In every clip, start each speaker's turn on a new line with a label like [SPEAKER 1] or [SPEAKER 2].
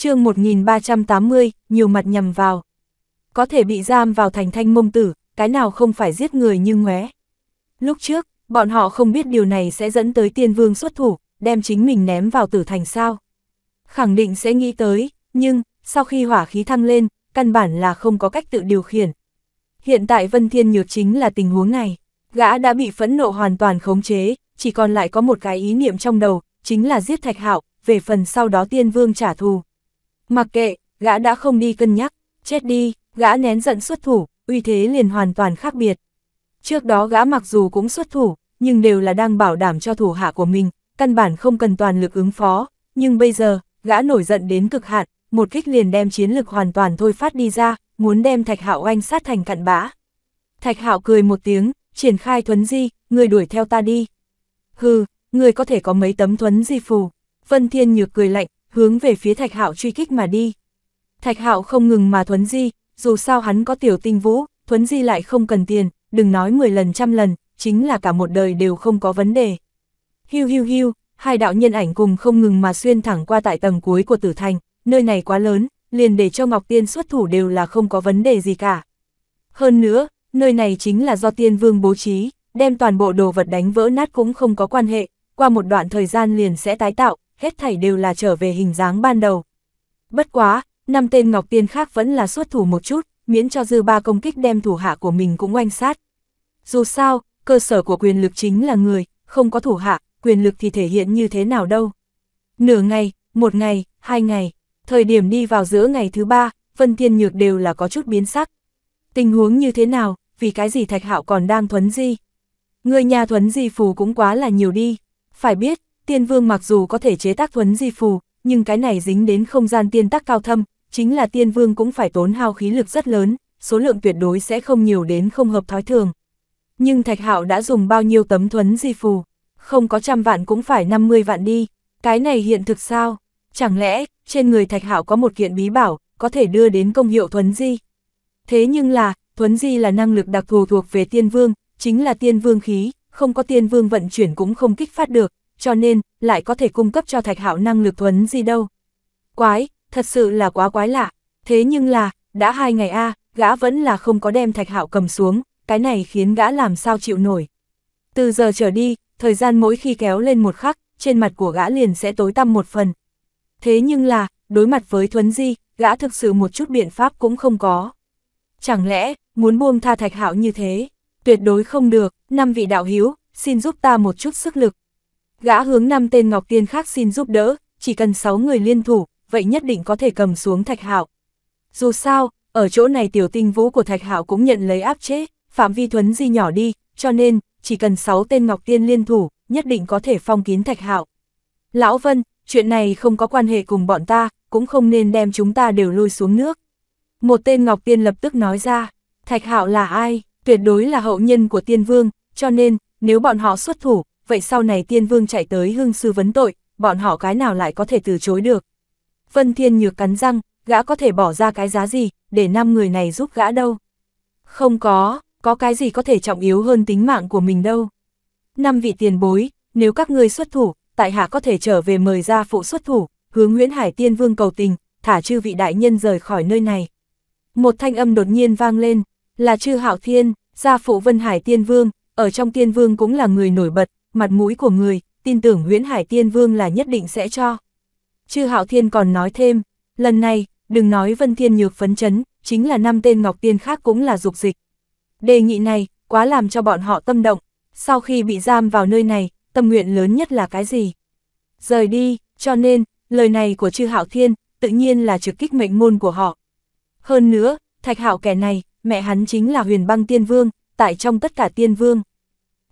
[SPEAKER 1] chương 1380, nhiều mặt nhầm vào. Có thể bị giam vào thành thanh mông tử, cái nào không phải giết người như ngóe. Lúc trước, bọn họ không biết điều này sẽ dẫn tới tiên vương xuất thủ, đem chính mình ném vào tử thành sao. Khẳng định sẽ nghĩ tới, nhưng, sau khi hỏa khí thăng lên, căn bản là không có cách tự điều khiển. Hiện tại Vân Thiên Nhược chính là tình huống này. Gã đã bị phẫn nộ hoàn toàn khống chế, chỉ còn lại có một cái ý niệm trong đầu, chính là giết Thạch Hạo, về phần sau đó Tiên Vương trả thù. Mặc kệ, gã đã không đi cân nhắc, chết đi, gã nén giận xuất thủ, uy thế liền hoàn toàn khác biệt. Trước đó gã mặc dù cũng xuất thủ, nhưng đều là đang bảo đảm cho thủ hạ của mình, căn bản không cần toàn lực ứng phó, nhưng bây giờ, gã nổi giận đến cực hạn, một kích liền đem chiến lực hoàn toàn thôi phát đi ra, muốn đem Thạch Hạo oanh sát thành cặn bã. Thạch Hạo cười một tiếng, triển khai thuấn di, người đuổi theo ta đi. Hừ, người có thể có mấy tấm thuấn di phù. Vân Thiên Nhược cười lạnh, hướng về phía Thạch Hạo truy kích mà đi. Thạch Hạo không ngừng mà thuấn di, dù sao hắn có tiểu tinh vũ, thuấn di lại không cần tiền, đừng nói 10 lần trăm lần, chính là cả một đời đều không có vấn đề. Hiu hiu hiu, hai đạo nhân ảnh cùng không ngừng mà xuyên thẳng qua tại tầng cuối của tử thành, nơi này quá lớn, liền để cho Ngọc Tiên xuất thủ đều là không có vấn đề gì cả. Hơn nữa, nơi này chính là do Tiên Vương bố trí, đem toàn bộ đồ vật đánh vỡ nát cũng không có quan hệ, qua một đoạn thời gian liền sẽ tái tạo, hết thảy đều là trở về hình dáng ban đầu. Bất quá, năm tên Ngọc Tiên khác vẫn là xuất thủ một chút, miễn cho dư ba công kích đem thủ hạ của mình cũng oanh sát. Dù sao, cơ sở của quyền lực chính là người, không có thủ hạ, quyền lực thì thể hiện như thế nào đâu. Nửa ngày, một ngày, hai ngày, thời điểm đi vào giữa ngày thứ ba, phân Thiên Nhược đều là có chút biến sắc. Tình huống như thế nào, vì cái gì Thạch Hạo còn đang thuấn di? Người nhà thuấn di phù cũng quá là nhiều đi. Phải biết, Tiên vương mặc dù có thể chế tác thuấn di phù, nhưng cái này dính đến không gian tiên tác cao thâm, chính là tiên vương cũng phải tốn hao khí lực rất lớn, số lượng tuyệt đối sẽ không nhiều đến không hợp thói thường. Nhưng Thạch Hạo đã dùng bao nhiêu tấm thuấn di phù, không có trăm vạn cũng phải 50 vạn đi, cái này hiện thực sao? Chẳng lẽ, trên người Thạch Hạo có một kiện bí bảo, có thể đưa đến công hiệu thuấn di? Thế nhưng là, thuấn di là năng lực đặc thù thuộc về tiên vương, chính là tiên vương khí, không có tiên vương vận chuyển cũng không kích phát được, cho nên, lại có thể cung cấp cho Thạch Hạo năng lực thuấn gì đâu. Quái, thật sự là quá quái lạ, thế nhưng là, đã hai ngày a gã vẫn là không có đem Thạch Hạo cầm xuống, cái này khiến gã làm sao chịu nổi. Từ giờ trở đi, thời gian mỗi khi kéo lên một khắc, trên mặt của gã liền sẽ tối tăm một phần. Thế nhưng là, đối mặt với Thuấn Di, gã thực sự một chút biện pháp cũng không có. Chẳng lẽ, muốn buông tha Thạch Hạo như thế? Tuyệt đối không được, năm vị đạo hiếu, xin giúp ta một chút sức lực, Gã hướng năm tên Ngọc Tiên khác xin giúp đỡ, chỉ cần 6 người liên thủ, vậy nhất định có thể cầm xuống Thạch Hạo. Dù sao, ở chỗ này tiểu tinh vũ của Thạch Hạo cũng nhận lấy áp chế, phạm vi thuấn di nhỏ đi, cho nên, chỉ cần 6 tên Ngọc Tiên liên thủ, nhất định có thể phong kín Thạch Hạo. Lão Vân, chuyện này không có quan hệ cùng bọn ta, cũng không nên đem chúng ta đều lui xuống nước. Một tên Ngọc Tiên lập tức nói ra, Thạch Hạo là ai, tuyệt đối là hậu nhân của Tiên Vương, cho nên, nếu bọn họ xuất thủ, vậy sau này tiên vương chạy tới hương sư vấn tội, bọn họ cái nào lại có thể từ chối được. Vân Thiên Nhược cắn răng, gã có thể bỏ ra cái giá gì, để năm người này giúp gã đâu. Không có, có cái gì có thể trọng yếu hơn tính mạng của mình đâu. Năm vị tiền bối, nếu các ngươi xuất thủ, tại hạ có thể trở về mời gia phụ xuất thủ, hướng Nguyễn Hải Tiên Vương cầu tình, thả chư vị đại nhân rời khỏi nơi này. Một thanh âm đột nhiên vang lên, là chư Hạo Thiên, gia phụ Vân Hải Tiên Vương, ở trong Tiên Vương cũng là người nổi bật, mặt mũi của người, tin tưởng nguyễn hải tiên vương là nhất định sẽ cho. Chư Hạo Thiên còn nói thêm, lần này, đừng nói Vân Thiên Nhược phấn chấn, chính là năm tên Ngọc Tiên khác cũng là dục dịch. Đề nghị này, quá làm cho bọn họ tâm động, sau khi bị giam vào nơi này, tâm nguyện lớn nhất là cái gì? Rời đi, cho nên, lời này của chư Hạo Thiên, tự nhiên là trực kích mệnh môn của họ. Hơn nữa, Thạch Hạo kẻ này, mẹ hắn chính là huyền băng tiên vương, tại trong tất cả tiên vương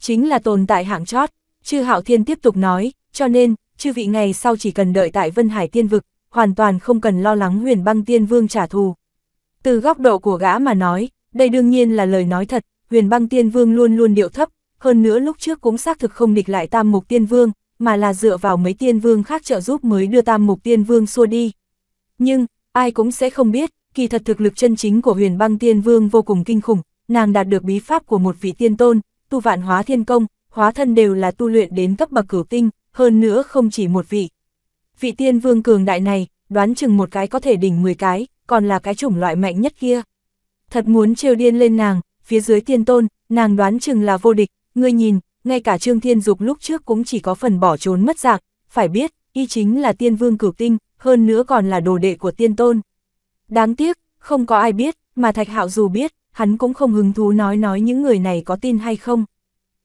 [SPEAKER 1] chính là tồn tại hạng chót. Chư Hạo Thiên tiếp tục nói, cho nên, chư vị ngày sau chỉ cần đợi tại Vân Hải Tiên Vực, hoàn toàn không cần lo lắng huyền băng tiên vương trả thù. Từ góc độ của gã mà nói, đây đương nhiên là lời nói thật, huyền băng tiên vương luôn luôn điệu thấp, hơn nữa lúc trước cũng xác thực không địch lại tam mục tiên vương, mà là dựa vào mấy tiên vương khác trợ giúp mới đưa tam mục tiên vương xua đi. Nhưng, ai cũng sẽ không biết, kỳ thật thực lực chân chính của huyền băng tiên vương vô cùng kinh khủng, nàng đạt được bí pháp của một vị tiên tôn, tu vạn hóa thiên công, hóa thân đều là tu luyện đến cấp bậc cửu tinh, hơn nữa không chỉ một vị. Vị tiên vương cường đại này, đoán chừng một cái có thể đỉnh 10 cái, còn là cái chủng loại mạnh nhất kia. Thật muốn trêu điên lên nàng, phía dưới tiên tôn, nàng đoán chừng là vô địch, ngươi nhìn, ngay cả Trương Thiên Dục lúc trước cũng chỉ có phần bỏ trốn mất dạng, phải biết, y chính là tiên vương cửu tinh, hơn nữa còn là đồ đệ của tiên tôn. Đáng tiếc, không có ai biết, mà Thạch Hạo dù biết, hắn cũng không hứng thú nói nói những người này có tin hay không.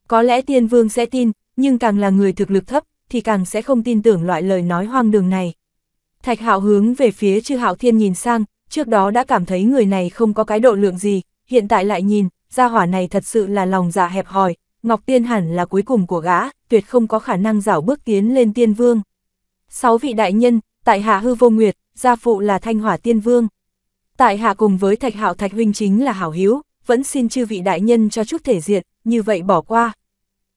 [SPEAKER 1] Có lẽ tiên vương sẽ tin, nhưng càng là người thực lực thấp, thì càng sẽ không tin tưởng loại lời nói hoang đường này. Thạch hạo hướng về phía chư hạo thiên nhìn sang, trước đó đã cảm thấy người này không có cái độ lượng gì, hiện tại lại nhìn, gia hỏa này thật sự là lòng dạ hẹp hòi, Ngọc Tiên hẳn là cuối cùng của gã, tuyệt không có khả năng rảo bước tiến lên tiên vương. Sáu vị đại nhân, tại hạ hư vô nguyệt, gia phụ là thanh hỏa tiên vương. Tại hạ cùng với Thạch Hạo Thạch huynh chính là hảo hiếu, vẫn xin chư vị đại nhân cho chút thể diện, như vậy bỏ qua.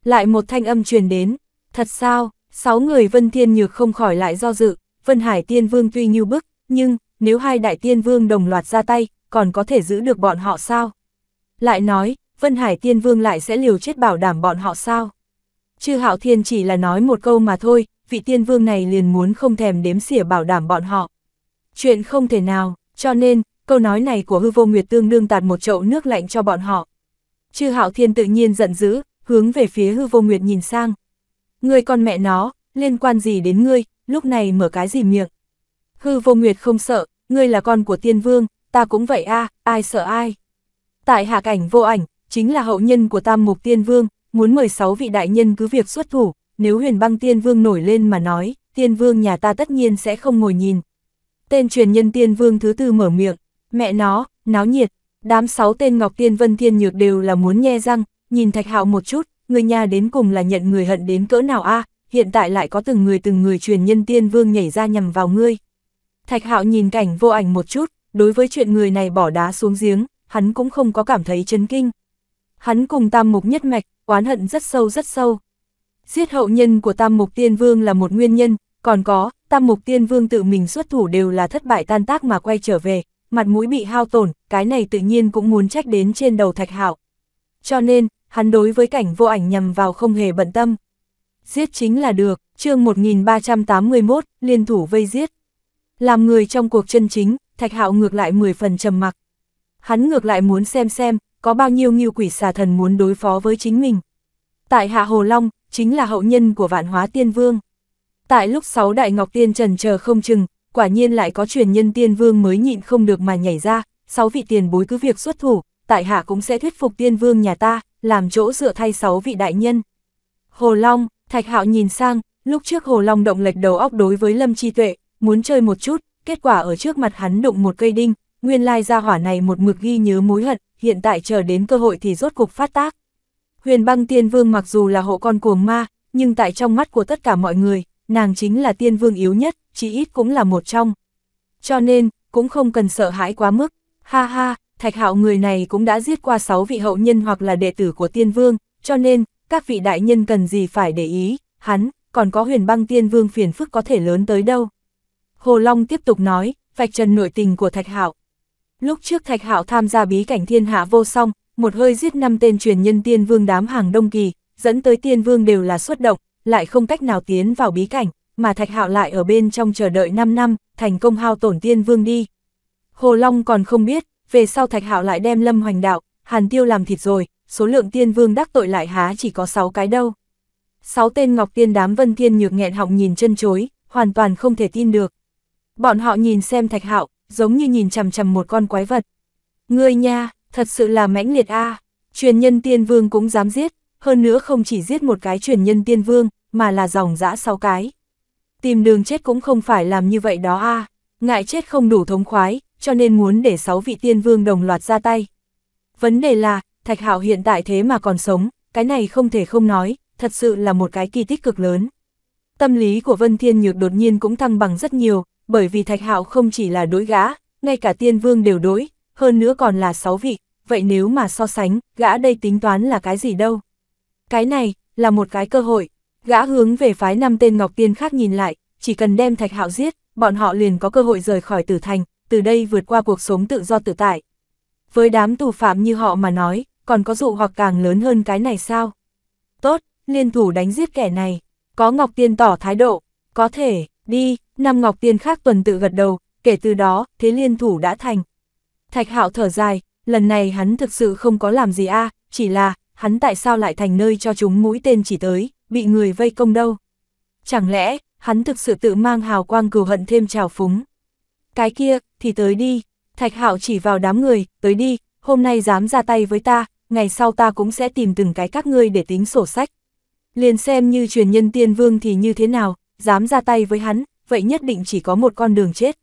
[SPEAKER 1] Lại một thanh âm truyền đến, thật sao, sáu người Vân Thiên Nhược không khỏi lại do dự, Vân Hải Tiên Vương tuy như bức, nhưng, nếu hai đại tiên vương đồng loạt ra tay, còn có thể giữ được bọn họ sao? Lại nói, Vân Hải Tiên Vương lại sẽ liều chết bảo đảm bọn họ sao? Chư Hạo Thiên chỉ là nói một câu mà thôi, vị tiên vương này liền muốn không thèm đếm xỉa bảo đảm bọn họ. Chuyện không thể nào, cho nên, câu nói này của hư vô nguyệt tương đương tạt một chậu nước lạnh cho bọn họ. Chư hạo thiên tự nhiên giận dữ, hướng về phía hư vô nguyệt nhìn sang. Người con mẹ nó, liên quan gì đến ngươi, lúc này mở cái gì miệng. Hư vô nguyệt không sợ, ngươi là con của tiên vương, ta cũng vậy a, à, ai sợ ai. Tại hạ cảnh vô ảnh, chính là hậu nhân của tam mục tiên vương, muốn mời sáu vị đại nhân cứ việc xuất thủ, nếu huyền băng tiên vương nổi lên mà nói, tiên vương nhà ta tất nhiên sẽ không ngồi nhìn. Tên truyền nhân tiên vương thứ tư mở miệng, Mẹ nó, náo nhiệt, đám sáu tên Ngọc Tiên Vân Thiên Nhược đều là muốn nhe răng, nhìn Thạch Hạo một chút, người nhà đến cùng là nhận người hận đến cỡ nào a hiện tại lại có từng người từng người truyền nhân tiên vương nhảy ra nhằm vào ngươi. Thạch Hạo nhìn cảnh vô ảnh một chút, đối với chuyện người này bỏ đá xuống giếng, hắn cũng không có cảm thấy chấn kinh. Hắn cùng Tam Mục nhất mạch, oán hận rất sâu rất sâu. Giết hậu nhân của Tam Mục Tiên Vương là một nguyên nhân, còn có, Tam Mục Tiên Vương tự mình xuất thủ đều là thất bại tan tác mà quay trở về, mặt mũi bị hao tổn, cái này tự nhiên cũng muốn trách đến trên đầu Thạch Hạo. Cho nên, hắn đối với cảnh vô ảnh nhằm vào không hề bận tâm. Giết chính là được, chương 1381, liên thủ vây giết. Làm người trong cuộc chân chính, Thạch Hạo ngược lại 10 phần trầm mặc. Hắn ngược lại muốn xem xem, có bao nhiêu nghiêu quỷ xà thần muốn đối phó với chính mình. Tại Hạ Hồ Long, chính là hậu nhân của vạn hóa tiên vương. Tại lúc sáu đại ngọc tiên trần chờ không chừng, quả nhiên lại có truyền nhân tiên vương mới nhịn không được mà nhảy ra, sáu vị tiền bối cứ việc xuất thủ, tại hạ cũng sẽ thuyết phục tiên vương nhà ta, làm chỗ dựa thay sáu vị đại nhân. Hồ Long, Thạch Hạo nhìn sang, lúc trước Hồ Long động lệch đầu óc đối với Lâm Chi Tuệ, muốn chơi một chút, kết quả ở trước mặt hắn đụng một cây đinh, nguyên lai gia hỏa này một mực ghi nhớ mối hận, hiện tại chờ đến cơ hội thì rốt cục phát tác. Huyền băng tiên vương mặc dù là hộ con cuồng ma, nhưng tại trong mắt của tất cả mọi người, nàng chính là tiên vương yếu nhất, chí ít cũng là một trong. Cho nên, cũng không cần sợ hãi quá mức. Ha ha, thạch hạo người này cũng đã giết qua sáu vị hậu nhân hoặc là đệ tử của tiên vương, cho nên, các vị đại nhân cần gì phải để ý, hắn, còn có huyền băng tiên vương phiền phức có thể lớn tới đâu. Hồ Long tiếp tục nói, vạch trần nội tình của thạch hạo. Lúc trước thạch hạo tham gia bí cảnh thiên hạ vô song, một hơi giết năm tên truyền nhân tiên vương đám hàng đông kỳ, dẫn tới tiên vương đều là xuất động, lại không cách nào tiến vào bí cảnh, mà Thạch Hạo lại ở bên trong chờ đợi 5 năm, thành công hao tổn tiên vương đi. Hồ Long còn không biết, về sau Thạch Hạo lại đem Lâm Hoành Đạo, Hàn Tiêu làm thịt rồi, số lượng tiên vương đắc tội lại há chỉ có 6 cái đâu. 6 tên Ngọc Tiên đám Vân Thiên nhược nghẹn họng nhìn chân chối, hoàn toàn không thể tin được. Bọn họ nhìn xem Thạch Hạo, giống như nhìn chằm chằm một con quái vật. Ngươi nha, thật sự là mãnh liệt a, truyền nhân tiên vương cũng dám giết, hơn nữa không chỉ giết một cái truyền nhân tiên vương, mà là dòng dã sáu cái. Tìm đường chết cũng không phải làm như vậy đó a ngại chết không đủ thống khoái, cho nên muốn để sáu vị tiên vương đồng loạt ra tay. Vấn đề là, Thạch Hạo hiện tại thế mà còn sống, cái này không thể không nói, thật sự là một cái kỳ tích cực lớn. Tâm lý của Vân Thiên Nhược đột nhiên cũng thăng bằng rất nhiều, bởi vì Thạch Hạo không chỉ là đối gã, ngay cả tiên vương đều đối, hơn nữa còn là sáu vị, vậy nếu mà so sánh, gã đây tính toán là cái gì đâu. Cái này, là một cái cơ hội. Gã hướng về phái năm tên Ngọc Tiên khác nhìn lại, chỉ cần đem Thạch Hạo giết, bọn họ liền có cơ hội rời khỏi tử thành, từ đây vượt qua cuộc sống tự do tự tại. Với đám tù phạm như họ mà nói, còn có dụ hoặc càng lớn hơn cái này sao? Tốt, liên thủ đánh giết kẻ này. Có Ngọc Tiên tỏ thái độ, có thể, đi, năm Ngọc Tiên khác tuần tự gật đầu, kể từ đó, thế liên thủ đã thành. Thạch Hạo thở dài, lần này hắn thực sự không có làm gì a, chỉ là, hắn tại sao lại thành nơi cho chúng mũi tên chỉ tới, bị người vây công đâu. Chẳng lẽ, hắn thực sự tự mang hào quang cừu hận thêm trào phúng. Cái kia, thì tới đi, thạch hạo chỉ vào đám người, tới đi, hôm nay dám ra tay với ta, ngày sau ta cũng sẽ tìm từng cái các ngươi để tính sổ sách. Liền xem như truyền nhân tiên vương thì như thế nào, dám ra tay với hắn, vậy nhất định chỉ có một con đường chết.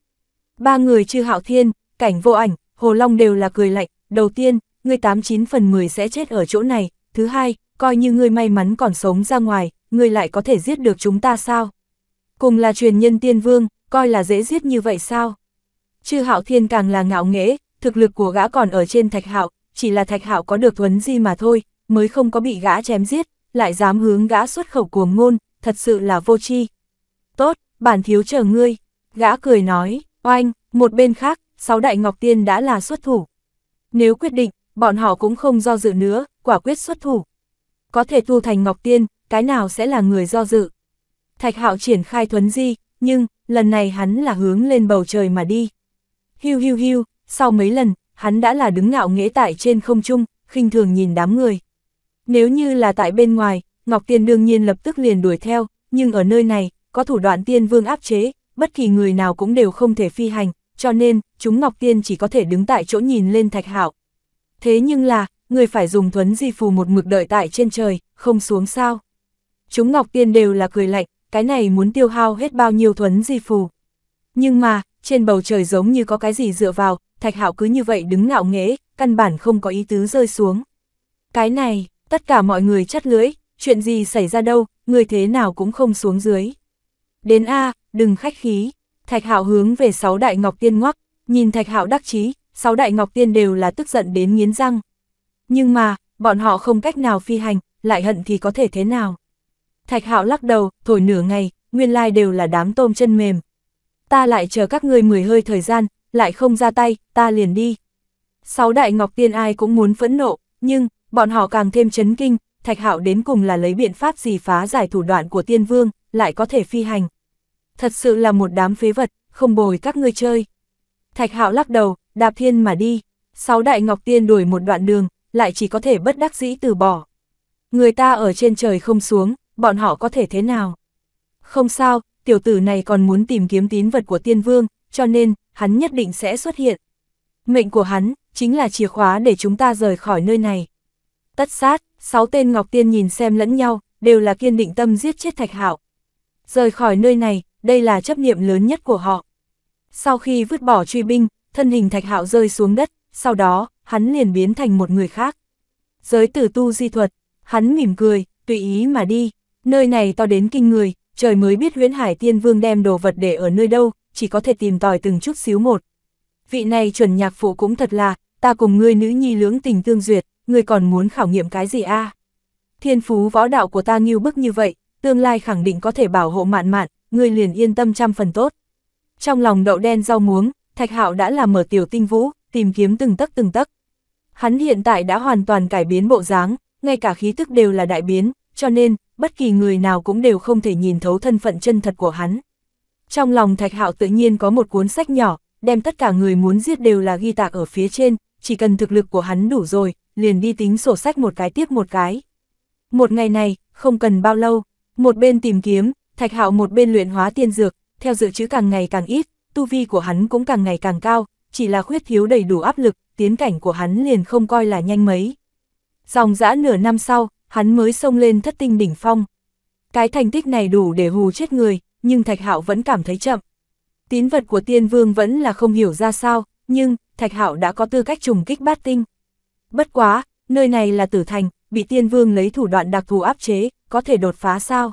[SPEAKER 1] Ba người chư hạo thiên, cảnh vô ảnh, hồ long đều là cười lạnh, đầu tiên, ngươi 89 phần 10 sẽ chết ở chỗ này, thứ hai, coi như ngươi may mắn còn sống ra ngoài, ngươi lại có thể giết được chúng ta sao? Cùng là truyền nhân tiên vương, coi là dễ giết như vậy sao? Chư hạo thiên càng là ngạo nghễ, thực lực của gã còn ở trên thạch hạo, chỉ là thạch hạo có được thuấn di mà thôi, mới không có bị gã chém giết, lại dám hướng gã xuất khẩu cuồng ngôn, thật sự là vô tri. Tốt, bản thiếu chờ ngươi, gã cười nói, oanh, một bên khác, sáu đại ngọc tiên đã là xuất thủ. Nếu quyết định, bọn họ cũng không do dự nữa, quả quyết xuất thủ. Có thể tu thành Ngọc Tiên, cái nào sẽ là người do dự. Thạch Hạo triển khai thuấn di, nhưng, lần này hắn là hướng lên bầu trời mà đi. Hiu hiu hiu, sau mấy lần, hắn đã là đứng ngạo nghễ tại trên không trung, khinh thường nhìn đám người. Nếu như là tại bên ngoài, Ngọc Tiên đương nhiên lập tức liền đuổi theo, nhưng ở nơi này, có thủ đoạn tiên vương áp chế, bất kỳ người nào cũng đều không thể phi hành, cho nên, chúng Ngọc Tiên chỉ có thể đứng tại chỗ nhìn lên Thạch Hạo, Thế nhưng là, người phải dùng thuấn di phù một mực đợi tại trên trời, không xuống sao. Chúng Ngọc Tiên đều là cười lạnh, cái này muốn tiêu hao hết bao nhiêu thuấn di phù. Nhưng mà, trên bầu trời giống như có cái gì dựa vào, thạch hạo cứ như vậy đứng ngạo nghễ, căn bản không có ý tứ rơi xuống. Cái này, tất cả mọi người chắt lưỡi, chuyện gì xảy ra đâu, người thế nào cũng không xuống dưới. Đến A, đừng khách khí, thạch hạo hướng về sáu đại Ngọc Tiên ngoắc, nhìn thạch hạo đắc chí sáu đại Ngọc Tiên đều là tức giận đến nghiến răng. Nhưng mà, bọn họ không cách nào phi hành, lại hận thì có thể thế nào. Thạch Hạo lắc đầu, thổi nửa ngày, nguyên lai đều là đám tôm chân mềm. Ta lại chờ các ngươi mười hơi thời gian, lại không ra tay, ta liền đi. Sáu đại Ngọc Tiên ai cũng muốn phẫn nộ, nhưng, bọn họ càng thêm chấn kinh, Thạch Hạo đến cùng là lấy biện pháp gì phá giải thủ đoạn của Tiên Vương, lại có thể phi hành. Thật sự là một đám phế vật, không bồi các ngươi chơi. Thạch Hạo lắc đầu, đạp thiên mà đi, sáu đại ngọc tiên đuổi một đoạn đường, lại chỉ có thể bất đắc dĩ từ bỏ. Người ta ở trên trời không xuống, bọn họ có thể thế nào? Không sao, tiểu tử này còn muốn tìm kiếm tín vật của tiên vương, cho nên, hắn nhất định sẽ xuất hiện. Mệnh của hắn, chính là chìa khóa để chúng ta rời khỏi nơi này. Tất sát, sáu tên Ngọc Tiên nhìn xem lẫn nhau, đều là kiên định tâm giết chết Thạch Hạo. Rời khỏi nơi này, đây là chấp niệm lớn nhất của họ. Sau khi vứt bỏ truy binh, thân hình thạch hạo rơi xuống đất, sau đó, hắn liền biến thành một người khác. Giới tử tu di thuật, hắn mỉm cười, tùy ý mà đi, nơi này to đến kinh người, trời mới biết huyễn hải tiên vương đem đồ vật để ở nơi đâu, chỉ có thể tìm tòi từng chút xíu một. Vị này chuẩn nhạc phụ cũng thật là, ta cùng ngươi nữ nhi lưỡng tình tương duyệt, ngươi còn muốn khảo nghiệm cái gì a? Thiên phú võ đạo của ta nghiêu bức như vậy, tương lai khẳng định có thể bảo hộ mạn mạn, ngươi liền yên tâm trăm phần tốt. Trong lòng đậu đen rau muống, Thạch Hạo đã làm mở tiểu tinh vũ, tìm kiếm từng tấc từng tấc. Hắn hiện tại đã hoàn toàn cải biến bộ dáng, ngay cả khí thức đều là đại biến, cho nên, bất kỳ người nào cũng đều không thể nhìn thấu thân phận chân thật của hắn. Trong lòng Thạch Hạo tự nhiên có một cuốn sách nhỏ, đem tất cả người muốn giết đều là ghi tạc ở phía trên, chỉ cần thực lực của hắn đủ rồi, liền đi tính sổ sách một cái tiếp một cái. Một ngày này, không cần bao lâu, một bên tìm kiếm, Thạch Hạo một bên luyện hóa tiên dược, theo dự trữ càng ngày càng ít, tu vi của hắn cũng càng ngày càng cao, chỉ là khuyết thiếu đầy đủ áp lực, tiến cảnh của hắn liền không coi là nhanh mấy. Dòng dã nửa năm sau, hắn mới xông lên thất tinh đỉnh phong. Cái thành tích này đủ để hù chết người, nhưng Thạch Hạo vẫn cảm thấy chậm. Tín vật của tiên vương vẫn là không hiểu ra sao, nhưng Thạch Hạo đã có tư cách trùng kích bát tinh. Bất quá, nơi này là tử thành, bị tiên vương lấy thủ đoạn đặc thù áp chế, có thể đột phá sao?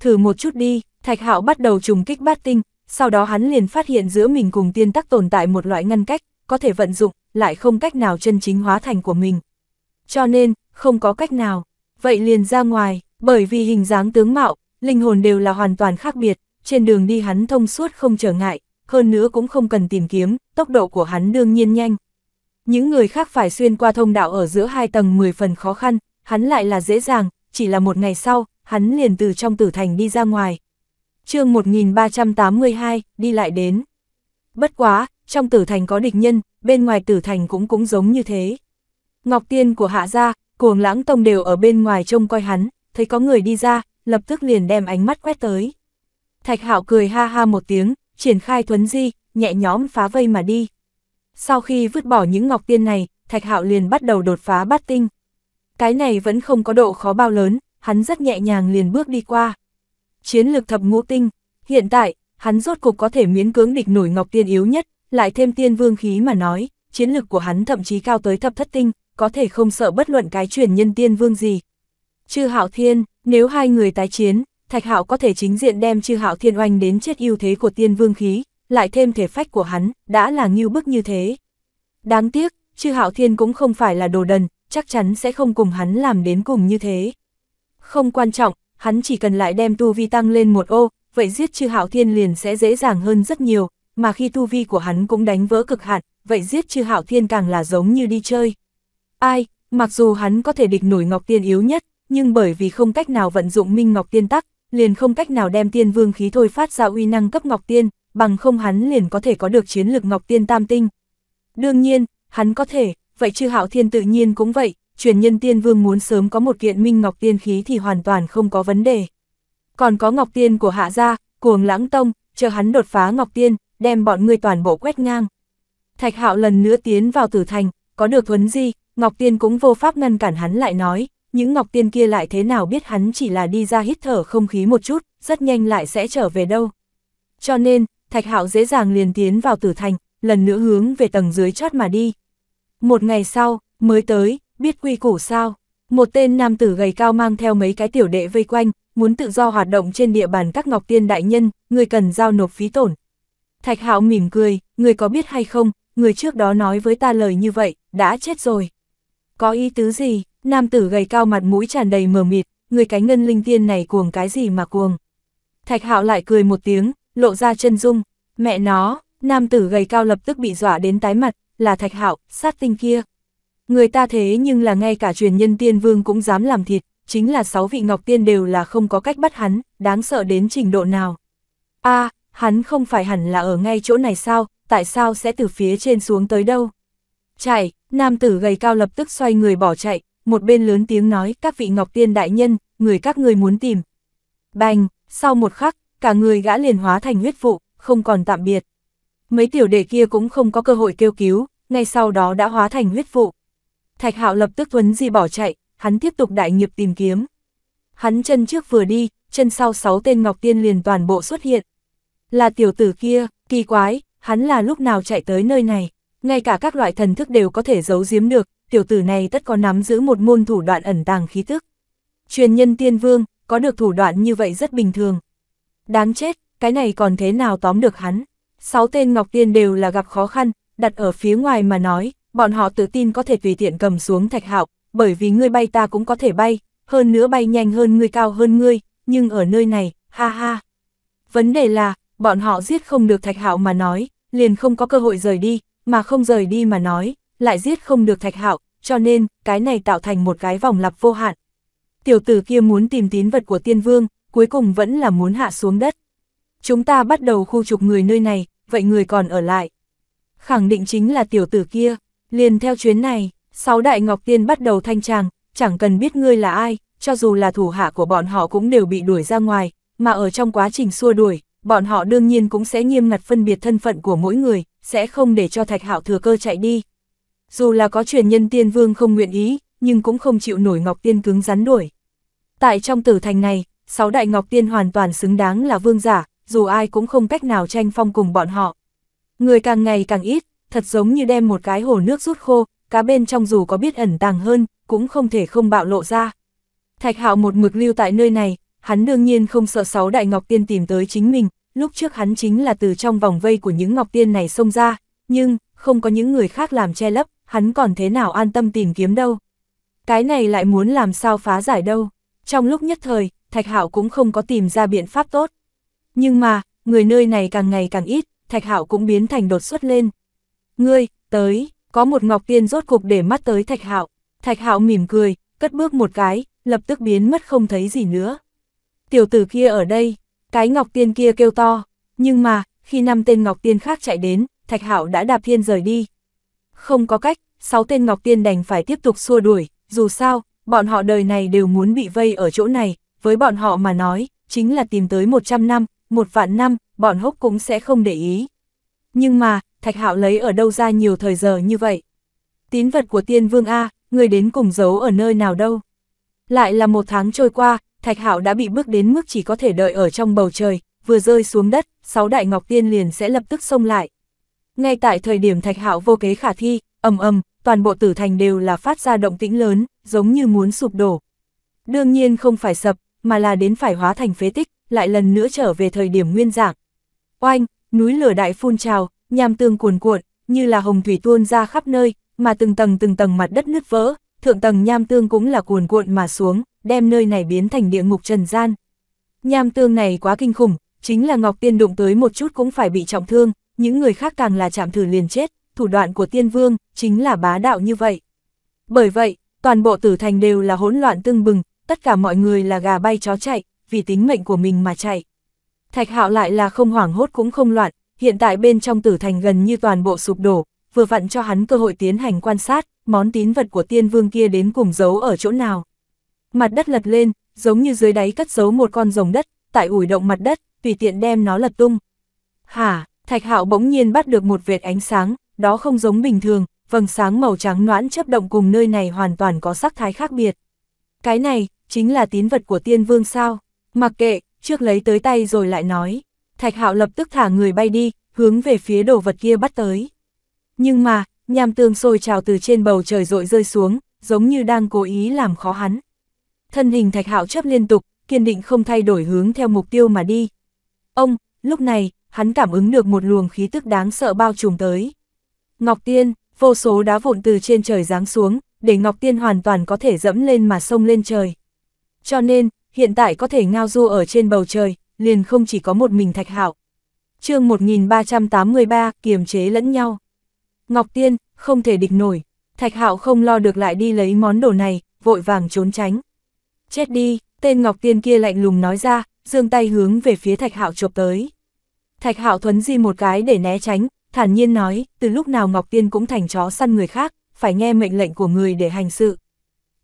[SPEAKER 1] Thử một chút đi, Thạch Hạo bắt đầu trùng kích bát tinh, sau đó hắn liền phát hiện giữa mình cùng tiên tắc tồn tại một loại ngăn cách, có thể vận dụng, lại không cách nào chân chính hóa thành của mình. Cho nên, không có cách nào, vậy liền ra ngoài, bởi vì hình dáng tướng mạo, linh hồn đều là hoàn toàn khác biệt, trên đường đi hắn thông suốt không trở ngại, hơn nữa cũng không cần tìm kiếm, tốc độ của hắn đương nhiên nhanh. Những người khác phải xuyên qua thông đạo ở giữa hai tầng 10 phần khó khăn, hắn lại là dễ dàng, chỉ là một ngày sau, hắn liền từ trong tử thành đi ra ngoài, chương 1382, đi lại đến. Bất quá, trong tử thành có địch nhân, bên ngoài tử thành cũng cũng giống như thế. Ngọc Tiên của Hạ Gia, cuồng lãng tông đều ở bên ngoài trông coi hắn, thấy có người đi ra, lập tức liền đem ánh mắt quét tới. Thạch Hạo cười ha ha một tiếng, triển khai thuấn di, nhẹ nhõm phá vây mà đi. Sau khi vứt bỏ những ngọc tiên này, Thạch Hạo liền bắt đầu đột phá bát tinh. Cái này vẫn không có độ khó bao lớn, hắn rất nhẹ nhàng liền bước đi qua chiến lược thập ngũ tinh. Hiện tại, hắn rốt cục có thể miễn cưỡng địch nổi Ngọc Tiên yếu nhất, lại thêm tiên vương khí mà nói, chiến lược của hắn thậm chí cao tới thập thất tinh, có thể không sợ bất luận cái truyền nhân tiên vương gì. Chư Hạo Thiên, nếu hai người tái chiến, Thạch Hạo có thể chính diện đem Chư Hạo Thiên oanh đến chết ưu thế của tiên vương khí, lại thêm thể phách của hắn, đã là nghiêu bức như thế. Đáng tiếc, Chư Hạo Thiên cũng không phải là đồ đần, chắc chắn sẽ không cùng hắn làm đến cùng như thế. Không quan trọng, hắn chỉ cần lại đem tu vi tăng lên một ô, vậy giết chư hạo thiên liền sẽ dễ dàng hơn rất nhiều, mà khi tu vi của hắn cũng đánh vỡ cực hạn, vậy giết chư hạo thiên càng là giống như đi chơi. Ai, mặc dù hắn có thể địch nổi Ngọc Tiên yếu nhất, nhưng bởi vì không cách nào vận dụng Minh Ngọc Tiên Tắc, liền không cách nào đem tiên vương khí thôi phát ra uy năng cấp Ngọc Tiên, bằng không hắn liền có thể có được chiến lực Ngọc Tiên Tam Tinh. Đương nhiên, hắn có thể, vậy chư hạo thiên tự nhiên cũng vậy, truyền nhân tiên vương muốn sớm có một kiện minh ngọc tiên khí thì hoàn toàn không có vấn đề. Còn có ngọc tiên của hạ gia, cuồng lãng tông, chờ hắn đột phá ngọc tiên, đem bọn ngươi toàn bộ quét ngang. Thạch hạo lần nữa tiến vào tử thành, có được thuấn di, ngọc tiên cũng vô pháp ngăn cản hắn lại nói, những ngọc tiên kia lại thế nào biết hắn chỉ là đi ra hít thở không khí một chút, rất nhanh lại sẽ trở về đâu. Cho nên, Thạch Hạo dễ dàng liền tiến vào tử thành, lần nữa hướng về tầng dưới chót mà đi. Một ngày sau, mới tới, biết quy củ sao? Một tên nam tử gầy cao mang theo mấy cái tiểu đệ vây quanh, muốn tự do hoạt động trên địa bàn các ngọc tiên đại nhân, người cần giao nộp phí tổn. Thạch hạo mỉm cười, người có biết hay không, người trước đó nói với ta lời như vậy, đã chết rồi. Có ý tứ gì, nam tử gầy cao mặt mũi tràn đầy mờ mịt, người cái ngân linh tiên này cuồng cái gì mà cuồng. Thạch hạo lại cười một tiếng, lộ ra chân dung, mẹ nó, nam tử gầy cao lập tức bị dọa đến tái mặt, là thạch hạo, sát tinh kia. Người ta thế nhưng là ngay cả truyền nhân tiên vương cũng dám làm thịt, chính là sáu vị ngọc tiên đều là không có cách bắt hắn, đáng sợ đến trình độ nào. a hắn không phải hẳn là ở ngay chỗ này sao, tại sao sẽ từ phía trên xuống tới đâu. Chạy, nam tử gầy cao lập tức xoay người bỏ chạy, một bên lớn tiếng nói các vị ngọc tiên đại nhân, người các người muốn tìm. Bành, sau một khắc, cả người gã liền hóa thành huyết vụ, không còn tạm biệt. Mấy tiểu đệ kia cũng không có cơ hội kêu cứu, ngay sau đó đã hóa thành huyết vụ, Thạch Hạo lập tức thuấn di bỏ chạy, hắn tiếp tục đại nghiệp tìm kiếm. Hắn chân trước vừa đi, chân sau sáu tên Ngọc Tiên liền toàn bộ xuất hiện. Là tiểu tử kia, kỳ quái, hắn là lúc nào chạy tới nơi này, ngay cả các loại thần thức đều có thể giấu giếm được, tiểu tử này tất có nắm giữ một môn thủ đoạn ẩn tàng khí tức. Truyền nhân tiên vương, có được thủ đoạn như vậy rất bình thường. Đáng chết, cái này còn thế nào tóm được hắn. Sáu tên Ngọc Tiên đều là gặp khó khăn, đặt ở phía ngoài mà nói, bọn họ tự tin có thể tùy tiện cầm xuống thạch hạo, bởi vì ngươi bay ta cũng có thể bay, hơn nữa bay nhanh hơn ngươi cao hơn ngươi, nhưng ở nơi này, ha ha. Vấn đề là, bọn họ giết không được thạch hạo mà nói, liền không có cơ hội rời đi, mà không rời đi mà nói, lại giết không được thạch hạo, cho nên, cái này tạo thành một cái vòng lặp vô hạn. Tiểu tử kia muốn tìm tín vật của tiên vương, cuối cùng vẫn là muốn hạ xuống đất. Chúng ta bắt đầu khu trục người nơi này, vậy người còn ở lại. Khẳng định chính là tiểu tử kia. Liền theo chuyến này, sáu đại Ngọc Tiên bắt đầu thanh tràng, chẳng cần biết ngươi là ai, cho dù là thủ hạ của bọn họ cũng đều bị đuổi ra ngoài, mà ở trong quá trình xua đuổi, bọn họ đương nhiên cũng sẽ nghiêm ngặt phân biệt thân phận của mỗi người, sẽ không để cho Thạch Hạo thừa cơ chạy đi. Dù là có truyền nhân tiên vương không nguyện ý, nhưng cũng không chịu nổi Ngọc Tiên cứng rắn đuổi. Tại trong tử thành này, sáu đại Ngọc Tiên hoàn toàn xứng đáng là vương giả, dù ai cũng không cách nào tranh phong cùng bọn họ. Người càng ngày càng ít, thật giống như đem một cái hồ nước rút khô, cá bên trong dù có biết ẩn tàng hơn, cũng không thể không bạo lộ ra. Thạch hạo một mực lưu tại nơi này, hắn đương nhiên không sợ sáu đại ngọc tiên tìm tới chính mình, lúc trước hắn chính là từ trong vòng vây của những ngọc tiên này xông ra, nhưng, không có những người khác làm che lấp, hắn còn thế nào an tâm tìm kiếm đâu. Cái này lại muốn làm sao phá giải đâu. Trong lúc nhất thời, Thạch Hạo cũng không có tìm ra biện pháp tốt. Nhưng mà, người nơi này càng ngày càng ít, Thạch Hạo cũng biến thành đột xuất lên ngươi, tới, có một Ngọc Tiên rốt cục để mắt tới Thạch Hạo. Thạch Hạo mỉm cười, cất bước một cái, lập tức biến mất không thấy gì nữa. Tiểu tử kia ở đây, cái Ngọc Tiên kia kêu to, nhưng mà, khi năm tên Ngọc Tiên khác chạy đến, Thạch Hạo đã đạp thiên rời đi. Không có cách, sáu tên Ngọc Tiên đành phải tiếp tục xua đuổi, dù sao, bọn họ đời này đều muốn bị vây ở chỗ này, với bọn họ mà nói, chính là tìm tới 100 năm, một vạn năm, bọn hốc cũng sẽ không để ý. Nhưng mà, thạch hạo lấy ở đâu ra nhiều thời giờ như vậy. Tín vật của tiên vương A, người đến cùng giấu ở nơi nào đâu. Lại là một tháng trôi qua, thạch hạo đã bị bước đến mức chỉ có thể đợi ở trong bầu trời, vừa rơi xuống đất, sáu đại ngọc tiên liền sẽ lập tức xông lại. Ngay tại thời điểm thạch hạo vô kế khả thi, ầm ầm, toàn bộ tử thành đều là phát ra động tĩnh lớn, giống như muốn sụp đổ. Đương nhiên không phải sập, mà là đến phải hóa thành phế tích, lại lần nữa trở về thời điểm nguyên dạng. Oanh, núi lửa đại phun trào, nham tương cuồn cuộn, như là hồng thủy tuôn ra khắp nơi, mà từng tầng từng tầng mặt đất nứt vỡ, thượng tầng nham tương cũng là cuồn cuộn mà xuống, đem nơi này biến thành địa ngục trần gian. Nham tương này quá kinh khủng, chính là Ngọc Tiên đụng tới một chút cũng phải bị trọng thương, những người khác càng là chạm thử liền chết, thủ đoạn của Tiên Vương chính là bá đạo như vậy. Bởi vậy, toàn bộ tử thành đều là hỗn loạn tương bừng, tất cả mọi người là gà bay chó chạy, vì tính mệnh của mình mà chạy. Thạch Hạo lại là không hoảng hốt cũng không loạn, hiện tại bên trong tử thành gần như toàn bộ sụp đổ, vừa vặn cho hắn cơ hội tiến hành quan sát, món tín vật của tiên vương kia đến cùng giấu ở chỗ nào. Mặt đất lật lên, giống như dưới đáy cất giấu một con rồng đất, tại ủi động mặt đất, tùy tiện đem nó lật tung. Hả, thạch hạo bỗng nhiên bắt được một vệt ánh sáng, đó không giống bình thường, vầng sáng màu trắng noãn chấp động cùng nơi này hoàn toàn có sắc thái khác biệt. Cái này, chính là tín vật của tiên vương sao, mặc kệ, trước lấy tới tay rồi lại nói. Thạch Hạo lập tức thả người bay đi, hướng về phía đồ vật kia bắt tới. Nhưng mà, nham tương sôi trào từ trên bầu trời rội rơi xuống, giống như đang cố ý làm khó hắn. Thân hình Thạch Hạo chấp liên tục, kiên định không thay đổi hướng theo mục tiêu mà đi. Ông, lúc này, hắn cảm ứng được một luồng khí tức đáng sợ bao trùm tới. Ngọc Tiên, vô số đá vụn từ trên trời giáng xuống, để Ngọc Tiên hoàn toàn có thể dẫm lên mà sông lên trời. Cho nên, hiện tại có thể ngao du ở trên bầu trời, liền không chỉ có một mình Thạch Hạo. chương 1383, kiềm chế lẫn nhau. Ngọc Tiên, không thể địch nổi, Thạch Hạo không lo được lại đi lấy món đồ này, vội vàng trốn tránh. Chết đi, tên Ngọc Tiên kia lạnh lùng nói ra, giương tay hướng về phía Thạch Hạo chụp tới. Thạch Hạo thuấn di một cái để né tránh, thản nhiên nói, từ lúc nào Ngọc Tiên cũng thành chó săn người khác, phải nghe mệnh lệnh của người để hành sự.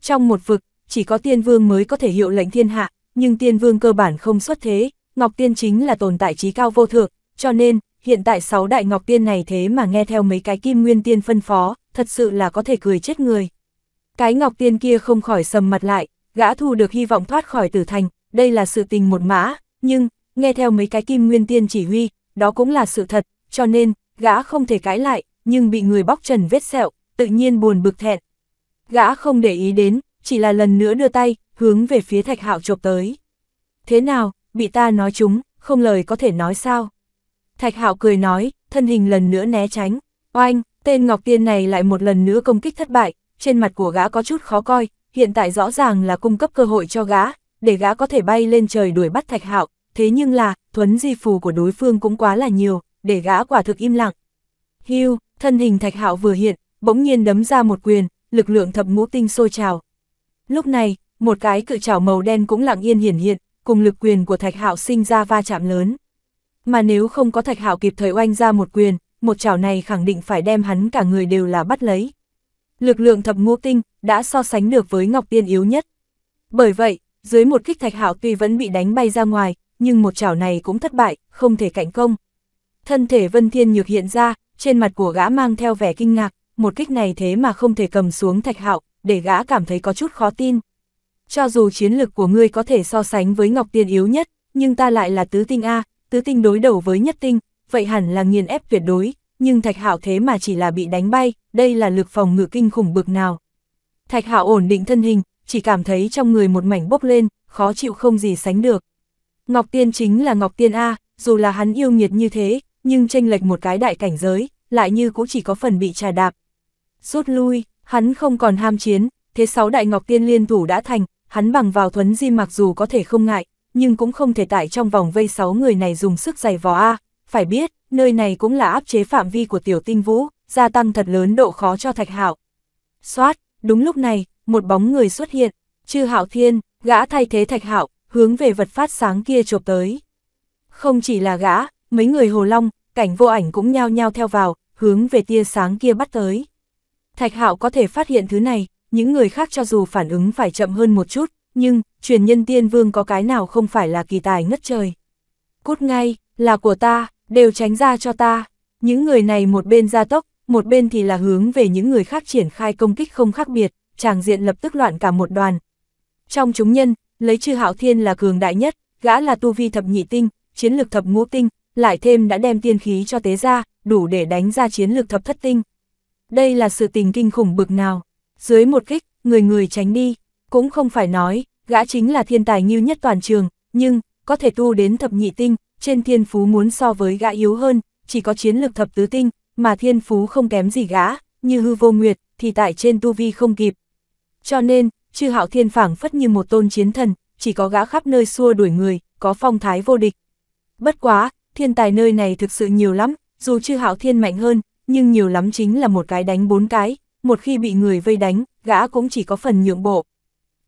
[SPEAKER 1] Trong một vực, chỉ có tiên vương mới có thể hiệu lệnh thiên hạ, nhưng tiên vương cơ bản không xuất thế, Ngọc Tiên chính là tồn tại trí cao vô thượng, cho nên, hiện tại sáu đại Ngọc Tiên này thế mà nghe theo mấy cái kim nguyên tiên phân phó, thật sự là có thể cười chết người. Cái Ngọc Tiên kia không khỏi sầm mặt lại, gã thu được hy vọng thoát khỏi tử thành, đây là sự tình một mã, nhưng, nghe theo mấy cái kim nguyên tiên chỉ huy, đó cũng là sự thật, cho nên, gã không thể cãi lại, nhưng bị người bóc trần vết sẹo, tự nhiên buồn bực thẹn. Gã không để ý đến, chỉ là lần nữa đưa tay, hướng về phía thạch hạo chộp tới. Thế nào, bị ta nói chúng, không lời có thể nói sao. Thạch hạo cười nói, thân hình lần nữa né tránh, oanh, tên Ngọc Tiên này lại một lần nữa công kích thất bại, trên mặt của gã có chút khó coi, hiện tại rõ ràng là cung cấp cơ hội cho gã, để gã có thể bay lên trời đuổi bắt Thạch Hạo, thế nhưng là, thuấn di phù của đối phương cũng quá là nhiều, để gã quả thực im lặng. Hưu, thân hình Thạch Hạo vừa hiện, bỗng nhiên đấm ra một quyền, lực lượng thập ngũ tinh sôi trào. Lúc này, một cái cự trảo màu đen cũng lặng yên hiển hiện, cùng lực quyền của Thạch Hạo sinh ra va chạm lớn. Mà nếu không có Thạch Hạo kịp thời oanh ra một quyền, một chảo này khẳng định phải đem hắn cả người đều là bắt lấy. Lực lượng thập ngũ tinh đã so sánh được với Ngọc Tiên yếu nhất. Bởi vậy, dưới một kích Thạch Hạo tuy vẫn bị đánh bay ra ngoài, nhưng một chảo này cũng thất bại, không thể cạnh công. Thân thể Vân Thiên Nhược hiện ra, trên mặt của gã mang theo vẻ kinh ngạc, một kích này thế mà không thể cầm xuống Thạch Hạo, để gã cảm thấy có chút khó tin cho dù chiến lực của ngươi có thể so sánh với Ngọc Tiên yếu nhất, nhưng ta lại là tứ tinh A, tứ tinh đối đầu với nhất tinh, vậy hẳn là nghiền ép tuyệt đối, nhưng Thạch Hạo thế mà chỉ là bị đánh bay, đây là lực phòng ngự kinh khủng bực nào. Thạch Hạo ổn định thân hình, chỉ cảm thấy trong người một mảnh bốc lên, khó chịu không gì sánh được. Ngọc Tiên chính là Ngọc Tiên A, dù là hắn yêu nghiệt như thế, nhưng tranh lệch một cái đại cảnh giới, lại như cũng chỉ có phần bị trà đạp. Rút lui, hắn không còn ham chiến, thế sáu đại Ngọc Tiên liên thủ đã thành, hắn bằng vào thuấn di mặc dù có thể không ngại, nhưng cũng không thể tại trong vòng vây 6 người này dùng sức giày vò A, phải biết, nơi này cũng là áp chế phạm vi của tiểu tinh vũ, gia tăng thật lớn độ khó cho thạch hạo. Xoát, đúng lúc này, một bóng người xuất hiện, chư hạo thiên, gã thay thế thạch hạo, hướng về vật phát sáng kia chộp tới. Không chỉ là gã, mấy người hồ long, cảnh vô ảnh cũng nhao nhao theo vào, hướng về tia sáng kia bắt tới. Thạch hạo có thể phát hiện thứ này, những người khác cho dù phản ứng phải chậm hơn một chút, nhưng, truyền nhân tiên vương có cái nào không phải là kỳ tài ngất trời. Cút ngay, là của ta, đều tránh ra cho ta. Những người này một bên gia tốc, một bên thì là hướng về những người khác triển khai công kích không khác biệt, chàng diện lập tức loạn cả một đoàn. Trong chúng nhân, lấy chư hạo thiên là cường đại nhất, gã là tu vi thập nhị tinh, chiến lực thập ngũ tinh, lại thêm đã đem tiên khí cho tế ra, đủ để đánh ra chiến lực thập thất tinh. Đây là sự tình kinh khủng bực nào dưới một kích, người người tránh đi, cũng không phải nói, gã chính là thiên tài nghiêu nhất toàn trường, nhưng, có thể tu đến thập nhị tinh, trên thiên phú muốn so với gã yếu hơn, chỉ có chiến lực thập tứ tinh, mà thiên phú không kém gì gã, như hư vô nguyệt, thì tại trên tu vi không kịp. Cho nên, chư hạo thiên phảng phất như một tôn chiến thần, chỉ có gã khắp nơi xua đuổi người, có phong thái vô địch. Bất quá, thiên tài nơi này thực sự nhiều lắm, dù chư hạo thiên mạnh hơn, nhưng nhiều lắm chính là một cái đánh bốn cái, một khi bị người vây đánh, gã cũng chỉ có phần nhượng bộ.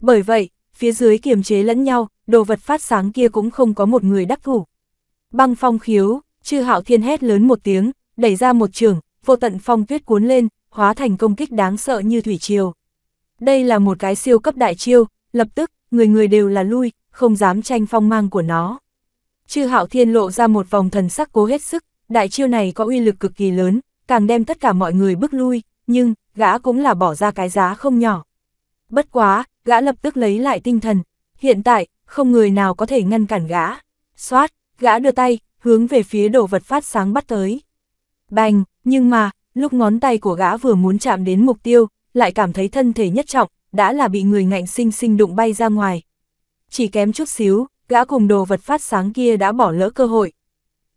[SPEAKER 1] Bởi vậy, phía dưới kiềm chế lẫn nhau, đồ vật phát sáng kia cũng không có một người đắc thủ. Băng phong khiếu, chư hạo thiên hét lớn một tiếng, đẩy ra một trường, vô tận phong tuyết cuốn lên, hóa thành công kích đáng sợ như thủy triều. Đây là một cái siêu cấp đại chiêu, lập tức, người người đều là lui, không dám tranh phong mang của nó. Chư hạo thiên lộ ra một vòng thần sắc cố hết sức, đại chiêu này có uy lực cực kỳ lớn, càng đem tất cả mọi người bước lui, nhưng, gã cũng là bỏ ra cái giá không nhỏ. Bất quá, gã lập tức lấy lại tinh thần, hiện tại, không người nào có thể ngăn cản gã. Xoát, gã đưa tay, hướng về phía đồ vật phát sáng bắt tới. Bành, nhưng mà, lúc ngón tay của gã vừa muốn chạm đến mục tiêu, lại cảm thấy thân thể nhất trọng, đã là bị người ngạnh sinh sinh đụng bay ra ngoài. Chỉ kém chút xíu, gã cùng đồ vật phát sáng kia đã bỏ lỡ cơ hội.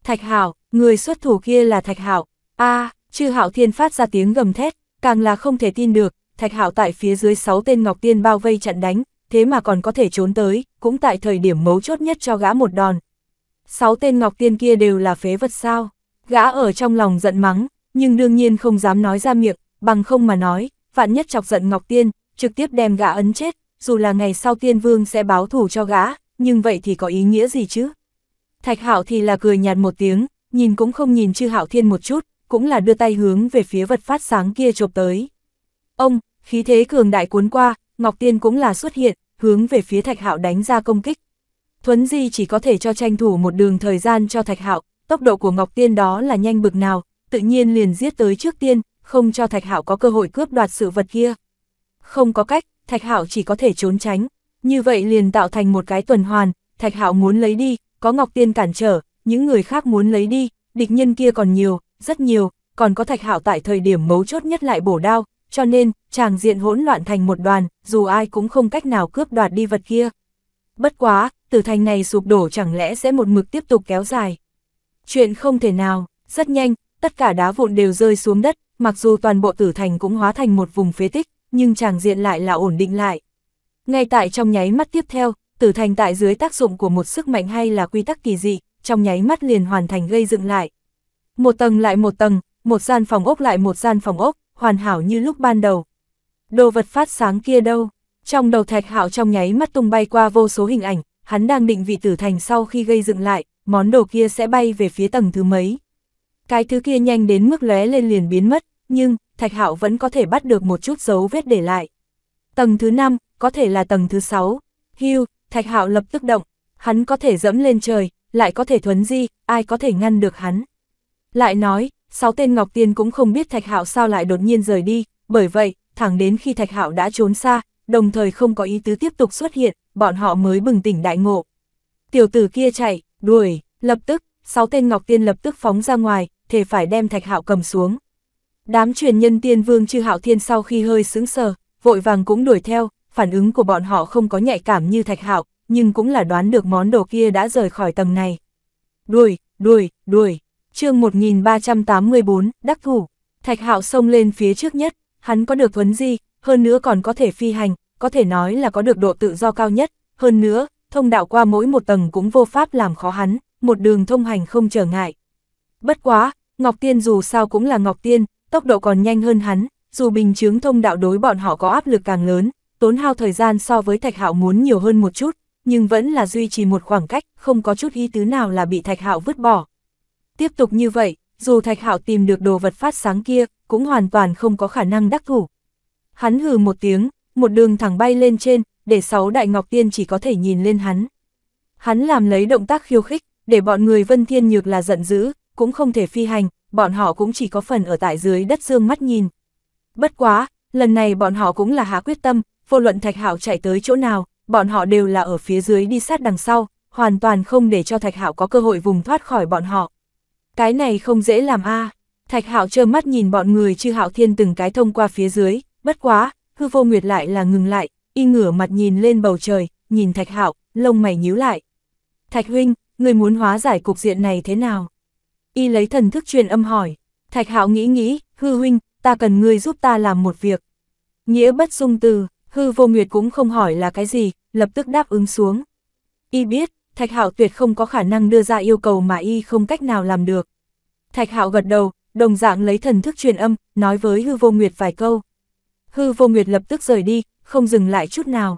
[SPEAKER 1] Thạch Hảo, người xuất thủ kia là Thạch Hảo. A, à, Chư Hạo Thiên phát ra tiếng gầm thét, Càng là không thể tin được, Thạch Hạo tại phía dưới 6 tên Ngọc Tiên bao vây chặn đánh, thế mà còn có thể trốn tới, cũng tại thời điểm mấu chốt nhất cho gã một đòn. 6 tên Ngọc Tiên kia đều là phế vật sao? Gã ở trong lòng giận mắng, nhưng đương nhiên không dám nói ra miệng, bằng không mà nói, vạn nhất chọc giận Ngọc Tiên, trực tiếp đem gã ấn chết, dù là ngày sau Tiên Vương sẽ báo thủ cho gã, nhưng vậy thì có ý nghĩa gì chứ? Thạch Hạo thì là cười nhạt một tiếng, nhìn cũng không nhìn Chư Hạo Thiên một chút, cũng là đưa tay hướng về phía vật phát sáng kia chộp tới. Ông, khí thế cường đại cuốn qua, Ngọc Tiên cũng là xuất hiện, hướng về phía Thạch Hạo đánh ra công kích. Thuấn Di chỉ có thể cho tranh thủ một đường thời gian cho Thạch Hạo, tốc độ của Ngọc Tiên đó là nhanh bực nào, tự nhiên liền giết tới trước tiên, không cho Thạch Hạo có cơ hội cướp đoạt sự vật kia. Không có cách, Thạch Hạo chỉ có thể trốn tránh, như vậy liền tạo thành một cái tuần hoàn, Thạch Hạo muốn lấy đi, có Ngọc Tiên cản trở, những người khác muốn lấy đi, địch nhân kia còn nhiều, rất nhiều, còn có Thạch Hạo tại thời điểm mấu chốt nhất lại bổ đao, cho nên, chàng diện hỗn loạn thành một đoàn, dù ai cũng không cách nào cướp đoạt đi vật kia. Bất quá, tử thành này sụp đổ chẳng lẽ sẽ một mực tiếp tục kéo dài. Chuyện không thể nào, rất nhanh, tất cả đá vụn đều rơi xuống đất, mặc dù toàn bộ tử thành cũng hóa thành một vùng phế tích, nhưng chàng diện lại là ổn định lại. Ngay tại trong nháy mắt tiếp theo, tử thành tại dưới tác dụng của một sức mạnh hay là quy tắc kỳ dị, trong nháy mắt liền hoàn thành gây dựng lại, một tầng lại một tầng, một gian phòng ốc lại một gian phòng ốc, hoàn hảo như lúc ban đầu. Đồ vật phát sáng kia đâu? Trong đầu Thạch Hạo trong nháy mắt tung bay qua vô số hình ảnh, hắn đang định vị tử thành sau khi gây dựng lại, món đồ kia sẽ bay về phía tầng thứ mấy. Cái thứ kia nhanh đến mức lóe lên liền biến mất, nhưng Thạch Hạo vẫn có thể bắt được một chút dấu vết để lại. Tầng thứ 5, có thể là tầng thứ 6. Hưu, Thạch Hạo lập tức động, hắn có thể dẫm lên trời, lại có thể thuấn di, ai có thể ngăn được hắn. Lại nói, sáu tên Ngọc Tiên cũng không biết Thạch Hạo sao lại đột nhiên rời đi, bởi vậy, thẳng đến khi Thạch Hạo đã trốn xa, đồng thời không có ý tứ tiếp tục xuất hiện, bọn họ mới bừng tỉnh đại ngộ. Tiểu tử kia chạy, đuổi, lập tức, sáu tên Ngọc Tiên lập tức phóng ra ngoài, thề phải đem Thạch Hạo cầm xuống. Đám truyền nhân tiên vương chư Hạo Thiên sau khi hơi sững sờ, vội vàng cũng đuổi theo, phản ứng của bọn họ không có nhạy cảm như Thạch Hạo, nhưng cũng là đoán được món đồ kia đã rời khỏi tầng này. Đuổi, đuổi, đuổi, chương 1384, đắc thủ, thạch hạo xông lên phía trước nhất, hắn có được thuấn di, hơn nữa còn có thể phi hành, có thể nói là có được độ tự do cao nhất, hơn nữa, thông đạo qua mỗi một tầng cũng vô pháp làm khó hắn, một đường thông hành không trở ngại. Bất quá, Ngọc Tiên dù sao cũng là Ngọc Tiên, tốc độ còn nhanh hơn hắn, dù bình chướng thông đạo đối bọn họ có áp lực càng lớn, tốn hao thời gian so với Thạch Hạo muốn nhiều hơn một chút, nhưng vẫn là duy trì một khoảng cách, không có chút ý tứ nào là bị Thạch Hạo vứt bỏ. Tiếp tục như vậy, dù Thạch Hạo tìm được đồ vật phát sáng kia, cũng hoàn toàn không có khả năng đắc thủ. Hắn hừ một tiếng, một đường thẳng bay lên trên, để sáu đại ngọc tiên chỉ có thể nhìn lên hắn. Hắn làm lấy động tác khiêu khích, để bọn người Vân Thiên Nhược là giận dữ, cũng không thể phi hành, bọn họ cũng chỉ có phần ở tại dưới đất dương mắt nhìn. Bất quá, lần này bọn họ cũng là hạ quyết tâm, vô luận Thạch Hạo chạy tới chỗ nào, bọn họ đều là ở phía dưới đi sát đằng sau, hoàn toàn không để cho Thạch Hạo có cơ hội vùng thoát khỏi bọn họ. Cái này không dễ làm a. Thạch Hạo trơ mắt nhìn bọn người chư Hạo Thiên từng cái thông qua phía dưới, bất quá, hư vô nguyệt lại là ngừng lại, y ngửa mặt nhìn lên bầu trời, nhìn Thạch Hạo, lông mày nhíu lại. Thạch huynh, người muốn hóa giải cục diện này thế nào? Y lấy thần thức truyền âm hỏi. Thạch Hạo nghĩ nghĩ, hư huynh, ta cần ngươi giúp ta làm một việc. Nghĩa bất dung từ, hư vô nguyệt cũng không hỏi là cái gì, lập tức đáp ứng xuống. Y biết, Thạch Hạo tuyệt không có khả năng đưa ra yêu cầu mà y không cách nào làm được. Thạch Hạo gật đầu, đồng dạng lấy thần thức truyền âm, nói với Hư Vô Nguyệt vài câu. Hư Vô Nguyệt lập tức rời đi, không dừng lại chút nào.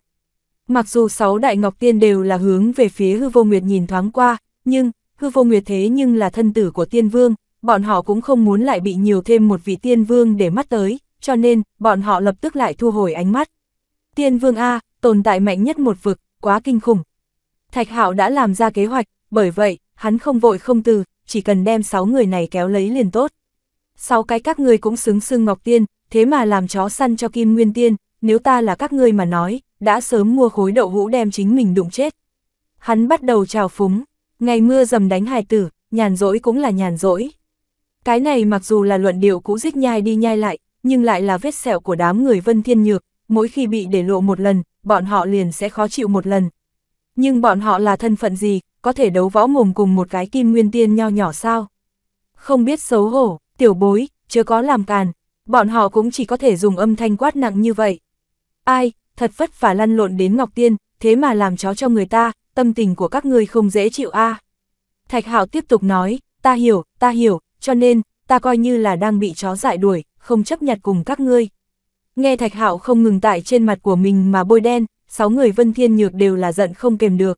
[SPEAKER 1] Mặc dù sáu đại ngọc tiên đều là hướng về phía Hư Vô Nguyệt nhìn thoáng qua, nhưng Hư Vô Nguyệt thế nhưng là thân tử của Tiên Vương, bọn họ cũng không muốn lại bị nhiều thêm một vị Tiên Vương để mắt tới, cho nên bọn họ lập tức lại thu hồi ánh mắt. Tiên Vương a, tồn tại mạnh nhất một vực, quá kinh khủng, Thạch Hạo đã làm ra kế hoạch, bởi vậy, hắn không vội không từ, chỉ cần đem 6 người này kéo lấy liền tốt. Sáu cái các ngươi cũng xứng xưng Ngọc Tiên, thế mà làm chó săn cho Kim Nguyên Tiên, nếu ta là các ngươi mà nói, đã sớm mua khối đậu hũ đem chính mình đụng chết. Hắn bắt đầu trào phúng, ngày mưa dầm đánh hài tử, nhàn rỗi cũng là nhàn rỗi. Cái này mặc dù là luận điệu cũ dích nhai đi nhai lại, nhưng lại là vết sẹo của đám người Vân Thiên Nhược, mỗi khi bị để lộ một lần, bọn họ liền sẽ khó chịu một lần, nhưng bọn họ là thân phận gì, có thể đấu võ mồm cùng một cái kim nguyên tiên nho nhỏ sao? Không biết xấu hổ, tiểu bối, chưa có làm càn, bọn họ cũng chỉ có thể dùng âm thanh quát nặng như vậy. Ai, thật vất vả lăn lộn đến Ngọc Tiên, thế mà làm chó cho người ta, tâm tình của các ngươi không dễ chịu a. Thạch Hạo tiếp tục nói, ta hiểu, ta hiểu, cho nên, ta coi như là đang bị chó dại đuổi, không chấp nhặt cùng các ngươi. Nghe Thạch Hạo không ngừng tại trên mặt của mình mà bôi đen, sáu người Vân Thiên Nhược đều là giận không kềm được.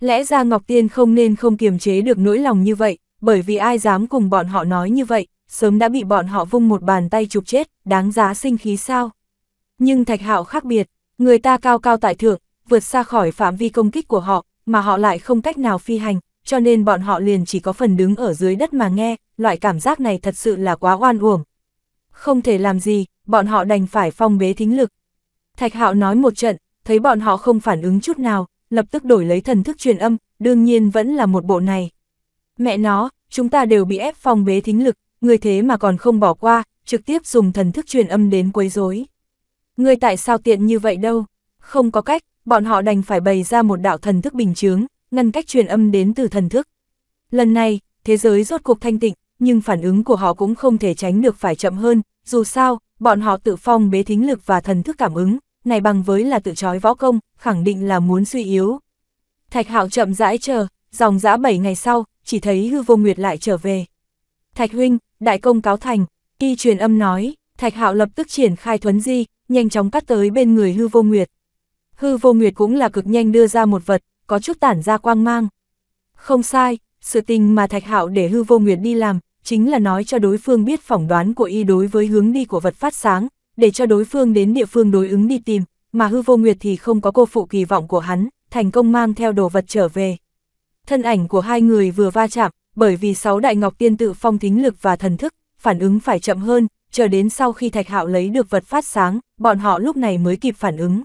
[SPEAKER 1] Lẽ ra Ngọc Tiên không nên không kiềm chế được nỗi lòng như vậy, bởi vì ai dám cùng bọn họ nói như vậy, sớm đã bị bọn họ vung một bàn tay chụp chết, đáng giá sinh khí sao. Nhưng Thạch Hạo khác biệt, người ta cao cao tại thượng, vượt xa khỏi phạm vi công kích của họ, mà họ lại không cách nào phi hành, cho nên bọn họ liền chỉ có phần đứng ở dưới đất mà nghe, loại cảm giác này thật sự là quá oan uổng. Không thể làm gì, bọn họ đành phải phong bế thính lực. Thạch Hạo nói một trận, thấy bọn họ không phản ứng chút nào, lập tức đổi lấy thần thức truyền âm, đương nhiên vẫn là một bộ này. Mẹ nó, chúng ta đều bị ép phòng bế thính lực, người thế mà còn không bỏ qua, trực tiếp dùng thần thức truyền âm đến quấy rối. Người tại sao tiện như vậy đâu? Không có cách, bọn họ đành phải bày ra một đạo thần thức bình chướng, ngăn cách truyền âm đến từ thần thức. Lần này, thế giới rốt cuộc thanh tịnh, nhưng phản ứng của họ cũng không thể tránh được phải chậm hơn, dù sao, bọn họ tự phong bế thính lực và thần thức cảm ứng, này bằng với là tự trói võ công, khẳng định là muốn suy yếu. Thạch hạo chậm rãi chờ, dòng dã 7 ngày sau, chỉ thấy hư vô nguyệt lại trở về. Thạch huynh, đại công cáo thành, y truyền âm nói, thạch hạo lập tức triển khai thuấn di, nhanh chóng cắt tới bên người hư vô nguyệt. Hư vô nguyệt cũng là cực nhanh đưa ra một vật, có chút tản ra quang mang. Không sai, sự tình mà thạch hạo để hư vô nguyệt đi làm, chính là nói cho đối phương biết phỏng đoán của y đối với hướng đi của vật phát sáng, để cho đối phương đến địa phương đối ứng đi tìm, mà hư vô nguyệt thì không có cô phụ kỳ vọng của hắn, thành công mang theo đồ vật trở về. Thân ảnh của hai người vừa va chạm, bởi vì sáu đại ngọc tiên tự phong thính lực và thần thức, phản ứng phải chậm hơn, chờ đến sau khi thạch hạo lấy được vật phát sáng, bọn họ lúc này mới kịp phản ứng.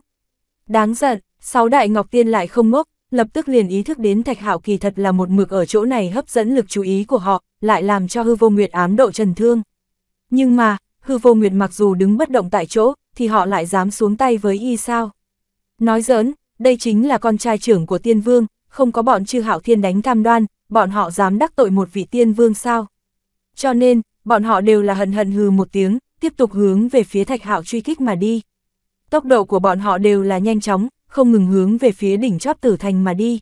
[SPEAKER 1] Đáng giận, sáu đại ngọc tiên lại không ngốc, lập tức liền ý thức đến thạch hạo kỳ thật là một mực ở chỗ này hấp dẫn lực chú ý của họ, lại làm cho hư vô nguyệt ám độ trần thương. Nhưng mà, hư vô nguyệt mặc dù đứng bất động tại chỗ, thì họ lại dám xuống tay với y sao. Nói giỡn, đây chính là con trai trưởng của tiên vương, không có bọn chư hạo thiên đánh cam đoan, bọn họ dám đắc tội một vị tiên vương sao. Cho nên, bọn họ đều là hận hận hừ một tiếng, tiếp tục hướng về phía thạch hạo truy kích mà đi. Tốc độ của bọn họ đều là nhanh chóng, không ngừng hướng về phía đỉnh chóp tử thành mà đi.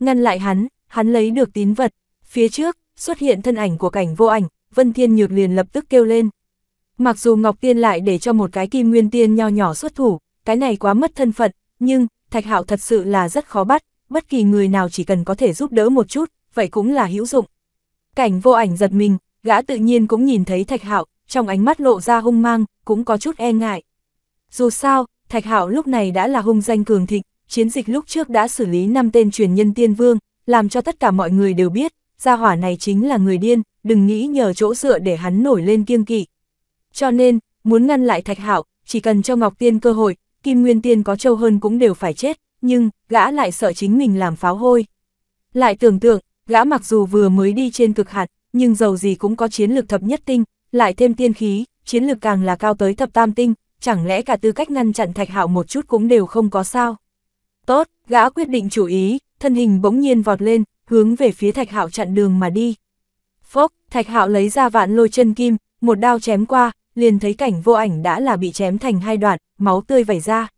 [SPEAKER 1] Ngăn lại hắn, hắn lấy được tín vật, phía trước, xuất hiện thân ảnh của cảnh vô ảnh, Vân Thiên Nhược liền lập tức kêu lên. Mặc dù Ngọc Tiên lại để cho một cái kim nguyên tiên nho nhỏ xuất thủ, cái này quá mất thân phận, nhưng, Thạch Hạo thật sự là rất khó bắt, bất kỳ người nào chỉ cần có thể giúp đỡ một chút, vậy cũng là hữu dụng. Cảnh vô ảnh giật mình, gã tự nhiên cũng nhìn thấy Thạch Hạo, trong ánh mắt lộ ra hung mang, cũng có chút e ngại. Dù sao, Thạch Hạo lúc này đã là hung danh cường thịnh, chiến dịch lúc trước đã xử lý năm tên truyền nhân tiên vương, làm cho tất cả mọi người đều biết, gia hỏa này chính là người điên, đừng nghĩ nhờ chỗ dựa để hắn nổi lên kiêng kỵ. Cho nên, muốn ngăn lại Thạch Hạo, chỉ cần cho Ngọc Tiên cơ hội, Kim Nguyên Tiên có trâu hơn cũng đều phải chết, nhưng, gã lại sợ chính mình làm pháo hôi. Lại tưởng tượng, gã mặc dù vừa mới đi trên cực hạn, nhưng dầu gì cũng có chiến lược thập nhất tinh, lại thêm tiên khí, chiến lược càng là cao tới thập tam tinh, chẳng lẽ cả tư cách ngăn chặn Thạch Hạo một chút cũng đều không có sao. Tốt, gã quyết định chủ ý, thân hình bỗng nhiên vọt lên, hướng về phía Thạch Hạo chặn đường mà đi. Phốc, Thạch Hạo lấy ra vạn lôi chân kim, một đao chém qua, liền thấy cảnh vô ảnh đã là bị chém thành hai đoạn, máu tươi vẩy ra.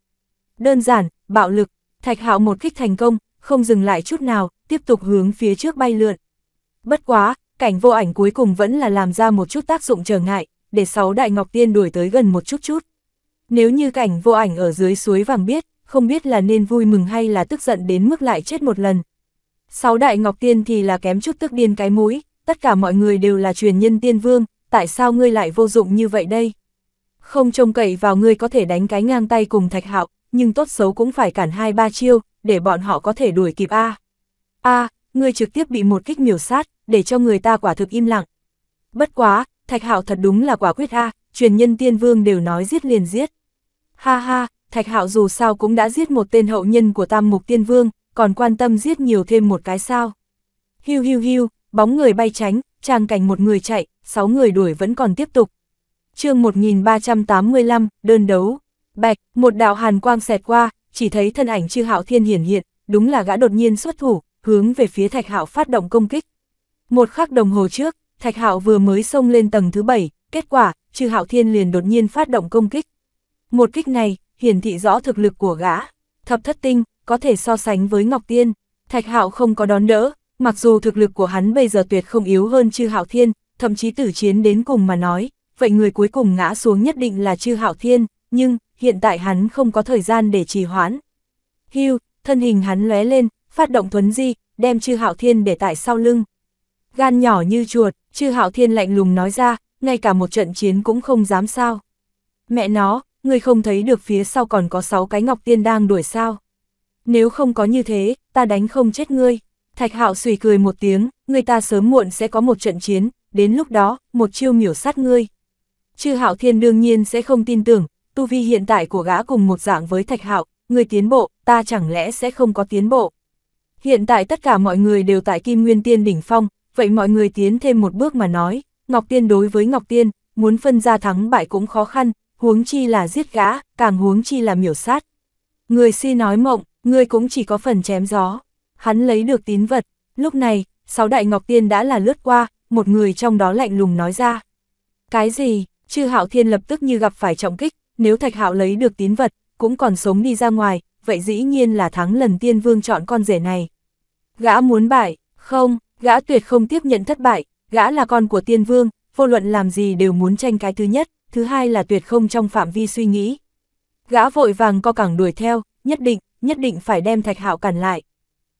[SPEAKER 1] Đơn giản, bạo lực, thạch hạo một kích thành công, không dừng lại chút nào, tiếp tục hướng phía trước bay lượn. Bất quá, cảnh vô ảnh cuối cùng vẫn là làm ra một chút tác dụng trở ngại, để sáu đại ngọc tiên đuổi tới gần một chút chút. Nếu như cảnh vô ảnh ở dưới suối vàng biết, không biết là nên vui mừng hay là tức giận đến mức lại chết một lần. Sáu đại ngọc tiên thì là kém chút tức điên cái mũi, tất cả mọi người đều là truyền nhân tiên vương, tại sao ngươi lại vô dụng như vậy đây? Không trông cậy vào ngươi có thể đánh cái ngang tay cùng thạch hạo, nhưng tốt xấu cũng phải cản hai ba chiêu, để bọn họ có thể đuổi kịp A. A, ngươi trực tiếp bị một kích miểu sát, để cho người ta quả thực im lặng. Bất quá, thạch hạo thật đúng là quả quyết A, truyền nhân tiên vương đều nói giết liền giết. Ha ha, thạch hạo dù sao cũng đã giết một tên hậu nhân của tam mục tiên vương, còn quan tâm giết nhiều thêm một cái sao. Hiu hiu hiu, bóng người bay tránh, trang cảnh một người chạy, sáu người đuổi vẫn còn tiếp tục. chương 1385, đơn đấu. Bạch, một đạo hàn quang xẹt qua, chỉ thấy thân ảnh chư hạo thiên hiển hiện, đúng là gã đột nhiên xuất thủ, hướng về phía thạch hạo phát động công kích. Một khắc đồng hồ trước, thạch hạo vừa mới xông lên tầng thứ bảy kết quả, chư hạo thiên liền đột nhiên phát động công kích. Một kích này, hiển thị rõ thực lực của gã. Thập thất tinh, có thể so sánh với Ngọc Tiên. Thạch hạo không có đón đỡ, mặc dù thực lực của hắn bây giờ tuyệt không yếu hơn chư hạo thiên, thậm chí tử chiến đến cùng mà nói, vậy người cuối cùng ngã xuống nhất định là chư hạo thiên, nhưng, hiện tại hắn không có thời gian để trì hoãn. Hưu, thân hình hắn lóe lên, phát động thuấn di, đem chư hạo thiên để tại sau lưng. Gan nhỏ như chuột, chư hạo thiên lạnh lùng nói ra, ngay cả một trận chiến cũng không dám sao. Mẹ nó, người không thấy được phía sau còn có sáu cái ngọc tiên đang đuổi sao. Nếu không có như thế, ta đánh không chết ngươi. Thạch hạo sùi cười một tiếng, người ta sớm muộn sẽ có một trận chiến, đến lúc đó, một chiêu miểu sát ngươi. Chư Hạo Thiên đương nhiên sẽ không tin tưởng, tu vi hiện tại của gã cùng một dạng với Thạch Hạo, người tiến bộ, ta chẳng lẽ sẽ không có tiến bộ. Hiện tại tất cả mọi người đều tại Kim Nguyên Tiên đỉnh phong, vậy mọi người tiến thêm một bước mà nói, Ngọc Tiên đối với Ngọc Tiên, muốn phân ra thắng bại cũng khó khăn, huống chi là giết gã, càng huống chi là miểu sát. Người si nói mộng, người cũng chỉ có phần chém gió. Hắn lấy được tín vật, lúc này, sáu đại Ngọc Tiên đã là lướt qua, một người trong đó lạnh lùng nói ra. Cái gì, chư hạo thiên lập tức như gặp phải trọng kích, nếu thạch hạo lấy được tín vật, cũng còn sống đi ra ngoài, vậy dĩ nhiên là thắng lần tiên vương chọn con rể này. Gã muốn bại, không, gã tuyệt không tiếp nhận thất bại, gã là con của tiên vương, vô luận làm gì đều muốn tranh cái thứ nhất, thứ hai là tuyệt không trong phạm vi suy nghĩ. Gã vội vàng co cẳng đuổi theo, nhất định, nhất định phải đem thạch hạo cản lại.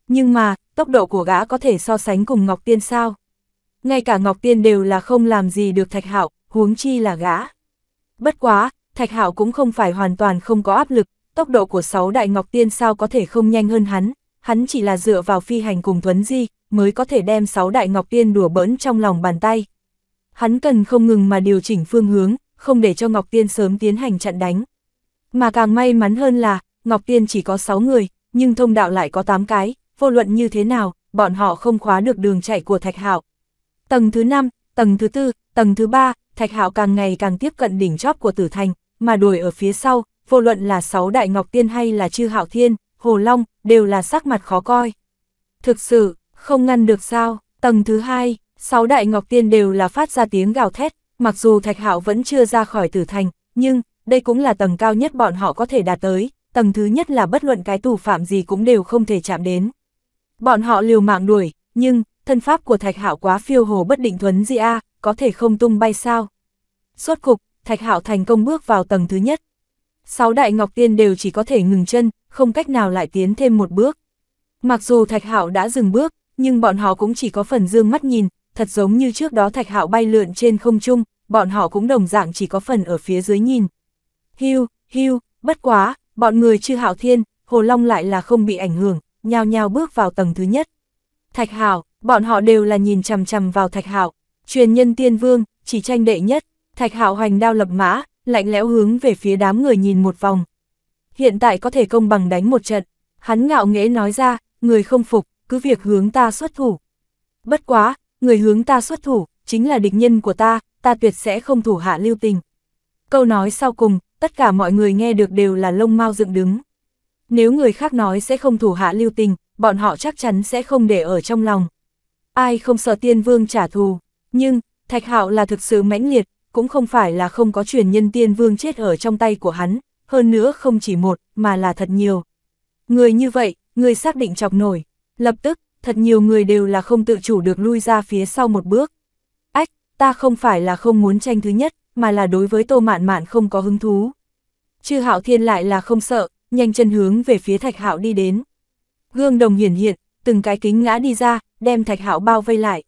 [SPEAKER 1] Nhưng mà, tốc độ của gã có thể so sánh cùng Ngọc Tiên sao? ngay cả Ngọc Tiên đều là không làm gì được Thạch Hạo, huống chi là gã. Bất quá, Thạch Hạo cũng không phải hoàn toàn không có áp lực, tốc độ của sáu đại Ngọc Tiên sao có thể không nhanh hơn hắn, hắn chỉ là dựa vào phi hành cùng Thuấn Di, mới có thể đem sáu đại Ngọc Tiên đùa bỡn trong lòng bàn tay. Hắn cần không ngừng mà điều chỉnh phương hướng, không để cho Ngọc Tiên sớm tiến hành chặn đánh. Mà càng may mắn hơn là, Ngọc Tiên chỉ có 6 người, nhưng thông đạo lại có 8 cái, vô luận như thế nào, bọn họ không khóa được đường chạy của Thạch Hạo, Tầng thứ 5, tầng thứ 4, tầng thứ 3, Thạch Hạo càng ngày càng tiếp cận đỉnh chóp của Tử Thành, mà đuổi ở phía sau, vô luận là sáu đại ngọc tiên hay là Chư Hạo Thiên, Hồ Long, đều là sắc mặt khó coi. Thực sự, không ngăn được sao? Tầng thứ 2, sáu đại ngọc tiên đều là phát ra tiếng gào thét, mặc dù Thạch Hạo vẫn chưa ra khỏi Tử Thành, nhưng đây cũng là tầng cao nhất bọn họ có thể đạt tới, tầng thứ nhất là bất luận cái tù phạm gì cũng đều không thể chạm đến. Bọn họ liều mạng đuổi, nhưng thân pháp của Thạch Hạo quá phiêu hồ bất định thuấn di a, có thể không tung bay sao? Suốt cục, Thạch Hạo thành công bước vào tầng thứ nhất. Sáu đại ngọc tiên đều chỉ có thể ngừng chân, không cách nào lại tiến thêm một bước. Mặc dù Thạch Hạo đã dừng bước, nhưng bọn họ cũng chỉ có phần dương mắt nhìn, thật giống như trước đó Thạch Hạo bay lượn trên không trung, bọn họ cũng đồng dạng chỉ có phần ở phía dưới nhìn. Hưu, hưu, bất quá, bọn người chư Hạo Thiên, Hồ Long lại là không bị ảnh hưởng, nhào nhào bước vào tầng thứ nhất. Thạch Hạo, Bọn họ đều là nhìn chằm chằm vào Thạch Hạo, truyền nhân tiên vương, chỉ tranh đệ nhất, Thạch Hạo hoành đao lập mã, lạnh lẽo hướng về phía đám người nhìn một vòng. Hiện tại có thể công bằng đánh một trận, hắn ngạo nghễ nói ra, người không phục, cứ việc hướng ta xuất thủ. Bất quá, người hướng ta xuất thủ, chính là địch nhân của ta, ta tuyệt sẽ không thủ hạ lưu tình. Câu nói sau cùng, tất cả mọi người nghe được đều là lông mau dựng đứng. Nếu người khác nói sẽ không thủ hạ lưu tình, bọn họ chắc chắn sẽ không để ở trong lòng ai không sợ tiên vương trả thù, nhưng, Thạch Hạo là thực sự mãnh liệt, cũng không phải là không có truyền nhân tiên vương chết ở trong tay của hắn, hơn nữa không chỉ một, mà là thật nhiều. Người như vậy, người xác định chọc nổi, lập tức, thật nhiều người đều là không tự chủ được lui ra phía sau một bước. Ách, ta không phải là không muốn tranh thứ nhất, mà là đối với tô mạn mạn không có hứng thú. Chư hạo thiên lại là không sợ, nhanh chân hướng về phía thạch hạo đi đến. Gương đồng hiển hiện, từng cái kính ngã đi ra, đem Thạch Hạo bao vây lại.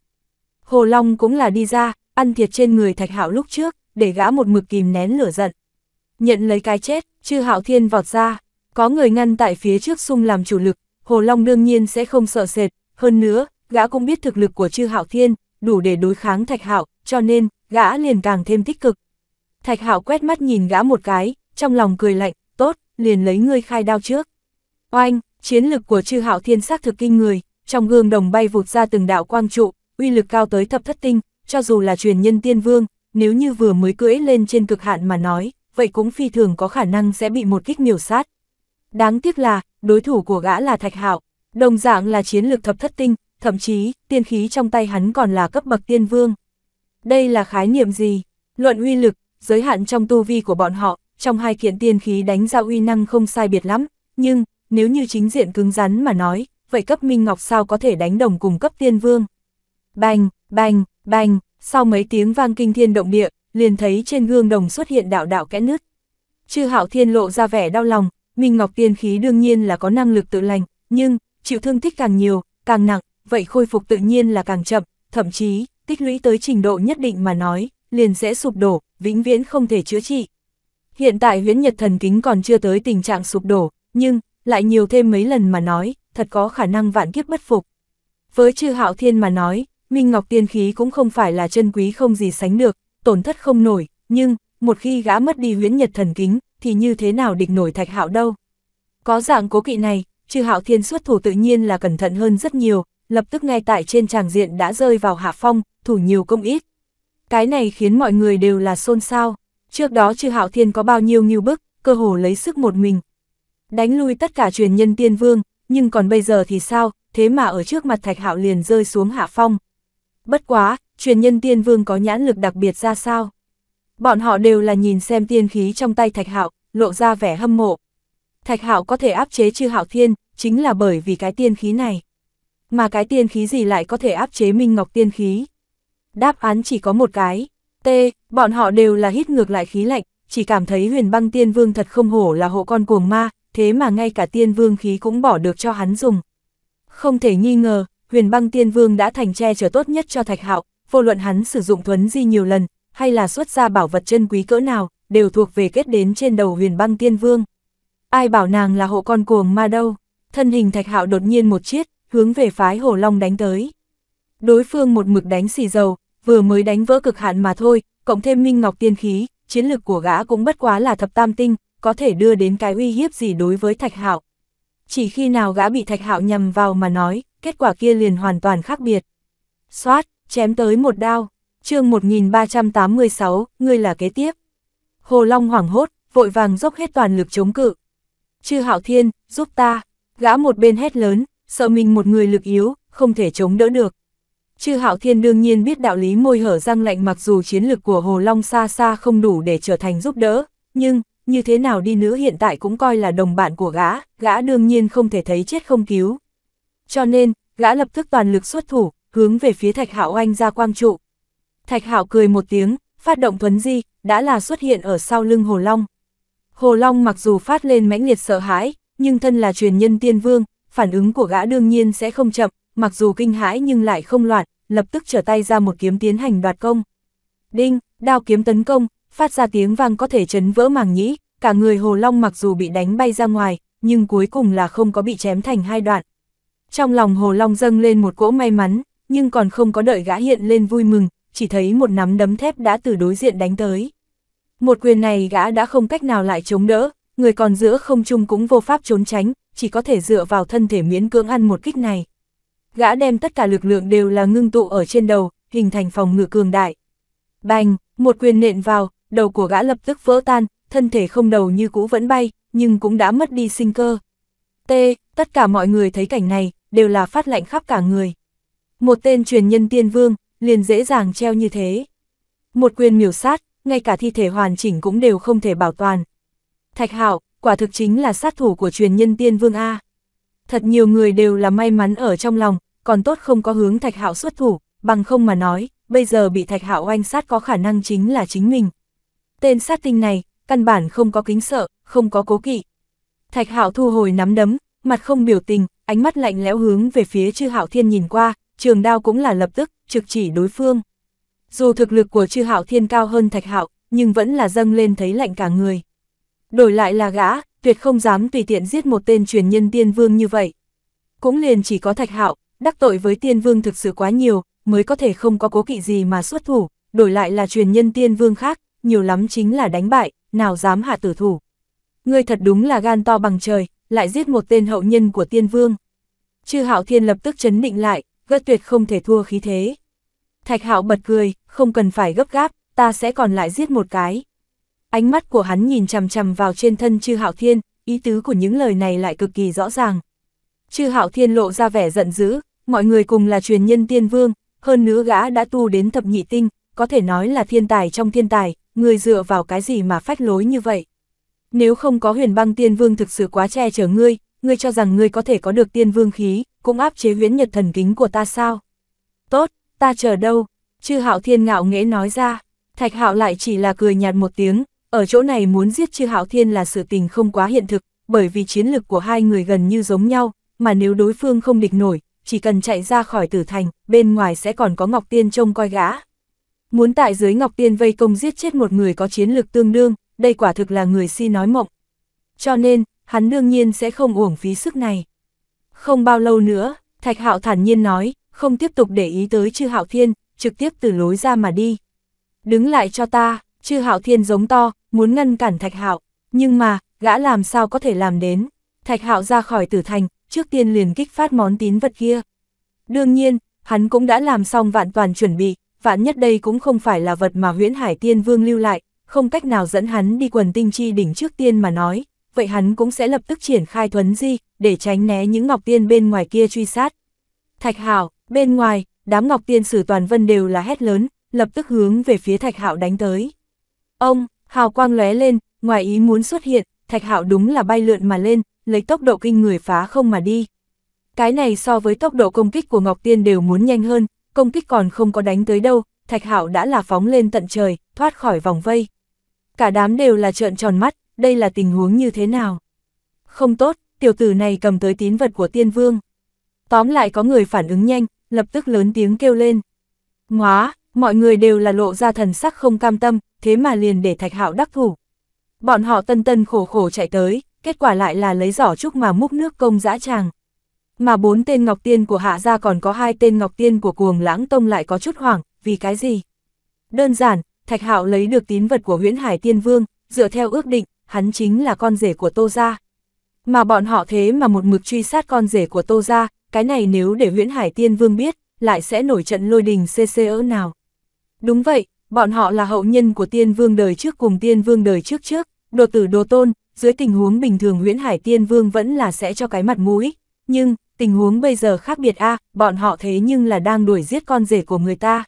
[SPEAKER 1] Hồ Long cũng là đi ra, ăn thiệt trên người Thạch Hạo lúc trước, để gã một mực kìm nén lửa giận. Nhận lấy cái chết, chư Hạo Thiên vọt ra, có người ngăn tại phía trước sung làm chủ lực, Hồ Long đương nhiên sẽ không sợ sệt, hơn nữa, gã cũng biết thực lực của chư Hạo Thiên, đủ để đối kháng Thạch Hạo, cho nên, gã liền càng thêm tích cực. Thạch Hạo quét mắt nhìn gã một cái, trong lòng cười lạnh, tốt, liền lấy ngươi khai đao trước. Oanh, Chiến lực của chư hạo thiên xác thực kinh người, trong gương đồng bay vụt ra từng đạo quang trụ, uy lực cao tới thập thất tinh, cho dù là truyền nhân tiên vương, nếu như vừa mới cưỡi lên trên cực hạn mà nói, vậy cũng phi thường có khả năng sẽ bị một kích miểu sát. Đáng tiếc là, đối thủ của gã là Thạch Hạo, đồng dạng là chiến lực thập thất tinh, thậm chí, tiên khí trong tay hắn còn là cấp bậc tiên vương. Đây là khái niệm gì? Luận uy lực, giới hạn trong tu vi của bọn họ, trong hai kiện tiên khí đánh ra uy năng không sai biệt lắm, nhưng nếu như chính diện cứng rắn mà nói, vậy cấp Minh Ngọc sao có thể đánh đồng cùng cấp Tiên Vương. Bành, bành, bành, sau mấy tiếng vang kinh thiên động địa, liền thấy trên gương đồng xuất hiện đạo đạo kẽ nứt. Chư Hạo Thiên lộ ra vẻ đau lòng, Minh Ngọc Tiên khí đương nhiên là có năng lực tự lành, nhưng chịu thương tích càng nhiều, càng nặng, vậy khôi phục tự nhiên là càng chậm, thậm chí tích lũy tới trình độ nhất định mà nói, liền sẽ sụp đổ, vĩnh viễn không thể chữa trị. Hiện tại huyễn nhật thần kính còn chưa tới tình trạng sụp đổ, nhưng lại nhiều thêm mấy lần mà nói, thật có khả năng vạn kiếp bất phục. Với chư hạo thiên mà nói, Minh Ngọc Tiên Khí cũng không phải là chân quý không gì sánh được, tổn thất không nổi, nhưng, một khi gã mất đi huyễn nhật thần kính, thì như thế nào địch nổi thạch hạo đâu. Có dạng cố kỵ này, chư hạo thiên xuất thủ tự nhiên là cẩn thận hơn rất nhiều, lập tức ngay tại trên tràng diện đã rơi vào hạ phong, thủ nhiều công ít. Cái này khiến mọi người đều là xôn xao. Trước đó chư hạo thiên có bao nhiêu nghiêu bức, cơ hồ lấy sức một mình, đánh lui tất cả truyền nhân tiên vương, nhưng còn bây giờ thì sao, thế mà ở trước mặt Thạch Hạo liền rơi xuống hạ phong. Bất quá, truyền nhân tiên vương có nhãn lực đặc biệt ra sao? Bọn họ đều là nhìn xem tiên khí trong tay Thạch Hạo, lộ ra vẻ hâm mộ. Thạch Hạo có thể áp chế Chư Hạo Thiên, chính là bởi vì cái tiên khí này. Mà cái tiên khí gì lại có thể áp chế Minh Ngọc tiên khí? Đáp án chỉ có một cái. T, bọn họ đều là hít ngược lại khí lạnh, chỉ cảm thấy Huyền Băng Tiên Vương thật không hổ là hộ con cuồng ma, thế mà ngay cả tiên vương khí cũng bỏ được cho hắn dùng. Không thể nghi ngờ, huyền băng tiên vương đã thành che chở tốt nhất cho thạch hạo, vô luận hắn sử dụng thuấn di nhiều lần, hay là xuất ra bảo vật chân quý cỡ nào, đều thuộc về kết đến trên đầu huyền băng tiên vương. Ai bảo nàng là hộ con cuồng ma đâu, thân hình thạch hạo đột nhiên một chiếc hướng về phái hổ long đánh tới. Đối phương một mực đánh xì dầu, vừa mới đánh vỡ cực hạn mà thôi, cộng thêm minh ngọc tiên khí, chiến lực của gã cũng bất quá là thập tam tinh, có thể đưa đến cái uy hiếp gì đối với Thạch Hạo. Chỉ khi nào gã bị Thạch Hạo nhầm vào mà nói, kết quả kia liền hoàn toàn khác biệt. Xoát, chém tới một đao, chương 1386, ngươi là kế tiếp. Hồ Long hoảng hốt, vội vàng dốc hết toàn lực chống cự. Chư Hạo Thiên, giúp ta, gã một bên hét lớn, sợ mình một người lực yếu, không thể chống đỡ được. Chư Hạo Thiên đương nhiên biết đạo lý môi hở răng lạnh mặc dù chiến lực của Hồ Long xa xa không đủ để trở thành giúp đỡ, nhưng như thế nào đi nữa hiện tại cũng coi là đồng bạn của gã, gã đương nhiên không thể thấy chết không cứu. Cho nên, gã lập tức toàn lực xuất thủ, hướng về phía Thạch Hạo oanh ra quang trụ. Thạch Hạo cười một tiếng, phát động thuấn di, đã là xuất hiện ở sau lưng Hồ Long. Hồ Long mặc dù phát lên mãnh liệt sợ hãi, nhưng thân là truyền nhân tiên vương, phản ứng của gã đương nhiên sẽ không chậm, mặc dù kinh hãi nhưng lại không loạn, lập tức trở tay ra một kiếm tiến hành đoạt công. Đinh, đao kiếm tấn công, phát ra tiếng vang có thể chấn vỡ màng nhĩ, cả người hồ long mặc dù bị đánh bay ra ngoài, nhưng cuối cùng là không có bị chém thành hai đoạn. Trong lòng hồ long dâng lên một cỗ may mắn, nhưng còn không có đợi gã hiện lên vui mừng, chỉ thấy một nắm đấm thép đã từ đối diện đánh tới. Một quyền này gã đã không cách nào lại chống đỡ, người còn giữa không trung cũng vô pháp trốn tránh, chỉ có thể dựa vào thân thể miễn cưỡng ăn một kích này. Gã đem tất cả lực lượng đều là ngưng tụ ở trên đầu, hình thành phòng ngự cường đại. Bành, một quyền nện vào, đầu của gã lập tức vỡ tan, thân thể không đầu như cũ vẫn bay, nhưng cũng đã mất đi sinh cơ. T, tất cả mọi người thấy cảnh này, đều là phát lạnh khắp cả người. Một tên truyền nhân tiên vương, liền dễ dàng treo như thế. Một quyền miểu sát, ngay cả thi thể hoàn chỉnh cũng đều không thể bảo toàn. Thạch Hạo quả thực chính là sát thủ của truyền nhân tiên vương A. Thật nhiều người đều là may mắn ở trong lòng, còn tốt không có hướng Thạch Hạo xuất thủ, bằng không mà nói, bây giờ bị Thạch Hạo oanh sát có khả năng chính là chính mình tên sát tinh này, căn bản không có kính sợ, không có cố kỵ. Thạch Hạo thu hồi nắm đấm, mặt không biểu tình, ánh mắt lạnh lẽo hướng về phía Chư Hạo Thiên nhìn qua, trường đao cũng là lập tức trực chỉ đối phương. Dù thực lực của Chư Hạo Thiên cao hơn Thạch Hạo, nhưng vẫn là dâng lên thấy lạnh cả người. Đổi lại là gã, tuyệt không dám tùy tiện giết một tên truyền nhân tiên vương như vậy. Cũng liền chỉ có Thạch Hạo, đắc tội với tiên vương thực sự quá nhiều, mới có thể không có cố kỵ gì mà xuất thủ, đổi lại là truyền nhân tiên vương khác, nhiều lắm chính là đánh bại, nào dám hạ tử thủ. Ngươi thật đúng là gan to bằng trời, lại giết một tên hậu nhân của tiên vương. Chư hạo thiên lập tức chấn định lại, gất tuyệt không thể thua khí thế. Thạch hạo bật cười, không cần phải gấp gáp, ta sẽ còn lại giết một cái. Ánh mắt của hắn nhìn chằm chằm vào trên thân chư hạo thiên, ý tứ của những lời này lại cực kỳ rõ ràng. Chư hạo thiên lộ ra vẻ giận dữ, mọi người cùng là truyền nhân tiên vương, hơn nữa gã đã tu đến thập nhị tinh, có thể nói là thiên tài trong thiên tài, người dựa vào cái gì mà phách lối như vậy? Nếu không có huyền băng tiên vương thực sự quá che chở ngươi, ngươi cho rằng ngươi có thể có được tiên vương khí, cũng áp chế huyễn nhật thần kính của ta sao? Tốt, ta chờ đâu? Chư hạo thiên ngạo nghễ nói ra, thạch hạo lại chỉ là cười nhạt một tiếng, ở chỗ này muốn giết chư hạo thiên là sự tình không quá hiện thực, bởi vì chiến lực của hai người gần như giống nhau, mà nếu đối phương không địch nổi, chỉ cần chạy ra khỏi tử thành, bên ngoài sẽ còn có Ngọc Tiên trông coi gã. Muốn tại dưới Ngọc Tiên vây công giết chết một người có chiến lực tương đương, đây quả thực là người si nói mộng. Cho nên, hắn đương nhiên sẽ không uổng phí sức này. Không bao lâu nữa, Thạch Hạo thản nhiên nói, không tiếp tục để ý tới Chư Hạo Thiên, trực tiếp từ lối ra mà đi. Đứng lại cho ta, Chư Hạo Thiên giống to, muốn ngăn cản Thạch Hạo, nhưng mà, gã làm sao có thể làm đến. Thạch Hạo ra khỏi tử thành, trước tiên liền kích phát món tín vật kia. Đương nhiên, hắn cũng đã làm xong vạn toàn chuẩn bị, vạn nhất đây cũng không phải là vật mà huyễn hải tiên vương lưu lại, không cách nào dẫn hắn đi quần tinh chi đỉnh trước tiên mà nói, vậy hắn cũng sẽ lập tức triển khai thuấn di, để tránh né những ngọc tiên bên ngoài kia truy sát. Thạch Hạo bên ngoài, đám ngọc tiên sử toàn vân đều là hét lớn, lập tức hướng về phía Thạch Hạo đánh tới. Ông, hào quang lóe lên, ngoài ý muốn xuất hiện, Thạch Hạo đúng là bay lượn mà lên, lấy tốc độ kinh người phá không mà đi. Cái này so với tốc độ công kích của Ngọc Tiên đều muốn nhanh hơn, công kích còn không có đánh tới đâu, Thạch Hạo đã là phóng lên tận trời, thoát khỏi vòng vây. Cả đám đều là trợn tròn mắt, đây là tình huống như thế nào? Không tốt, tiểu tử này cầm tới tín vật của tiên vương. Tóm lại có người phản ứng nhanh, lập tức lớn tiếng kêu lên. Ngóa, mọi người đều là lộ ra thần sắc không cam tâm, thế mà liền để Thạch Hạo đắc thủ. Bọn họ tân tân khổ khổ chạy tới, kết quả lại là lấy giỏ trúc mà múc nước công dã tràng mà bốn tên Ngọc Tiên của Hạ Gia còn có hai tên Ngọc Tiên của cuồng lãng tông lại có chút hoảng, vì cái gì? Đơn giản, Thạch Hạo lấy được tín vật của huyễn hải tiên vương, dựa theo ước định, hắn chính là con rể của Tô Gia. Mà bọn họ thế mà một mực truy sát con rể của Tô Gia, cái này nếu để huyễn hải tiên vương biết, lại sẽ nổi trận lôi đình CC ỡ nào. Đúng vậy, bọn họ là hậu nhân của tiên vương đời trước cùng tiên vương đời trước trước, đồ tử đồ tôn, dưới tình huống bình thường huyễn hải tiên vương vẫn là sẽ cho cái mặt mũi, nhưng tình huống bây giờ khác biệt a bọn họ thế nhưng là đang đuổi giết con rể của người ta.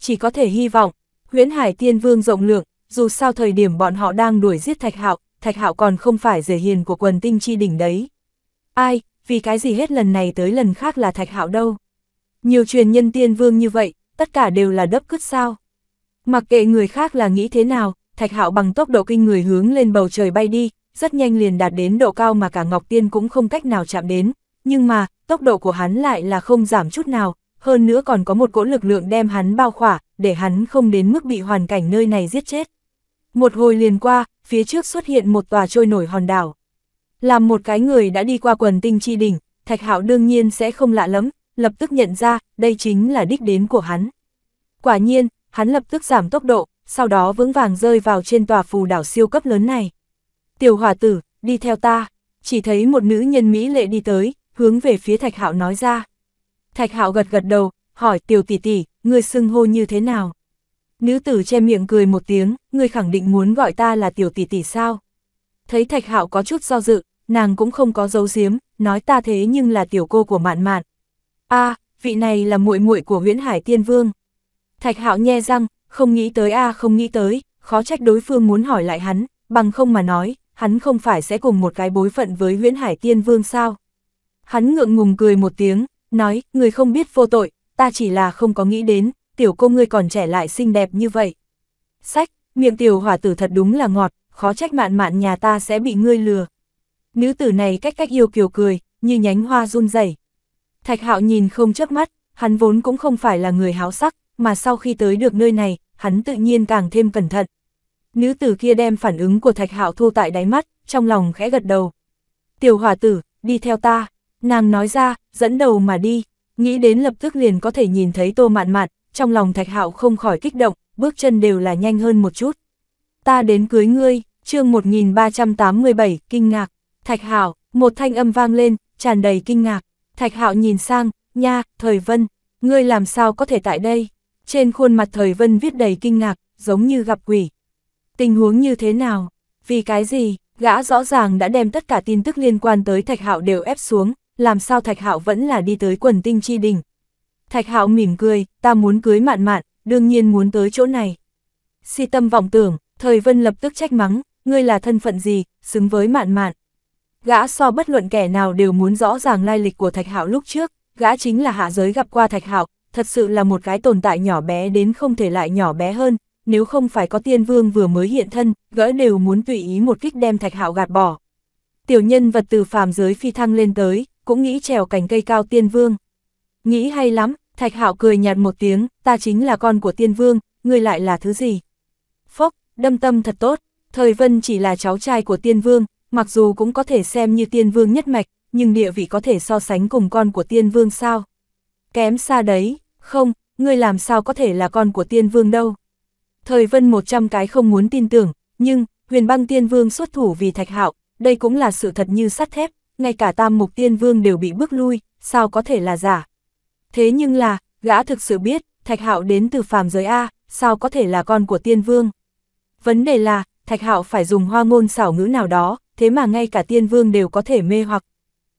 [SPEAKER 1] Chỉ có thể hy vọng, huyễn hải tiên vương rộng lượng, dù sao thời điểm bọn họ đang đuổi giết thạch hạo, thạch hạo còn không phải rể hiền của quần tinh chi đỉnh đấy. Ai, vì cái gì hết lần này tới lần khác là thạch hạo đâu. Nhiều truyền nhân tiên vương như vậy, tất cả đều là đấp cứt sao. Mặc kệ người khác là nghĩ thế nào, thạch hạo bằng tốc độ kinh người hướng lên bầu trời bay đi, rất nhanh liền đạt đến độ cao mà cả Ngọc Tiên cũng không cách nào chạm đến, nhưng mà, tốc độ của hắn lại là không giảm chút nào, hơn nữa còn có một cỗ lực lượng đem hắn bao khỏa, để hắn không đến mức bị hoàn cảnh nơi này giết chết. Một hồi liền qua, phía trước xuất hiện một tòa trôi nổi hòn đảo. Làm một cái người đã đi qua quần tinh chi đỉnh, Thạch Hạo đương nhiên sẽ không lạ lắm, lập tức nhận ra, đây chính là đích đến của hắn. Quả nhiên, hắn lập tức giảm tốc độ, sau đó vững vàng rơi vào trên tòa phù đảo siêu cấp lớn này. Tiểu hòa tử, đi theo ta, chỉ thấy một nữ nhân Mỹ lệ đi tới, hướng về phía Thạch Hạo nói ra. Thạch Hạo gật gật đầu, hỏi tiểu tỷ tỷ, ngươi xưng hô như thế nào? Nữ tử che miệng cười một tiếng, ngươi khẳng định muốn gọi ta là tiểu tỷ tỷ sao? Thấy Thạch Hạo có chút do dự, nàng cũng không có giấu giếm, nói ta thế nhưng là tiểu cô của Mạn Mạn. A, vị này là muội muội của Huyền Hải Tiên Vương. Thạch Hạo nhe răng, không nghĩ tới a, không nghĩ tới, khó trách đối phương muốn hỏi lại hắn, bằng không mà nói, hắn không phải sẽ cùng một cái bối phận với Huyền Hải Tiên Vương sao? Hắn ngượng ngùng cười một tiếng, nói, người không biết vô tội, ta chỉ là không có nghĩ đến, tiểu cô ngươi còn trẻ lại xinh đẹp như vậy. Sách, miệng tiểu hỏa tử thật đúng là ngọt, khó trách mạn mạn nhà ta sẽ bị ngươi lừa. Nữ tử này cách cách yêu kiều cười, như nhánh hoa run rẩy. Thạch hạo nhìn không chớp mắt, hắn vốn cũng không phải là người háo sắc, mà sau khi tới được nơi này, hắn tự nhiên càng thêm cẩn thận. Nữ tử kia đem phản ứng của thạch hạo thu tại đáy mắt, trong lòng khẽ gật đầu. Tiểu hỏa tử, đi theo ta. Nàng nói ra, dẫn đầu mà đi, nghĩ đến lập tức liền có thể nhìn thấy tô mạn mạn, trong lòng thạch hạo không khỏi kích động, bước chân đều là nhanh hơn một chút. Ta đến cưới ngươi, chương 1387, kinh ngạc, thạch hạo, một thanh âm vang lên, tràn đầy kinh ngạc, thạch hạo nhìn sang, nha, thời vân, ngươi làm sao có thể tại đây? Trên khuôn mặt thời vân viết đầy kinh ngạc, giống như gặp quỷ. Tình huống như thế nào? Vì cái gì? Gã rõ ràng đã đem tất cả tin tức liên quan tới Thạch Hạo đều ép xuống, làm sao Thạch Hạo vẫn là đi tới quần tinh chi đình. Thạch Hạo mỉm cười, ta muốn cưới mạn mạn, đương nhiên muốn tới chỗ này. Si tâm vọng tưởng, thời vân lập tức trách mắng, ngươi là thân phận gì, xứng với mạn mạn. Gã so bất luận kẻ nào đều muốn rõ ràng lai lịch của Thạch Hạo lúc trước, gã chính là hạ giới gặp qua Thạch Hạo, thật sự là một cái tồn tại nhỏ bé đến không thể lại nhỏ bé hơn, nếu không phải có tiên vương vừa mới hiện thân, gỡ đều muốn tùy ý một kích đem Thạch Hạo gạt bỏ. Tiểu nhân vật từ phàm giới phi thăng lên tới, cũng nghĩ trèo cành cây cao tiên vương. Nghĩ hay lắm, thạch hạo cười nhạt một tiếng, ta chính là con của tiên vương, ngươi lại là thứ gì? Phốc, đâm tâm thật tốt, thời vân chỉ là cháu trai của tiên vương, mặc dù cũng có thể xem như tiên vương nhất mạch, nhưng địa vị có thể so sánh cùng con của tiên vương sao? Kém xa đấy, không, ngươi làm sao có thể là con của tiên vương đâu. Thời vân 100 cái không muốn tin tưởng, nhưng, huyền băng tiên vương xuất thủ vì thạch hạo, đây cũng là sự thật như sắt thép, ngay cả tam mục tiên vương đều bị bước lui, sao có thể là giả. Thế nhưng là, gã thực sự biết, Thạch Hạo đến từ phàm giới A, sao có thể là con của tiên vương. Vấn đề là, Thạch Hạo phải dùng hoa ngôn xảo ngữ nào đó, thế mà ngay cả tiên vương đều có thể mê hoặc.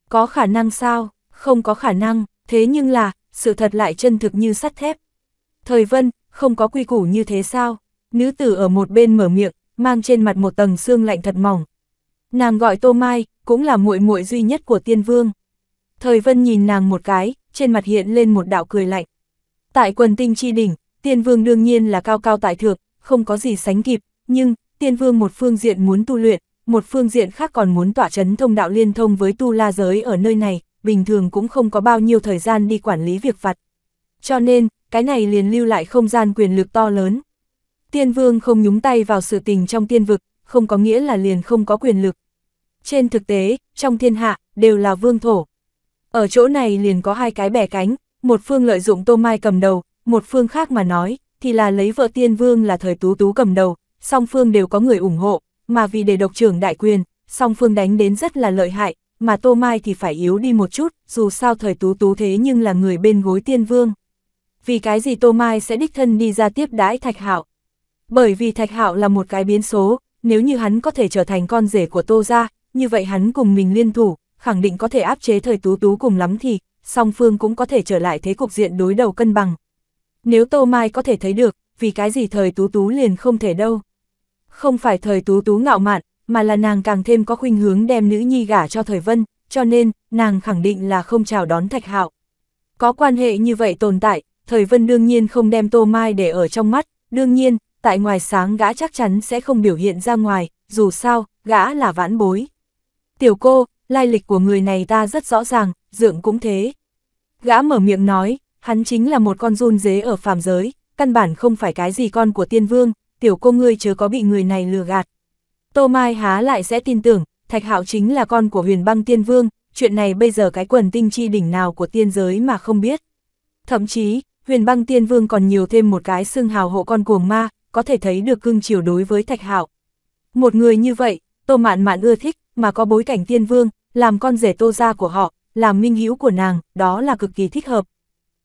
[SPEAKER 1] Có khả năng sao? Không có khả năng, thế nhưng là, sự thật lại chân thực như sắt thép. Thời vân, không có quy củ như thế sao? Nữ tử ở một bên mở miệng, mang trên mặt một tầng xương lạnh thật mỏng, Nàng gọi Tô Mai, cũng là muội muội duy nhất của Tiên Vương. Thời Vân nhìn nàng một cái, trên mặt hiện lên một đạo cười lạnh. Tại quần tinh chi đỉnh, Tiên Vương đương nhiên là cao cao tại thượng, không có gì sánh kịp, nhưng Tiên Vương một phương diện muốn tu luyện, một phương diện khác còn muốn tỏa chấn thông đạo liên thông với tu la giới ở nơi này, bình thường cũng không có bao nhiêu thời gian đi quản lý việc vặt. Cho nên, cái này liền lưu lại không gian quyền lực to lớn. Tiên Vương không nhúng tay vào sự tình trong tiên vực, không có nghĩa là liền không có quyền lực. Trên thực tế, trong thiên hạ, đều là vương thổ. Ở chỗ này liền có hai cái bẻ cánh, một phương lợi dụng Tô Mai cầm đầu, một phương khác mà nói, thì là lấy vợ tiên vương là thời tú tú cầm đầu, song phương đều có người ủng hộ, mà vì để độc trưởng đại quyền, song phương đánh đến rất là lợi hại, mà Tô Mai thì phải yếu đi một chút, dù sao thời tú tú thế nhưng là người bên gối tiên vương. Vì cái gì Tô Mai sẽ đích thân đi ra tiếp đãi Thạch Hạo? Bởi vì Thạch Hạo là một cái biến số, nếu như hắn có thể trở thành con rể của Tô Gia, như vậy hắn cùng mình liên thủ, khẳng định có thể áp chế thời tú tú cùng lắm thì, song phương cũng có thể trở lại thế cục diện đối đầu cân bằng. Nếu Tô Mai có thể thấy được, vì cái gì thời tú tú liền không thể đâu. Không phải thời tú tú ngạo mạn, mà là nàng càng thêm có khuynh hướng đem nữ nhi gả cho thời vân, cho nên, nàng khẳng định là không chào đón thạch hạo. Có quan hệ như vậy tồn tại, thời vân đương nhiên không đem Tô Mai để ở trong mắt, đương nhiên, tại ngoài sáng gã chắc chắn sẽ không biểu hiện ra ngoài, dù sao, gã là vãn bối. Tiểu cô, lai lịch của người này ta rất rõ ràng, dượng cũng thế. Gã mở miệng nói, hắn chính là một con run dế ở phàm giới, căn bản không phải cái gì con của tiên vương, tiểu cô ngươi chớ có bị người này lừa gạt. Tô Mai há lại sẽ tin tưởng, Thạch Hạo chính là con của huyền băng tiên vương, chuyện này bây giờ cái quần tinh chi đỉnh nào của tiên giới mà không biết. Thậm chí, huyền băng tiên vương còn nhiều thêm một cái xương hào hộ con cuồng ma, có thể thấy được cưng chiều đối với Thạch Hạo. Một người như vậy, Tô Mạn Mạn ưa thích, mà có bối cảnh tiên vương, làm con rể Tô gia của họ, làm minh hữu của nàng, đó là cực kỳ thích hợp.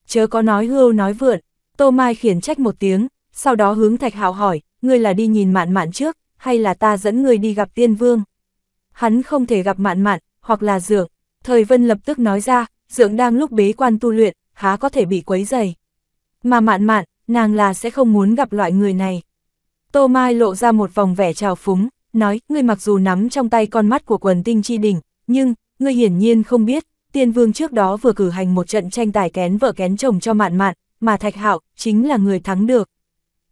[SPEAKER 1] Chớ có nói hưu nói vượn, Tô Mai khiển trách một tiếng, sau đó hướng Thạch Hạo hỏi, ngươi là đi nhìn Mạn Mạn trước, hay là ta dẫn ngươi đi gặp tiên vương? Hắn không thể gặp Mạn Mạn, hoặc là Dượng, Thời Vân lập tức nói ra, Dượng đang lúc bế quan tu luyện, há có thể bị quấy dày. Mà Mạn Mạn, nàng là sẽ không muốn gặp loại người này. Tô Mai lộ ra một vòng vẻ trào phúng, nói, ngươi mặc dù nắm trong tay con mắt của quần tinh chi đỉnh, nhưng, ngươi hiển nhiên không biết, tiên vương trước đó vừa cử hành một trận tranh tài kén vợ kén chồng cho mạn mạn, mà Thạch Hạo chính là người thắng được.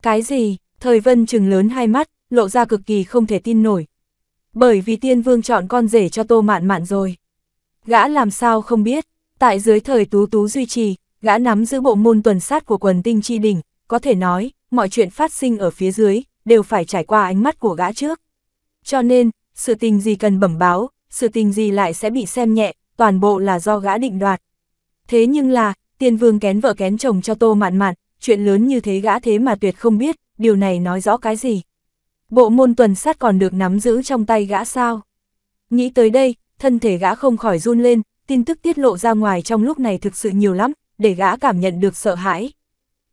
[SPEAKER 1] Cái gì? Thời Vân trừng lớn hai mắt, lộ ra cực kỳ không thể tin nổi. Bởi vì tiên vương chọn con rể cho tô mạn mạn rồi. Gã làm sao không biết, tại dưới thời tú tú duy trì, Gã nắm giữ bộ môn tuần sát của quần tinh chi đỉnh, có thể nói, mọi chuyện phát sinh ở phía dưới, đều phải trải qua ánh mắt của gã trước. Cho nên, sự tình gì cần bẩm báo, sự tình gì lại sẽ bị xem nhẹ, toàn bộ là do gã định đoạt. Thế nhưng là, tiên vương kén vợ kén chồng cho tô mạn mạn, chuyện lớn như thế gã thế mà tuyệt không biết, điều này nói rõ cái gì. Bộ môn tuần sát còn được nắm giữ trong tay gã sao? Nghĩ tới đây, thân thể gã không khỏi run lên, tin tức tiết lộ ra ngoài trong lúc này thực sự nhiều lắm, để gã cảm nhận được sợ hãi.